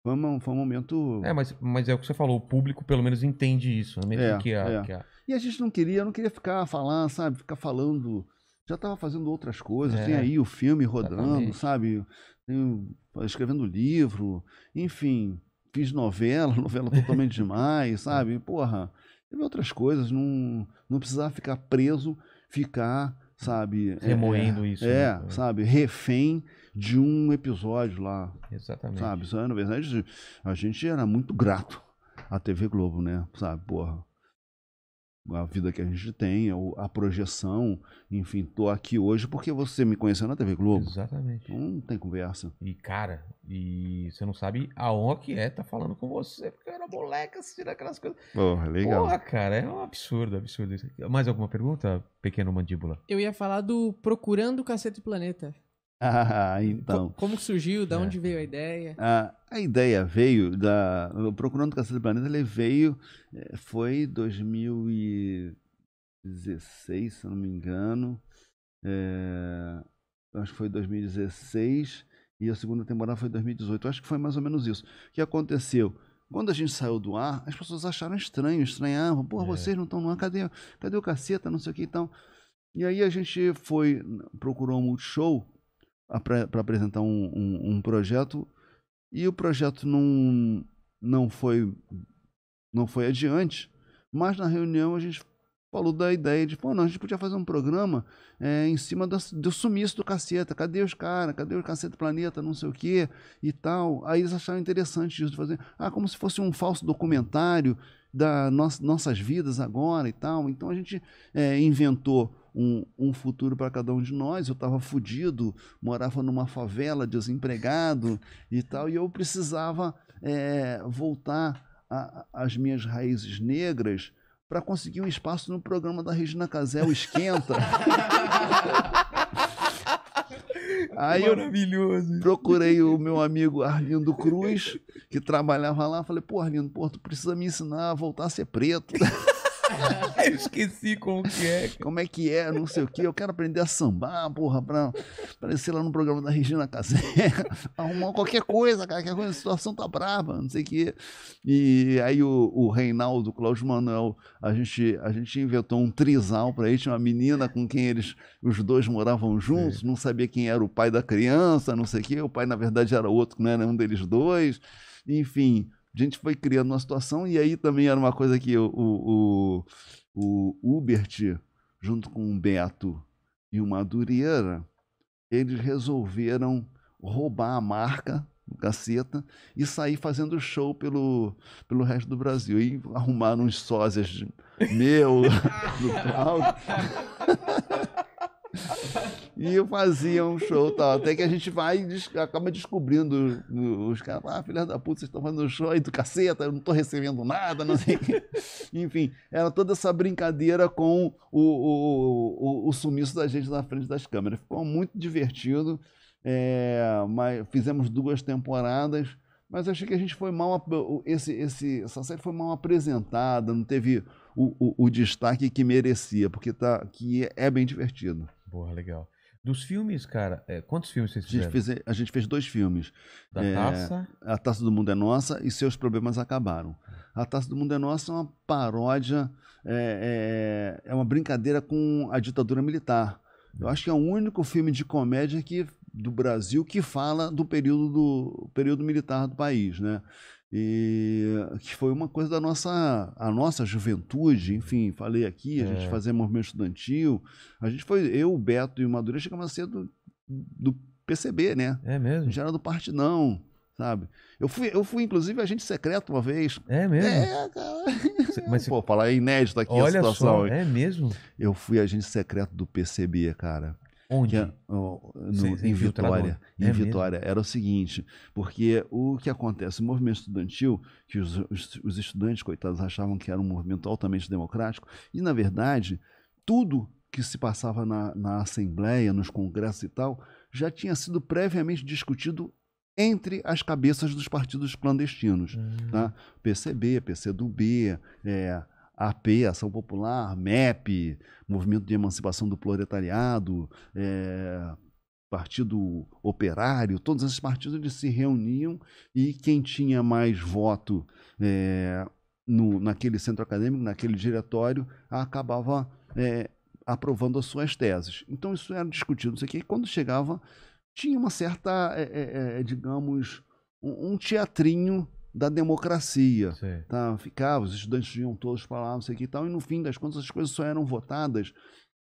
foi um, foi um momento. É, mas, mas é o que você falou, o público pelo menos entende isso, né? Mesmo é, que, a, é. que a... E a gente não queria, não queria ficar falando, sabe, ficar falando já estava fazendo outras coisas. É, tem aí o filme rodando, exatamente. sabe? escrevendo livro, enfim, fiz novela, [LAUGHS] novela totalmente demais, sabe? Porra, teve outras coisas, não, não precisava ficar preso, ficar, sabe? É, Remoendo é, isso. É, né? sabe? Refém de um episódio lá. Exatamente. Sabe? Na verdade, a gente era muito grato à TV Globo, né? Sabe, porra a vida que a gente tem, a projeção, enfim, tô aqui hoje porque você me conheceu na TV Globo. Exatamente. Então, não tem conversa. E, cara, e você não sabe a honra que é tá falando com você, porque eu era moleque assistindo aquelas coisas. Porra, legal. Porra, cara, é um absurdo, absurdo isso aqui. Mais alguma pergunta, pequeno mandíbula? Eu ia falar do Procurando o Cacete Planeta. [LAUGHS] Ah, então. Co como surgiu, da é. onde veio a ideia? Ah, a ideia veio da. Procurando Caçador de Planeta, ele veio. Eh, foi 2016, se eu não me engano. É, acho que foi 2016. E a segunda temporada foi 2018. Acho que foi mais ou menos isso. O que aconteceu? Quando a gente saiu do ar, as pessoas acharam estranho, estranhavam. Porra, é. vocês não estão no ar, cadê, cadê o caceta, não sei o que e então. tal. E aí a gente foi, procurou um Multishow para apresentar um, um, um projeto e o projeto não, não, foi, não foi adiante, mas na reunião a gente falou da ideia de, pô, não, a gente podia fazer um programa é, em cima do, do sumiço do caceta, cadê os caras, cadê o caceta planeta, não sei o quê e tal. Aí eles acharam interessante isso, fazer, ah, como se fosse um falso documentário da nossa, nossas vidas agora e tal. Então a gente é, inventou um, um futuro para cada um de nós. Eu estava fudido, morava numa favela, desempregado e tal, e eu precisava é, voltar às minhas raízes negras para conseguir um espaço no programa da Regina Casé, o Esquenta. [LAUGHS] Aí Maravilhoso. Eu procurei o meu amigo Arlindo Cruz, que trabalhava lá. Falei, pô, Arlindo, pô, tu precisa me ensinar a voltar a ser preto. [LAUGHS] [LAUGHS] eu esqueci como que é. Como é que é, não sei o que Eu quero aprender a sambar, porra, pra aparecer lá no programa da Regina Casé. [LAUGHS] Arrumar qualquer coisa, cara, qualquer coisa, a situação tá brava, não sei o que E aí o, o Reinaldo, o Cláudio Manuel, a gente, a gente inventou um trisal pra ele. Tinha uma menina com quem eles, os dois moravam juntos, é. não sabia quem era o pai da criança, não sei o que O pai, na verdade, era outro, não era um deles dois enfim, a gente foi criando uma situação, e aí também era uma coisa que o, o, o, o Hubert, junto com o Beto e o Madureira, eles resolveram roubar a marca do caceta e sair fazendo show pelo, pelo resto do Brasil. E arrumaram uns sósias meu no [LAUGHS] palco. [LAUGHS] e fazia um show tal. Até que a gente vai e acaba descobrindo os, caras. Ah, filha da puta, vocês estão fazendo um show aí do caceta, eu não estou recebendo nada, não sei [LAUGHS] Enfim, era toda essa brincadeira com o, o, o, o, sumiço da gente na frente das câmeras. Ficou muito divertido. É, mas fizemos duas temporadas mas achei que a gente foi mal esse, esse essa série foi mal apresentada não teve o, o, o destaque que merecia porque tá que é bem divertido Porra, legal. Dos filmes, cara, é, quantos filmes vocês fizeram? A gente fez, eh, a gente fez dois filmes. Da é, Taça? A Taça do Mundo é Nossa e Seus Problemas Acabaram. A Taça do Mundo é Nossa é uma paródia, é, é, é uma brincadeira com a ditadura militar. Eu acho que é o único filme de comédia que, do Brasil que fala do período, do período militar do país, né? E que foi uma coisa da nossa, a nossa juventude, enfim, falei aqui, a é. gente fazia movimento estudantil. A gente foi, eu, Beto e o Madureira chegamos a ser do, do PCB, né? É mesmo? já era do Partidão sabe? Eu fui, eu fui inclusive agente secreto uma vez. É mesmo? É, cara. Mas Pô, falar é inédito aqui Olha a situação. Só, é mesmo? Eu fui agente secreto do PCB, cara. Onde? oh, no, sim, em é Vitória. Em é Vitória. Mesmo? Era o seguinte, porque o que acontece, o movimento estudantil, que os, os, os estudantes, coitados, achavam que era um movimento altamente democrático, e, na verdade, tudo que se passava na, na Assembleia, nos congressos e tal, já tinha sido previamente discutido entre as cabeças dos partidos clandestinos. Hum. Tá? PCB, PCdoB, é, AP, Ação Popular, MEP, Movimento de Emancipação do Proletariado, é, Partido Operário, todos esses partidos eles se reuniam e quem tinha mais voto é, no, naquele centro acadêmico, naquele diretório, acabava é, aprovando as suas teses. Então isso era discutido, isso aqui, e quando chegava, tinha uma certa, é, é, é, digamos, um teatrinho da democracia. Tá? Ficava, os estudantes iam todos para lá, não sei o que e tal, e no fim das contas as coisas só eram votadas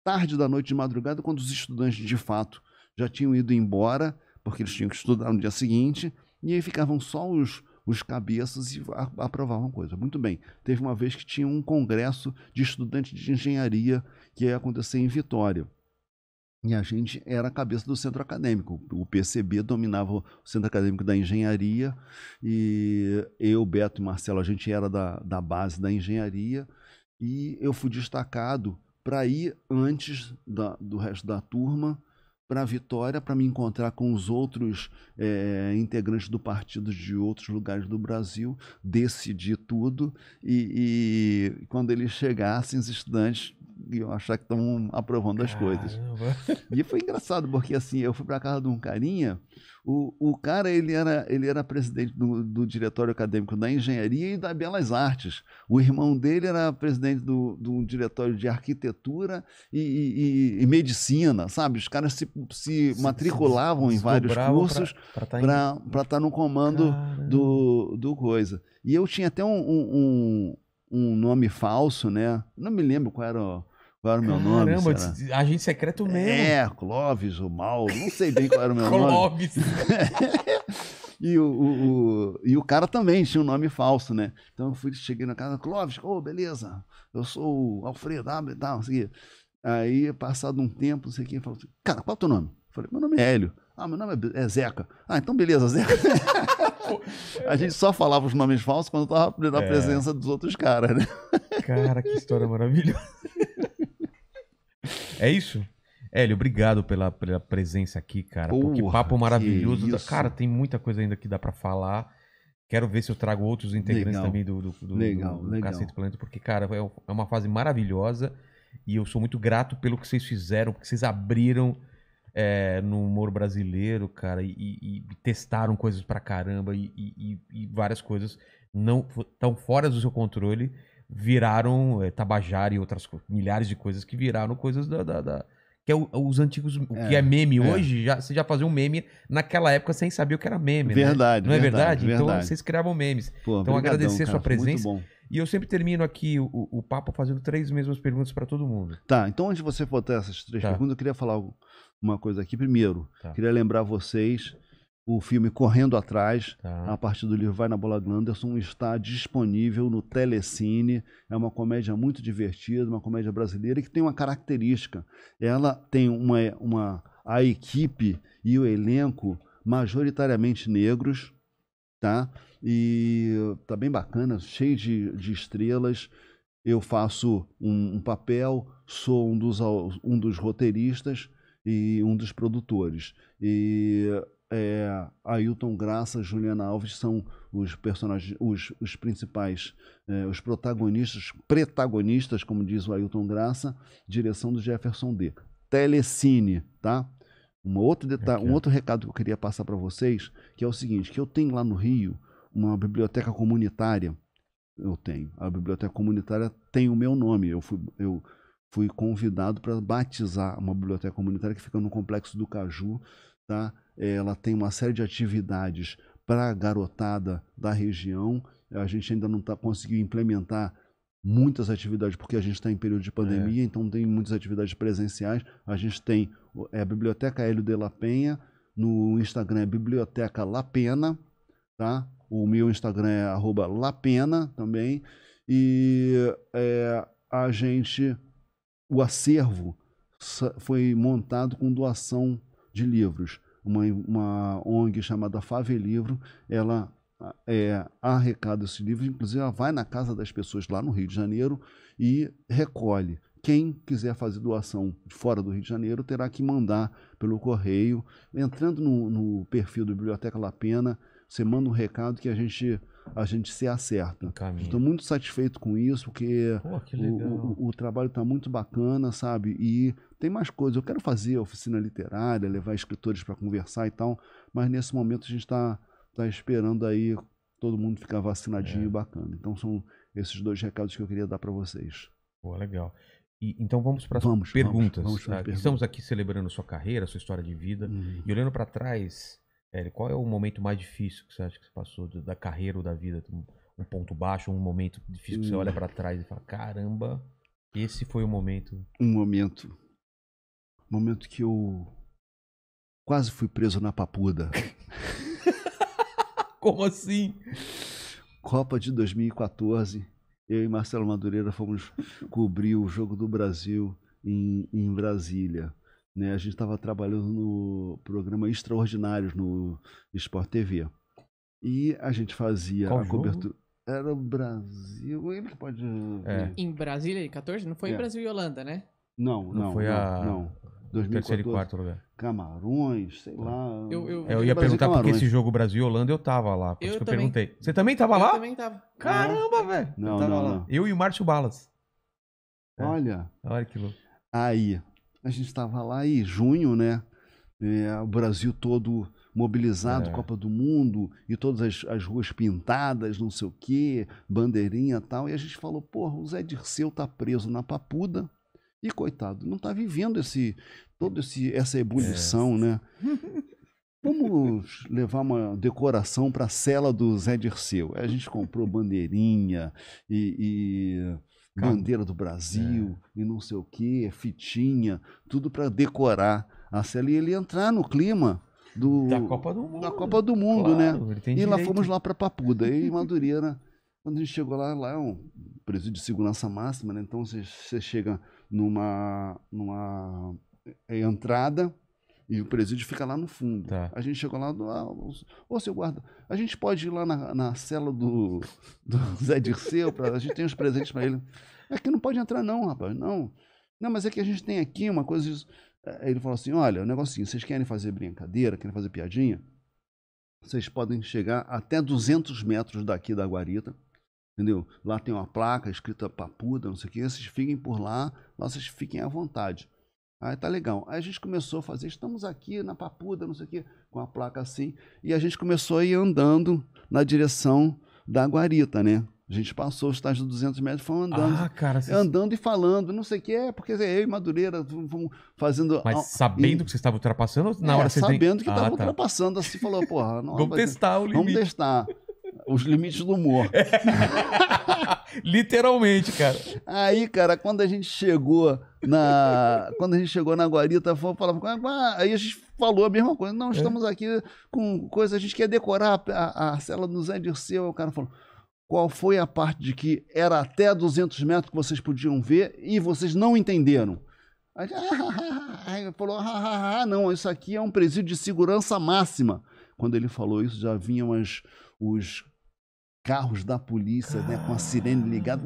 tarde da noite de madrugada, quando os estudantes de fato já tinham ido embora, porque eles tinham que estudar no dia seguinte, e aí ficavam só os, os cabeças e aprovavam coisa. Muito bem, teve uma vez que tinha um congresso de estudantes de engenharia que ia acontecer em Vitória. E a gente era a cabeça do centro acadêmico. O PCB dominava o centro acadêmico da engenharia e eu, Beto e Marcelo, a gente era da, da base da engenharia e eu fui destacado para ir antes da, do resto da turma para Vitória para me encontrar com os outros é, integrantes do partido de outros lugares do Brasil, decidir tudo e, e quando eles chegassem, os estudantes iam achar que estão aprovando as coisas. E foi engraçado, porque assim, eu fui para casa de um carinha, o, o cara ele era, ele era presidente do, do Diretório Acadêmico da Engenharia e da Belas Artes. O irmão dele era presidente do, do Diretório de Arquitetura e, e, e Medicina, sabe? Os caras se, se, se matriculavam se, tá em vários cursos para estar em... tá no comando do, do coisa. E eu tinha até um, um, um um nome falso, né? Não me lembro qual era o, qual era o meu Caramba, nome? Caramba, agente secreto mesmo. É, Clóvis, o Mal, não sei bem qual era o meu [LAUGHS] nome. Clóvis. [LAUGHS] e, o, o, o, e o cara também tinha um nome falso, né? Então eu fui, cheguei na casa, Clóvis, ô, oh, beleza, eu sou o Alfredo, ah, tal, não sei o Aí, passado um tempo, não sei quem, falou assim, cara, qual é o teu nome? Eu falei, meu nome é Hélio. Ah, meu nome é, é Zeca. Ah, então beleza, Zeca. [LAUGHS] a gente só falava os nomes falsos quando tava na é. presença dos outros caras, né? Cara, que história maravilhosa. É isso? Hélio, obrigado pela, pela presença aqui, cara. Porra, que papo maravilhoso. Que cara, tem muita coisa ainda que dá para falar. Quero ver se eu trago outros integrantes legal. também do, do, do, legal, do, do legal. Cacete Planeta, porque, cara, é, é uma fase maravilhosa e eu sou muito grato pelo que vocês fizeram, porque vocês abriram é, no humor brasileiro, cara, e, e, e testaram coisas pra caramba e, e várias coisas não tão fora do seu controle viraram é, Tabajara e outras milhares de coisas que viraram coisas da. da, da que é o, os antigos. O é, que é meme é. hoje, já, você já fazia um meme naquela época sem saber o que era meme. Né? Verdade. Né? Não é verdade? verdade? Então vocês criavam memes. Pô, então agradecer a sua presença. E eu sempre termino aqui o, o papo fazendo três mesmas perguntas para todo mundo. Tá, então antes de você botar essas três tá. perguntas, eu queria falar uma coisa aqui. Primeiro, tá. queria lembrar vocês o filme Correndo Atrás, tá. a partir do livro Vai na Bola Glanderson, está disponível no Telecine. É uma comédia muito divertida, uma comédia brasileira que tem uma característica. Ela tem uma, uma a equipe e o elenco majoritariamente negros, tá? E tá bem bacana, cheio de, de estrelas. Eu faço um, um papel, sou um dos, um dos roteiristas e um dos produtores. E é, Ailton Graça, Juliana Alves são os personagens, os, os principais, é, os protagonistas, protagonistas, como diz o Ailton Graça, direção do Jefferson D. Telecine, tá? Um outro detalhe, um outro recado que eu queria passar para vocês, que é o seguinte, que eu tenho lá no Rio uma biblioteca comunitária, eu tenho. A biblioteca comunitária tem o meu nome. Eu fui, eu fui convidado para batizar uma biblioteca comunitária que fica no complexo do Caju, tá? ela tem uma série de atividades para a garotada da região. A gente ainda não tá, conseguiu implementar muitas atividades, porque a gente está em período de pandemia, é. então tem muitas atividades presenciais. A gente tem é, a Biblioteca Hélio de La Penha, no Instagram é Biblioteca Pena tá? O meu Instagram é arroba Lapena também. E é, a gente, o acervo foi montado com doação de livros uma, uma ONG chamada Fave Livro, ela é, arrecada esse livro, inclusive ela vai na casa das pessoas lá no Rio de Janeiro e recolhe. Quem quiser fazer doação fora do Rio de Janeiro terá que mandar pelo correio. Entrando no, no perfil da Biblioteca La Pena, você manda um recado que a gente a gente se acerta. Estou muito satisfeito com isso, porque Pô, o, o, o, trabalho está muito bacana, sabe? E tem mais coisas. Eu quero fazer oficina literária, levar escritores para conversar e tal, mas nesse momento a gente está tá esperando aí todo mundo ficar vacinadinho é. e bacana. Então são esses dois recados que eu queria dar para vocês. Pô, legal. E, então vamos para as perguntas. Vamos, vamos tá? Estamos aqui celebrando sua carreira, sua história de vida. Uhum. E olhando para trás, é, qual é o momento mais difícil que você acha que você passou da carreira ou da vida? Um ponto baixo, um momento difícil que você olha hum. para trás e fala: caramba, esse foi o momento. Um momento. Um momento que eu quase fui preso na papuda. [LAUGHS] Como assim? Copa de 2014. Eu e Marcelo Madureira fomos cobrir o jogo do Brasil em, em Brasília. Né? A gente estava trabalhando no programa Extraordinários no Sport TV. E a gente fazia Qual a jogo? cobertura. Era o Brasil. Ele pode. É. Em Brasília, 14? Não foi é. em Brasil e Holanda, né? Não, não. não foi não, a. Não. 2014, terceiro e quarto lugar. Camarões, sei tá. lá. Eu, eu, é, eu ia perguntar Camarões. porque esse jogo Brasil Holanda eu tava lá. Por eu isso que eu perguntei. Você também tava lá? Eu também tava. Caramba, velho. Não, eu não, não, Eu e o Márcio Balas. É. Olha. Olha que louco. Aí, a gente estava lá e junho, né? É, o Brasil todo mobilizado, é. Copa do Mundo, e todas as, as ruas pintadas, não sei o quê, bandeirinha e tal. E a gente falou, porra, o Zé Dirceu tá preso na papuda. E coitado, não tá vivendo esse todo esse essa ebulição, é. né? [LAUGHS] Vamos levar uma decoração para a cela do Zé Dirceu. A gente comprou bandeirinha e, e bandeira do Brasil é. e não sei o quê, é fitinha, tudo para decorar a cela e ele entrar no clima do da Copa do Mundo, da Copa do Mundo né? claro, né? E direito. lá fomos lá para Papuda e [LAUGHS] Madureira. Quando a gente chegou lá, lá é um presídio de segurança máxima, né? Então você chega numa numa é, entrada e o presídio fica lá no fundo. Tá. A gente chegou lá, do, ah, seu guarda, a gente pode ir lá na, na cela do, do [LAUGHS] Zé Dirceu, pra, a gente tem uns presentes para ele. Aqui é não pode entrar, não, rapaz, não. Não, mas é que a gente tem aqui uma coisa. Eh, ele falou assim: olha, o negocinho, vocês querem fazer brincadeira, querem fazer piadinha? Vocês podem chegar até 200 metros daqui da guarita, entendeu? Lá tem uma placa escrita papuda, não sei o que, vocês fiquem por lá, lá vocês fiquem à vontade. Aí tá legal. Aí a gente começou a fazer, estamos aqui na Papuda, não sei o quê, com a placa assim, e a gente começou a ir andando na direção da guarita, né? A gente passou os tais de 200 metros, foi ah, andando. Ah, cara, é Andando e falando, não sei o que é, porque eu e Madureira fomos fazendo. Mas sabendo e... que você estava ultrapassando na é, hora você Sabendo que estava ah, tá. ultrapassando, assim falou, porra, não, vamos testar o limite. Vamos testar os limites do humor. [LAUGHS] Literalmente, cara. Aí, cara, quando a gente chegou na. quando a gente chegou na Guarita, falava, ah, aí a gente falou a mesma coisa. Não, é. estamos é. aqui com coisa, a gente quer decorar a, a cela do Zé Dirceu. O cara falou. Qual foi a parte de que era até 200 metros que vocês podiam ver e vocês não entenderam? Aí, [LAUGHS] ele falou: ah, ah, ah, não, isso aqui é um presídio de segurança máxima. Quando ele falou isso, já vinham as, os carros da polícia, né, com a sirene ah. ligada.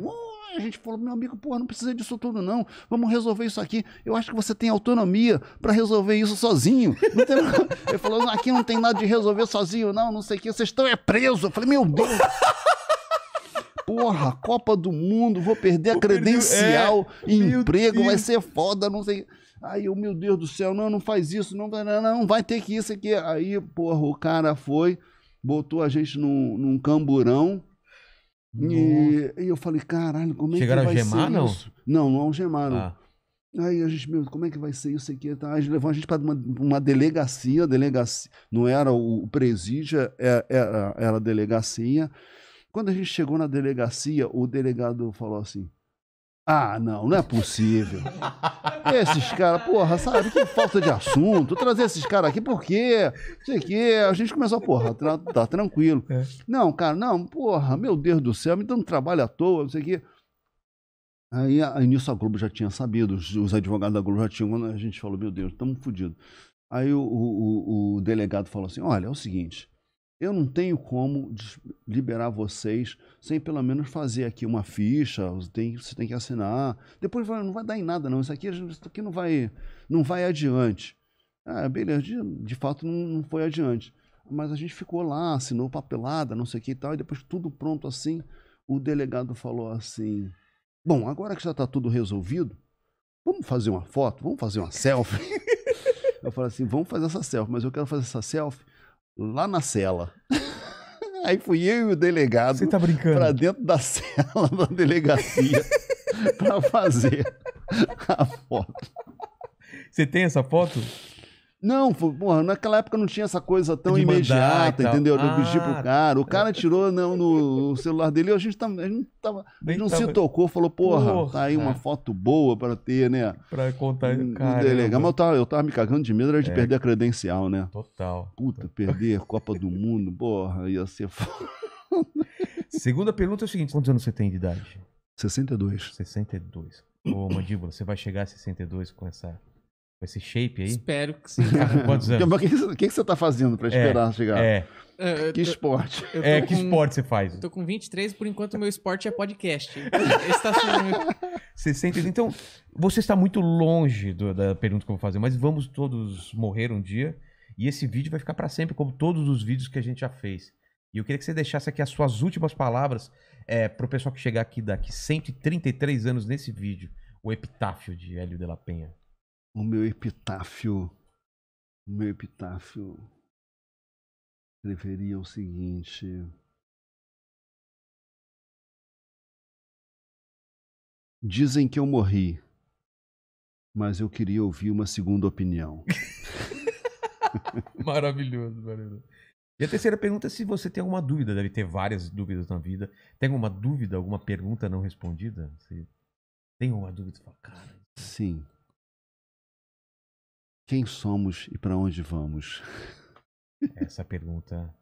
A gente falou, meu amigo, porra, não precisa disso tudo, não. Vamos resolver isso aqui. Eu acho que você tem autonomia para resolver isso sozinho. Não tem... [LAUGHS] Ele falou, aqui não tem nada de resolver sozinho, não, não sei o que. Vocês estão é preso. Eu falei, meu Deus. [LAUGHS] Porra, Copa do Mundo, vou perder a credencial, é, emprego, vai ser foda, não sei. Aí meu Deus do céu, não, não faz isso, não, não, não, vai ter que isso aqui. Aí, porra, o cara foi botou a gente num, num camburão. E, e, eu falei, caralho, como é Chegaram que vai gemar, ser não? isso? Não, não algemaram. Ah. Aí a gente, meu, como é que vai ser isso aqui? Tá, levou a gente para uma, uma delegacia, delegacia, não era o presídio, era, é, era, era a delegacia. Quando a gente chegou na delegacia, o delegado falou assim, ah, não, não é possível. Esses caras, porra, sabe? Que falta de assunto. Trazer esses caras aqui, por quê? Sei que. A gente começou, porra, tá, tá tranquilo. É. Não, cara, não, porra, meu Deus do céu, me dando trabalho à toa, não sei o quê. Aí, aí nisso a Globo já tinha sabido, os, os, advogados da Globo já tinham. a gente falou, meu Deus, estamos fodidos. Aí o, o, o delegado falou assim: olha, é o seguinte, eu não tenho como liberar vocês sem pelo menos fazer aqui uma ficha, você tem, que assinar. Depois não vai dar em nada, não. Isso aqui, isso aqui não, vai, não vai adiante. Ah, beleza, de, de fato não, não, foi adiante. Mas a gente ficou lá, assinou papelada, não sei o que e tal, e depois tudo pronto assim, o delegado falou assim: Bom, agora que já está tudo resolvido, vamos fazer uma foto, vamos fazer uma selfie. [LAUGHS] eu falei assim: Vamos fazer essa selfie, mas eu quero fazer essa selfie lá na cela. [LAUGHS] Aí fui eu e o delegado tá pra dentro da [LAUGHS] cela da delegacia pra fazer a foto. Você tem essa foto? Não, porra, naquela época não tinha essa coisa tão de imediata, entendeu? Eu ah, pedi pro cara. O cara tirou não, no celular dele e a gente, tá, a gente, tava, a gente não tava... se tocou, falou, porra, porra, tá aí uma foto boa pra ter, né? Pra contar o hum, cara. É legal, mas eu tava, eu tava me cagando de medo, era de é. perder a credencial, né? Total. Puta, perder [LAUGHS] Copa do Mundo, porra, ia ser foda. Segunda pergunta é o seguinte: quantos anos você tem de idade? 62. 62. Ô, Mandíbula, você vai chegar a 62 com essa com shape aí? Espero que sim. Quantos anos? O que, que, você está fazendo para é, esperar é, chegar? É. é que tô, esporte? É, que esporte você faz? Estou com 23, por enquanto meu esporte é podcast. sendo... 60, então, você está muito longe do, da pergunta que eu vou fazer, mas vamos todos morrer um dia e esse vídeo vai ficar para sempre, como todos os vídeos que a gente já fez. E eu queria que você deixasse aqui as suas últimas palavras é, para o pessoal que chegar aqui daqui 133 anos nesse vídeo, o epitáfio de Hélio de la Penha o meu epitáfio, o meu epitáfio escreveria o seguinte. Dizem que eu morri, mas eu queria ouvir uma segunda opinião. [LAUGHS] maravilhoso, maravilhoso. E a terceira pergunta é se você tem alguma dúvida, deve ter várias dúvidas na vida. Tem alguma dúvida, alguma pergunta não respondida? Você tem uma dúvida? Você fala, cara. Sim. Quem somos e para onde vamos? [LAUGHS] Essa pergunta.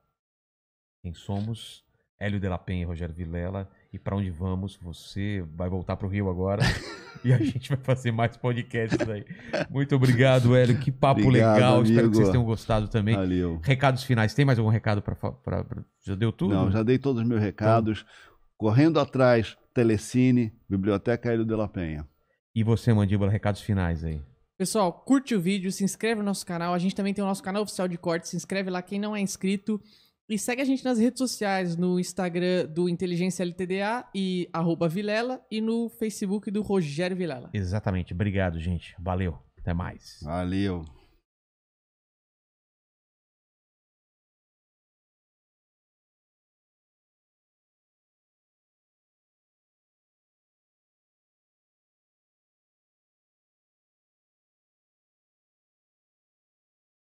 Quem somos? Hélio de la Penha e Rogério Vilela. E para onde vamos? Você vai voltar para o Rio agora. [LAUGHS] e a gente vai fazer mais podcasts aí. Muito obrigado, Hélio. Que papo obrigado, legal. Amigo. Espero que vocês tenham gostado também. Valeu. Recados finais. Tem mais algum recado para. Pra... Já deu tudo? Não, já dei todos os meus então. recados. Então... Correndo atrás, Telecine, Biblioteca Hélio de la Penha. E você, Mandíbula, recados finais aí. Pessoal, curte o vídeo, se inscreve no nosso canal. A gente também tem o nosso canal oficial de corte. Se inscreve lá quem não é inscrito. E segue a gente nas redes sociais, no Instagram do Inteligência LTDA e Vilela e no Facebook do Rogério Vilela. Exatamente. Obrigado, gente. Valeu. Até mais. Valeu.